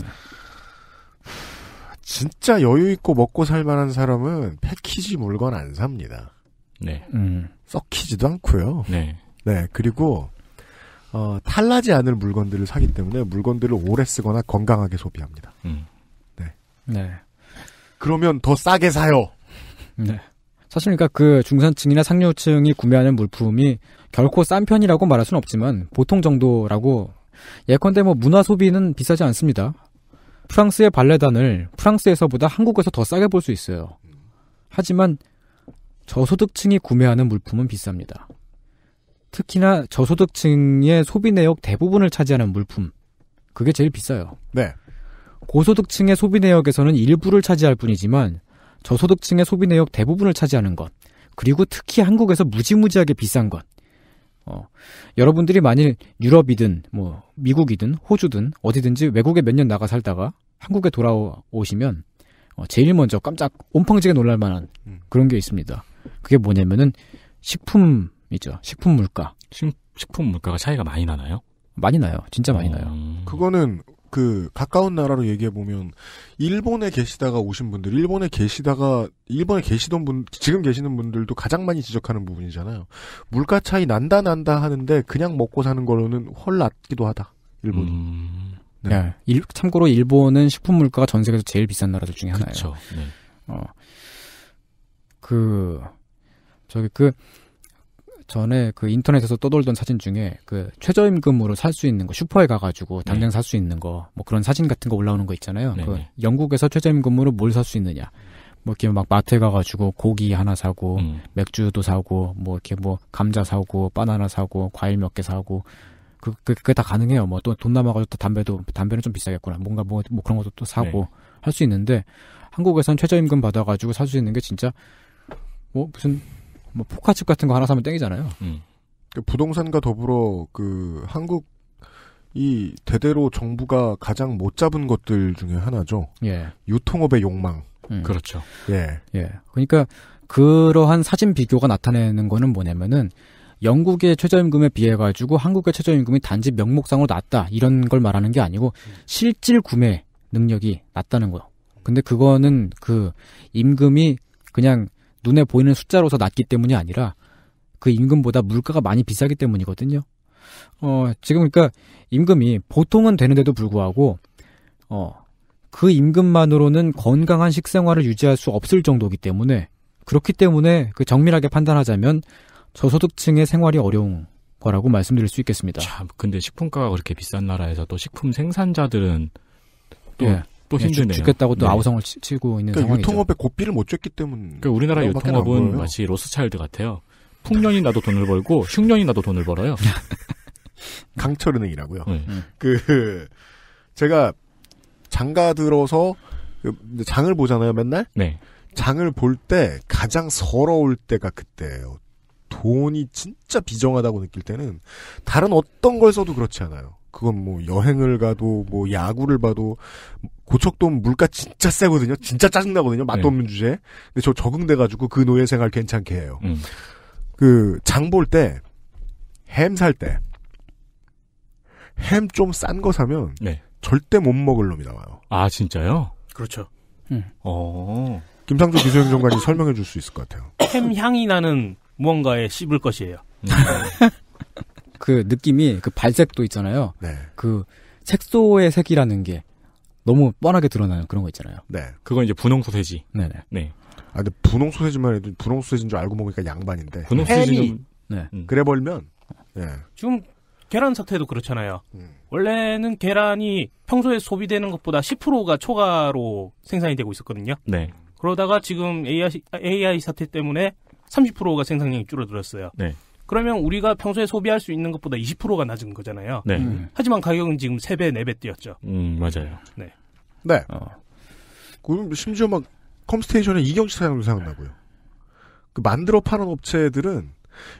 진짜 여유 있고 먹고 살 만한 사람은 패키지 물건 안 삽니다. 네. 음. 썩히지도 않고요. 네. 네. 그리고 어, 탈나지 않을 물건들을 사기 때문에 물건들을 오래 쓰거나 건강하게 소비합니다. 음. 네. 네. 그러면 더 싸게 사요. 네. 사실 그러니까 그 중산층이나 상류층이 구매하는 물품이 결코 싼 편이라고 말할 수는 없지만 보통 정도라고 예컨대 뭐 문화 소비는 비싸지 않습니다. 프랑스의 발레단을 프랑스에서보다 한국에서 더 싸게 볼 수 있어요. 하지만 저소득층이 구매하는 물품은 비쌉니다. 특히나 저소득층의 소비 내역 대부분을 차지하는 물품. 그게 제일 비싸요. 네. 고소득층의 소비 내역에서는 일부를 차지할 뿐이지만 저소득층의 소비 내역 대부분을 차지하는 것, 그리고 특히 한국에서 무지무지하게 비싼 것. 어, 여러분들이 만일 유럽이든 뭐 미국이든 호주든 어디든지 외국에 몇 년 나가 살다가 한국에 돌아오시면 어, 제일 먼저 깜짝 옴팡지게 놀랄 만한 음. 그런 게 있습니다. 그게 뭐냐면은 식품이죠. 식품 물가. 식, 식품 물가가 차이가 많이 나나요? 많이 나요. 진짜 많이 어... 나요. 음. 그거는 그 가까운 나라로 얘기해 보면 일본에 계시다가 오신 분들, 일본에 계시다가 일본에 계시던 분 지금 계시는 분들도 가장 많이 지적하는 부분이잖아요. 물가 차이 난다 난다 하는데 그냥 먹고 사는 걸로는 훨낫기도 하다. 일본이. 음... 네. 네. 일, 참고로 일본은 식품 물가가 전 세계에서 제일 비싼 나라들 중에 하나예요. 그렇죠. 네. 어. 그 저기 그 전에 그 인터넷에서 떠돌던 사진 중에 그 최저임금으로 살 수 있는 거 슈퍼에 가가지고 당장 네. 살수 있는 거 뭐 그런 사진 같은 거 올라오는 거 있잖아요. 네. 그 영국에서 최저임금으로 뭘 살 수 있느냐. 뭐 이렇게 막 마트에 가가지고 고기 하나 사고 음. 맥주도 사고 뭐 이렇게 뭐 감자 사고 바나나 사고 과일 몇 개 사고 그, 그, 그게 다 가능해요. 뭐, 또, 돈 남아가지고 또 담배도, 담배는 좀 비싸겠구나. 뭔가 뭐, 뭐 그런 것도 또 사고 네. 할수 있는데, 한국에선 최저임금 받아가지고 살 수 있는 게 진짜, 뭐, 무슨, 뭐 포카칩 같은 거 하나 사면 땡이잖아요. 음. 그 부동산과 더불어 그 한국 이 대대로 정부가 가장 못 잡은 것들 중에 하나죠. 예. 유통업의 욕망. 음. 그렇죠. 예. 예. 그러니까 그러한 사진 비교가 나타내는 거는 뭐냐면은 영국의 최저임금에 비해 가지고 한국의 최저임금이 단지 명목상으로 낮다 이런 걸 말하는 게 아니고 실질 구매 능력이 낮다는 거요. 근데 그거는 그 임금이 그냥 눈에 보이는 숫자로서 낮기 때문이 아니라 그 임금보다 물가가 많이 비싸기 때문이거든요. 어, 지금 그러니까 임금이 보통은 되는데도 불구하고 어, 그 임금만으로는 건강한 식생활을 유지할 수 없을 정도이기 때문에 그렇기 때문에 그 정밀하게 판단하자면 저소득층의 생활이 어려운 거라고 말씀드릴 수 있겠습니다. 참, 근데 식품가가 그렇게 비싼 나라에서 또 식품 생산자들은 또 예. 또 네, 힘드네요. 죽, 겠다고또 네. 아우성을 치고 있는 그러니까 상황이죠. 유통업에 고삐를 못 줬기 때문에. 그러니까 우리나라 유통업은 마치 로스차일드 같아요. 풍년이 나도 돈을 벌고 흉년이 나도 돈을 벌어요. 강철은행이라고요. 네. 음. 그 제가 장가 들어서 장을 보잖아요, 맨날. 네. 장을 볼 때 가장 서러울 때가 그때예요. 돈이 진짜 비정하다고 느낄 때는 다른 어떤 걸 써도 그렇지 않아요. 그건 뭐 여행을 가도 뭐 야구를 봐도 고척돔 물가 진짜 세거든요. 진짜 짜증나거든요. 네. 맛도 네. 없는 주제. 근데 저 적응돼가지고 그 노예 생활 괜찮게 해요. 음. 그장 볼 때 햄 살 때 햄 좀 싼 거 사면 네. 절대 못 먹을 놈이 나와요. 아 진짜요? 그렇죠. 음. 어. 김상조 기술행정관이 설명해 줄 수 있을 것 같아요. 햄 향이 나는 무언가에 씹을 것이에요. 음. 그 느낌이 그 발색도 있잖아요. 네. 그 색소의 색이라는 게 너무 뻔하게 드러나는 그런 거 있잖아요. 네. 그건 이제 분홍 소세지. 네네. 네. 아 근데 분홍 소세지만 해도 분홍 소세지인 줄 알고 먹으니까 양반인데. 분홍 소세지 네. 음. 그래 버리면 예. 지금 계란 사태도 그렇잖아요. 음. 원래는 계란이 평소에 소비되는 것보다 10%가 초과로 생산이 되고 있었거든요. 네. 그러다가 지금 AI, AI 사태 때문에 30%가 생산량이 줄어들었어요. 네. 그러면 우리가 평소에 소비할 수 있는 것보다 20%가 낮은 거잖아요. 네. 음. 음. 하지만 가격은 지금 3배, 4배 뛰었죠. 음, 맞아요. 네. 네. 어. 그럼 심지어 막 컴스테이션의 이경치 사장도 생각나고요. 그 만들어 파는 업체들은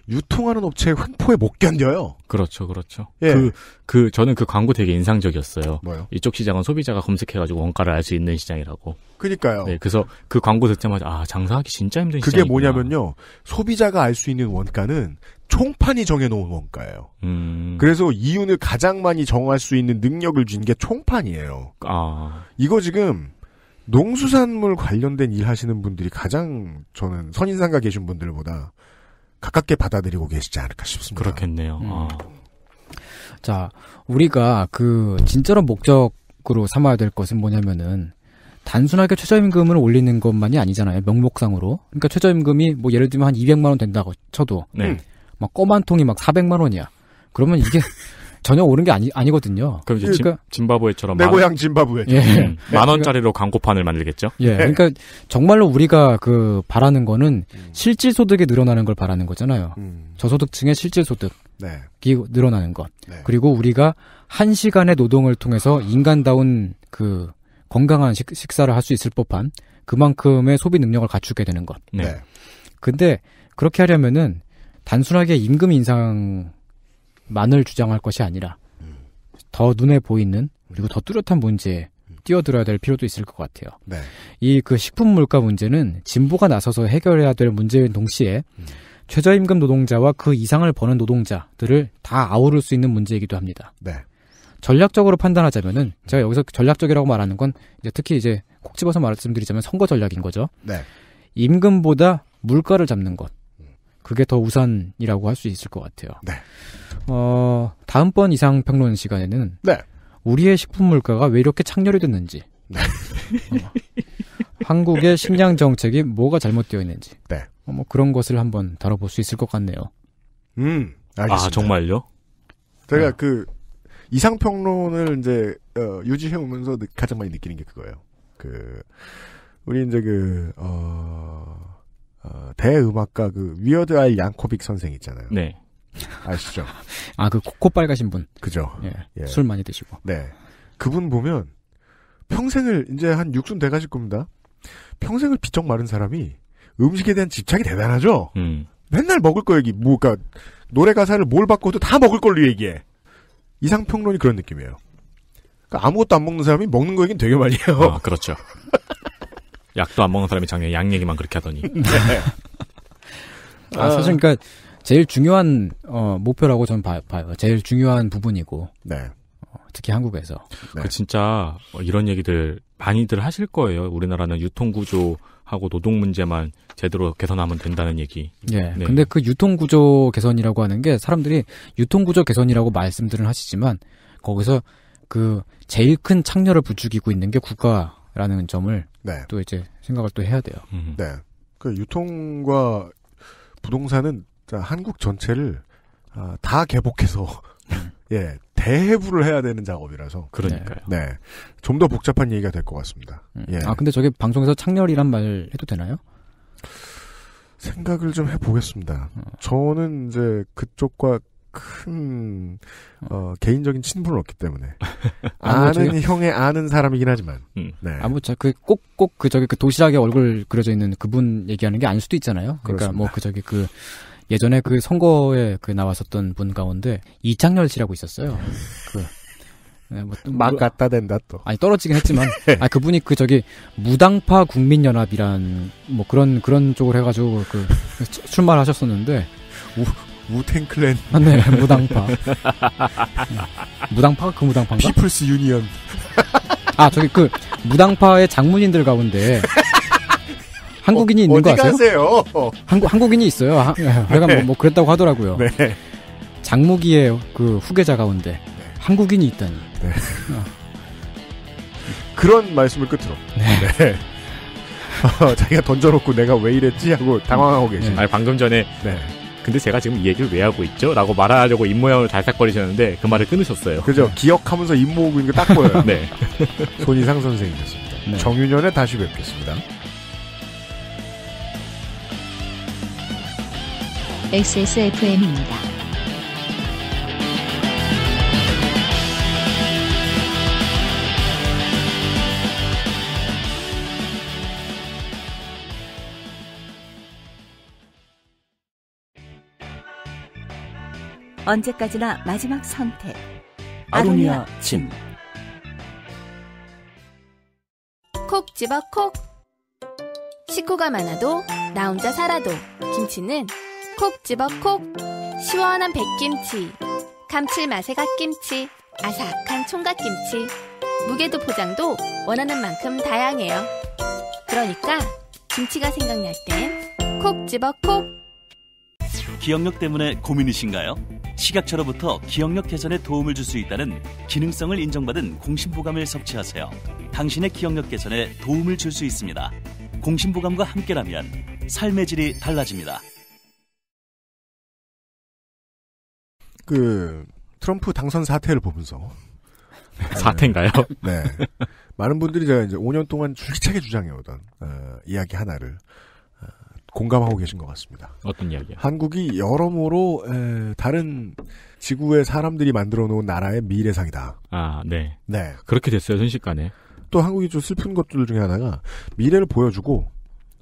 유통하는 업체의 횡포에 못 견뎌요. 그렇죠, 그렇죠. 예. 그, 그, 저는 그 광고 되게 인상적이었어요. 뭐요? 이쪽 시장은 소비자가 검색해가지고 원가를 알 수 있는 시장이라고. 그니까요. 네, 그래서 그 광고 듣자마자, 아, 장사하기 진짜 힘든 그게 시장이구나. 뭐냐면요. 소비자가 알 수 있는 원가는 총판이 정해놓은 원가예요. 음. 그래서 이윤을 가장 많이 정할 수 있는 능력을 준게 총판이에요. 아. 이거 지금 농수산물 관련된 일 하시는 분들이 가장 저는 선인상가 계신 분들보다 가깝게 받아들이고 계시지 않을까 싶습니다. 그렇겠네요. 음. 아. 자, 우리가 그 진짜로 목적으로 삼아야 될 것은 뭐냐면은 단순하게 최저임금을 올리는 것만이 아니잖아요. 명목상으로. 그러니까 최저임금이 뭐 예를 들면 한 200만 원 된다고 쳐도 네. 음. 막껌한 통이 막 400만 원이야. 그러면 이게 전혀 오른 게 아니 아니거든요. 그럼 이제 그러니까, 짐, 바브웨처럼내 고향 짐바브웨. 예. 음, 예 만 그러니까 원짜리로 광고판을 만들겠죠. 예, 예. 그러니까 정말로 우리가 그 바라는 거는 음. 실질 소득이 늘어나는 걸 바라는 거잖아요. 음. 저소득층의 실질 소득이 네. 늘어나는 것. 네. 그리고 우리가 한 시간의 노동을 통해서 인간다운 그 건강한 식, 식사를 할 수 있을 법한 그만큼의 소비 능력을 갖추게 되는 것. 네. 네. 근데 그렇게 하려면은 단순하게 임금 인상만을 주장할 것이 아니라 더 눈에 보이는 그리고 더 뚜렷한 문제에 뛰어들어야 될 필요도 있을 것 같아요. 네. 이그 식품 물가 문제는 진보가 나서서 해결해야 될 문제인 동시에 최저임금 노동자와 그 이상을 버는 노동자들을 다 아우를 수 있는 문제이기도 합니다. 네. 전략적으로 판단하자면은 제가 여기서 전략적이라고 말하는 건 이제 특히 이제 콕 집어서 말씀드리자면 선거 전략인 거죠. 네. 임금보다 물가를 잡는 것. 그게 더 우선이라고 할 수 있을 것 같아요. 네. 어, 다음번 이상 평론 시간에는 네. 우리의 식품 물가가 왜 이렇게 창렬이 됐는지 네. 어, 한국의 식량 정책이 뭐가 잘못되어 있는지 네. 어, 뭐 그런 것을 한번 다뤄볼 수 있을 것 같네요. 음, 알겠습니다. 아 정말요? 제가 네. 그 어. 그 이상 평론을 이제 유지해 오면서 가장 많이 느끼는 게 그거예요. 그 우리 이제 그 어. 어, 대음악가 그 위어드 알 양코빅 선생 있잖아요. 네. 아시죠? 아 그코코 빨가신 분. 그죠. 예. 예. 술 많이 드시고. 네. 그분 보면 평생을 이제 한 육순 돼 가실 겁니다. 평생을 비쩍 마른 사람이 음식에 대한 집착이 대단하죠. 음. 맨날 먹을 거 얘기. 뭐 그러니까 노래 가사를 뭘 바꿔도 다 먹을 걸로 얘기해. 이상 평론이 그런 느낌이에요. 그러니까 아무것도 안 먹는 사람이 먹는 거 얘기는 되게 많이 해요. 아, 그렇죠. 약도 안 먹는 사람이 작년에 양 얘기만 그렇게 하더니. 네. 아, 아, 사실 그러니까 제일 중요한 어, 목표라고 저는 봐, 봐요. 제일 중요한 부분이고. 네. 어, 특히 한국에서. 네. 그 진짜 뭐 이런 얘기들 많이들 하실 거예요. 우리나라는 유통 구조하고 노동 문제만 제대로 개선하면 된다는 얘기. 예. 네. 근데 그 유통 구조 개선이라고 하는 게 사람들이 유통 구조 개선이라고 말씀들은 하시지만 거기서 그 제일 큰창렬을 부추기고 있는 게 국가 라는 점을 네. 또 이제 생각을 또 해야 돼요. 음. 네. 그 유통과 부동산은 한국 전체를 아, 다 개복해서 음. 예 대해부를 해야 되는 작업이라서 그러니까요. 네, 좀 더 복잡한 얘기가 될 것 같습니다. 음. 예. 아 근데 저게 방송에서 창렬이란 말 해도 되나요? 생각을 좀 해보겠습니다. 어. 저는 이제 그쪽과 큰 어, 개인적인 친분은 없기 때문에 아, 아는 형의 아는 사람이긴 하지만 음. 네. 아무튼 그꼭꼭 그 저기 그 도시락에 얼굴 그려져 있는 그분 얘기하는 게 아닐 수도 있잖아요. 그러니까 뭐 그 저기 그 예전에 그 선거에 그 나왔었던 분 가운데 이창열 씨라고 있었어요. 그 네, 뭐, 또, 막 뭐 갖다 댄다 또. 아니 떨어지긴 했지만, 네. 아 그분이 그 저기 무당파 국민연합이란 뭐 그런 그런 쪽을 해가지고 그 출마를 하셨었는데 무탱클랜 아, 네, 무당파. 무당파? 그 무당파인가? 피플스 유니언. 아, 저기 그 무당파의 장문인들 가운데 한국인이 있는 어, 거 아세요? 가세요? 한국 한국인이 있어요. 내가 예, 뭐, 네. 뭐, 뭐, 그랬다고 하더라고요. 네. 장무기의 그 후계자 가운데 네. 한국인이 있다니. 네. 어. 그런 말씀을 끝으로. 네. 네. 어, 자기가 던져놓고 내가 왜 이랬지 하고 당황하고 계신. 네. 아니, 방금 전에 네. 근데 제가 지금 이 얘기를 왜 하고 있죠? 라고 말하려고 입모양을 달싹거리셨는데 그 말을 끊으셨어요. 그죠? 네. 기억하면서 입 모으고 있는 게 딱 보여요. 네. 손이상 선생님이었습니다. 네. 정윤년에 다시 뵙겠습니다. XSFM입니다. 언제까지나 마지막 선택. 아로니아 침. 콕 집어 콕. 식구가 많아도 나 혼자 살아도 김치는 콕 집어 콕. 시원한 백김치. 감칠맛의 갓김치. 아삭한 총각김치. 무게도 포장도 원하는 만큼 다양해요. 그러니까 김치가 생각날 땐콕 집어 콕. 기억력 때문에 고민이신가요? 시각처로부터 기억력 개선에 도움을 줄 수 있다는 기능성을 인정받은 공심보감을 섭취하세요. 당신의 기억력 개선에 도움을 줄 수 있습니다. 공심보감과 함께라면 삶의 질이 달라집니다. 그 트럼프 당선 사태를 보면서 사태인가요? 네. 많은 분들이 제가 이제 5년 동안 줄기차게 주장해오던 어, 이야기 하나를 공감하고 계신 것 같습니다. 어떤 이야기요? 한국이 여러모로 에, 다른 지구의 사람들이 만들어 놓은 나라의 미래상이다. 아, 네. 네. 그렇게 됐어요, 순식간에. 또 한국이 좀 슬픈 것들 중에 하나가 미래를 보여주고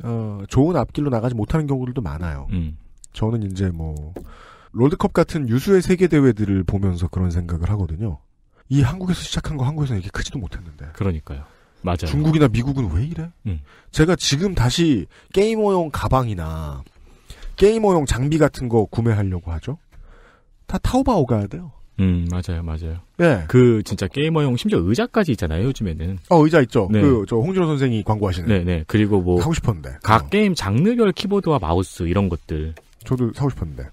어, 좋은 앞길로 나가지 못하는 경우들도 많아요. 음. 저는 이제 뭐 롤드컵 같은 유수의 세계 대회들을 보면서 그런 생각을 하거든요. 이 한국에서 시작한 거 한국에서 이게 크지도 못했는데. 그러니까요. 맞아요. 중국이나 미국은 왜 이래? 음. 제가 지금 다시 게이머용 가방이나 게이머용 장비 같은 거 구매하려고 하죠. 다 타오바오 가야 돼요. 음, 맞아요, 맞아요. 네. 그, 진짜 게이머용, 심지어 의자까지 있잖아요, 요즘에는. 어, 의자 있죠. 네. 그, 저, 홍준호 선생이 광고하시는. 네네. 네. 그리고 뭐. 사고 싶었는데. 각 어. 게임 장르별 키보드와 마우스, 이런 것들. 저도 사고 싶었는데.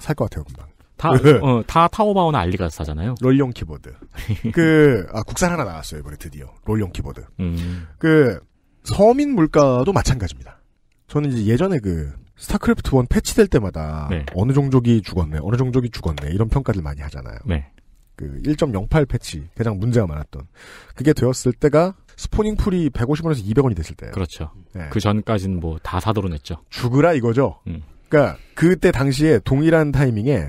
살 것 같아요, 금방. 다, 어, 다 타오바오나 알리가 사잖아요. 롤용 키보드. 그, 아, 국산 하나 나왔어요, 이번에 드디어. 롤용 키보드. 음. 그, 서민 물가도 마찬가지입니다. 저는 이제 예전에 그, 스타크래프트 1 패치될 때마다 네. 어느 종족이 죽었네, 어느 종족이 죽었네, 이런 평가를 많이 하잖아요. 네. 그, 1.08 패치, 가장 문제가 많았던. 그게 되었을 때가 스포닝 풀이 150원에서 200원이 됐을 때. 그렇죠. 네. 그 전까지는 뭐 다 사도로 냈죠. 죽으라 이거죠. 음. 그러니까 그때 당시에 동일한 타이밍에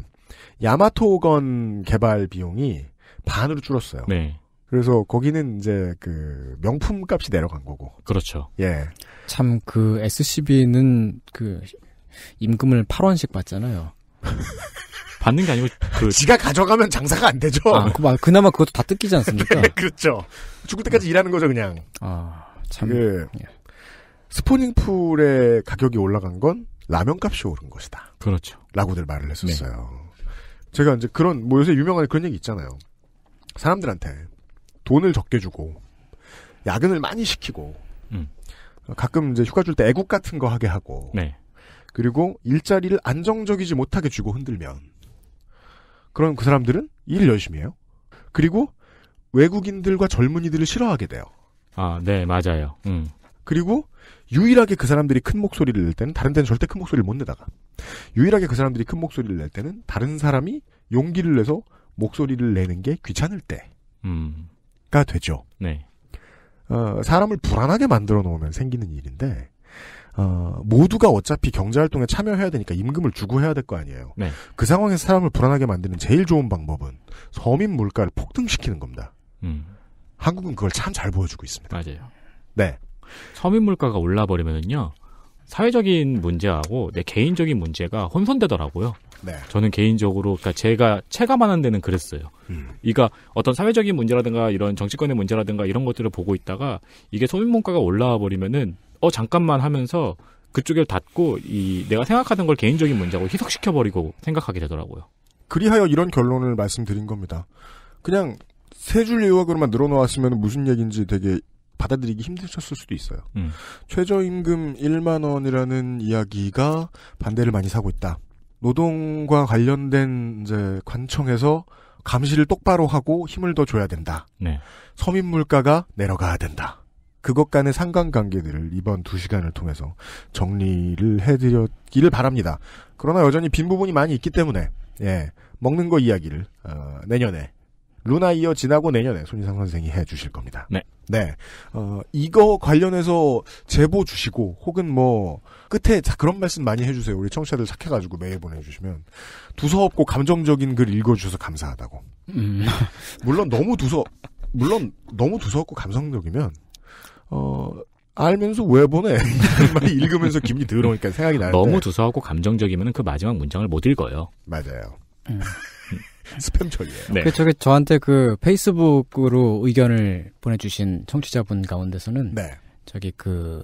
야마토건 개발 비용이 반으로 줄었어요. 네. 그래서 거기는 이제 그 명품 값이 내려간 거고. 그렇죠. 예. 참 그 SCB는 그 임금을 8원씩 받잖아요. 받는 게 아니고 그 지가 가져가면 장사가 안 되죠. 아, 그, 나마 그것도 다 뜯기지 않습니까? 네, 그렇죠. 죽을 때까지 음. 일하는 거죠, 그냥. 아, 참. 그 예. 스포닝 풀의 가격이 올라간 건 라면 값이 오른 것이다. 그렇죠. 라고들 말을 했었어요. 네. 제가 이제 그런 뭐 요새 유명한 그런 얘기 있잖아요. 사람들한테 돈을 적게 주고 야근을 많이 시키고 음. 가끔 이제 휴가 줄 때 애국 같은 거 하게 하고 네. 그리고 일자리를 안정적이지 못하게 주고 흔들면 그럼 그 사람들은 일 열심히 해요. 그리고 외국인들과 젊은이들을 싫어하게 돼요. 아, 네, 맞아요. 음. 그리고 유일하게 그 사람들이 큰 목소리를 낼 때는 다른 데는 절대 큰 목소리를 못 내다가 유일하게 그 사람들이 큰 목소리를 낼 때는 다른 사람이 용기를 내서 목소리를 내는 게 귀찮을 때가 음. 되죠. 네. 어, 사람을 불안하게 만들어 놓으면 생기는 일인데 어, 모두가 어차피 경제활동에 참여해야 되니까 임금을 주고 해야 될 거 아니에요. 네. 그 상황에서 사람을 불안하게 만드는 제일 좋은 방법은 서민 물가를 폭등시키는 겁니다. 음. 한국은 그걸 참 잘 보여주고 있습니다. 맞아요. 네. 서민 물가가 올라 버리면은요. 사회적인 문제하고 내 개인적인 문제가 혼선되더라고요. 네. 저는 개인적으로 그니까 제가 체감하는 데는 그랬어요. 음. 그러니까 어떤 사회적인 문제라든가 이런 정치권의 문제라든가 이런 것들을 보고 있다가 이게 소민 물가가 올라와 버리면은 어 잠깐만 하면서 그쪽을 닫고 이 내가 생각하던 걸 개인적인 문제고 희석시켜 버리고 생각하게 되더라고요. 그리하여 이런 결론을 말씀드린 겁니다. 그냥 세줄 요약으로만 늘어놓았으면 무슨 얘기인지 되게 받아들이기 힘드셨을 수도 있어요. 음. 최저임금 1만 원이라는 이야기가 반대를 많이 사고 있다. 노동과 관련된 이제 관청에서 감시를 똑바로 하고 힘을 더 줘야 된다. 네. 서민 물가가 내려가야 된다. 그것 간의 상관관계들을 이번 두 시간을 통해서 정리를 해드렸기를 바랍니다. 그러나 여전히 빈 부분이 많이 있기 때문에 예, 먹는 거 이야기를 어, 내년에 루나 이어 지나고 내년에 손희상 선생이 해주실 겁니다. 네. 네. 어, 이거 관련해서 제보 주시고 혹은 뭐 끝에 그런 말씀 많이 해주세요. 우리 청취자들 착해가지고 메일 보내주시면 두서없고 감정적인 글 읽어주셔서 감사하다고. 음. 물론 너무 두서 물론 너무 두서없고 감성적이면 어 알면서 왜 보내? 말이 읽으면서 기분이 더러우니까 생각이 나는 너무 두서하고 감정적이면 그 마지막 문장을 못 읽어요. 맞아요. 음. 스팸 처리예요. 네. 그 저게 저한테 그 페이스북으로 의견을 보내주신 청취자분 가운데서는 네. 저기 그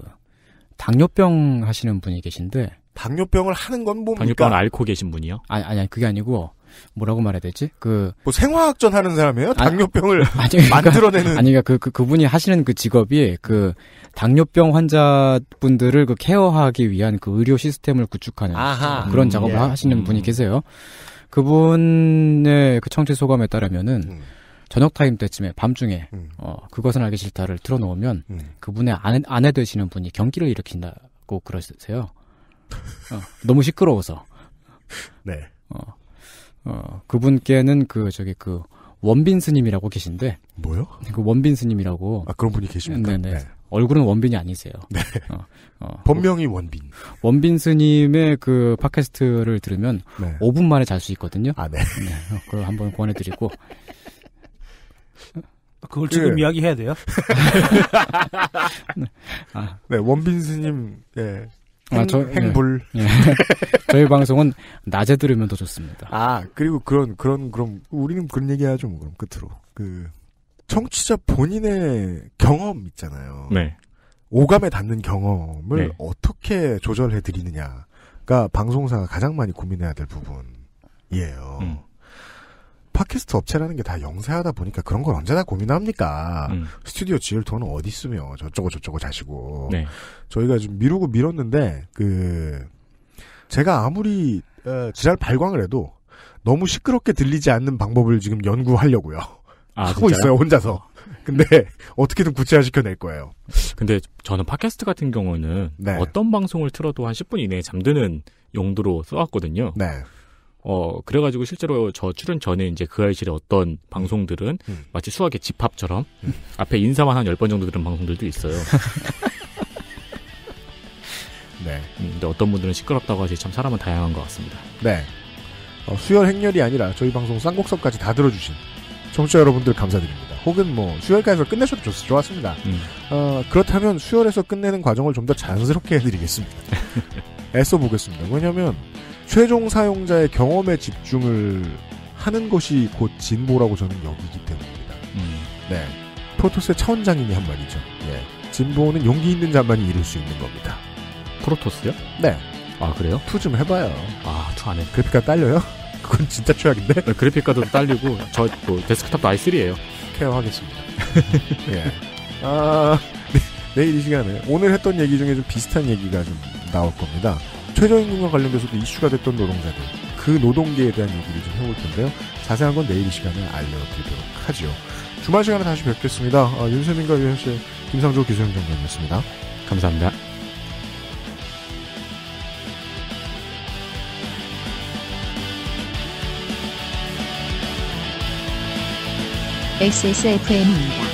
당뇨병 하시는 분이 계신데 당뇨병을 하는 건 뭡니까? 당뇨병을 앓고 계신 분이요? 아니 아니 그게 아니고 뭐라고 말해야 되지? 그뭐 생화학전 하는 사람이에요? 당뇨병을 아니, 그러니까, 만들어내는 아니 그러니까 그 그, 그, 분이 하시는 그 직업이 그 당뇨병 환자분들을 그 케어하기 위한 그 의료 시스템을 구축하는 아하, 그런 음, 작업을 예. 하시는 분이 음. 계세요. 음. 그분의 그 청취 소감에 따르면은 음. 저녁 타임 때쯤에 밤중에 음. 어, 그것은 알기 싫다를 틀어놓으면 음. 그분의 아내, 아내 되시는 분이 경기를 일으킨다고 그러세요. 어, 너무 시끄러워서. 네. 어, 어, 그분께는 그 저기 그 원빈 스님이라고 계신데 뭐요? 그 원빈 스님이라고 아 그런 분이 계십니까? 네네. 네. 네. 네. 얼굴은 원빈이 아니세요. 네. 어, 어, 본명이 원빈. 원빈 스님의 그 팟캐스트를 들으면 네. 5분 만에 잘 수 있거든요. 아, 네. 네. 그걸 한번 권해드리고. 그걸 그 지금 그... 이야기해야 돼요? 네. 아. 네, 원빈 스님, 예. 행, 아, 저, 네. 행불. 예, 예. 저희 방송은 낮에 들으면 더 좋습니다. 아, 그리고 그런, 그런, 그럼, 우리는 그런 얘기 하죠, 뭐, 그럼, 끝으로. 그, 청취자 본인의 경험 있잖아요. 네. 오감에 닿는 경험을 네. 어떻게 조절해 드리느냐가 방송사가 가장 많이 고민해야 될 부분이에요. 음. 팟캐스트 업체라는 게 다 영세하다 보니까 그런 걸 언제나 고민합니까? 음. 스튜디오 지을 돈은 어디 있으며 저쩌고 저쩌고 자시고 네. 저희가 좀 미루고 미뤘는데 그 제가 아무리 어, 지랄 발광을 해도 너무 시끄럽게 들리지 않는 방법을 지금 연구하려고요. 아, 하고 진짜요? 있어요 혼자서. 근데 어떻게든 구체화시켜 낼 거예요. 근데 저는 팟캐스트 같은 경우는 네. 어떤 방송을 틀어도 한 10분 이내에 잠드는 용도로 써왔거든요. 네. 어 그래가지고 실제로 저 출연 전에 이제 그 아이실의 어떤 방송들은 음. 마치 수학의 집합처럼 음. 앞에 인사만 한 10번 정도 들은 방송들도 있어요. 네. 음, 근데 어떤 분들은 시끄럽다고 하지 참 사람은 다양한 것 같습니다. 네. 어, 수혈 행렬이 아니라 저희 방송 쌍곡석까지다 들어주신 청취자 여러분들 감사드립니다. 혹은 뭐 수혈가에서 끝내셔도 좋, 좋았습니다. 음. 어, 그렇다면 수혈에서 끝내는 과정을 좀 더 자연스럽게 해드리겠습니다. 애써 보겠습니다. 왜냐하면 최종 사용자의 경험에 집중을 하는 것이 곧 진보라고 저는 여기기 때문입니다. 음. 네, 프로토스의 차원장님이 한 말이죠. 예. 진보는 용기 있는 자만이 이룰 수 있는 겁니다. 프로토스요? 네. 아 그래요? 투 좀 해봐요. 아 투 안해. 그래픽카 딸려요? 그건 진짜 최악인데? 네, 그래픽카드도 딸리고, 저, 뭐, 데스크탑도 i3예요 케어하겠습니다. 예. 아, 네, 내일 이 시간에 오늘 했던 얘기 중에 좀 비슷한 얘기가 좀 나올 겁니다. 최저임금과 관련돼서도 이슈가 됐던 노동자들, 그 노동계에 대한 얘기를 좀 해볼 텐데요. 자세한 건 내일 이 시간에 알려드리도록 하죠. 주말 시간에 다시 뵙겠습니다. 아, 윤세민과 유현 씨, 김상조 기술행정관이었습니다. 감사합니다. XSFM입니다.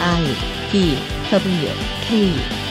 I D W K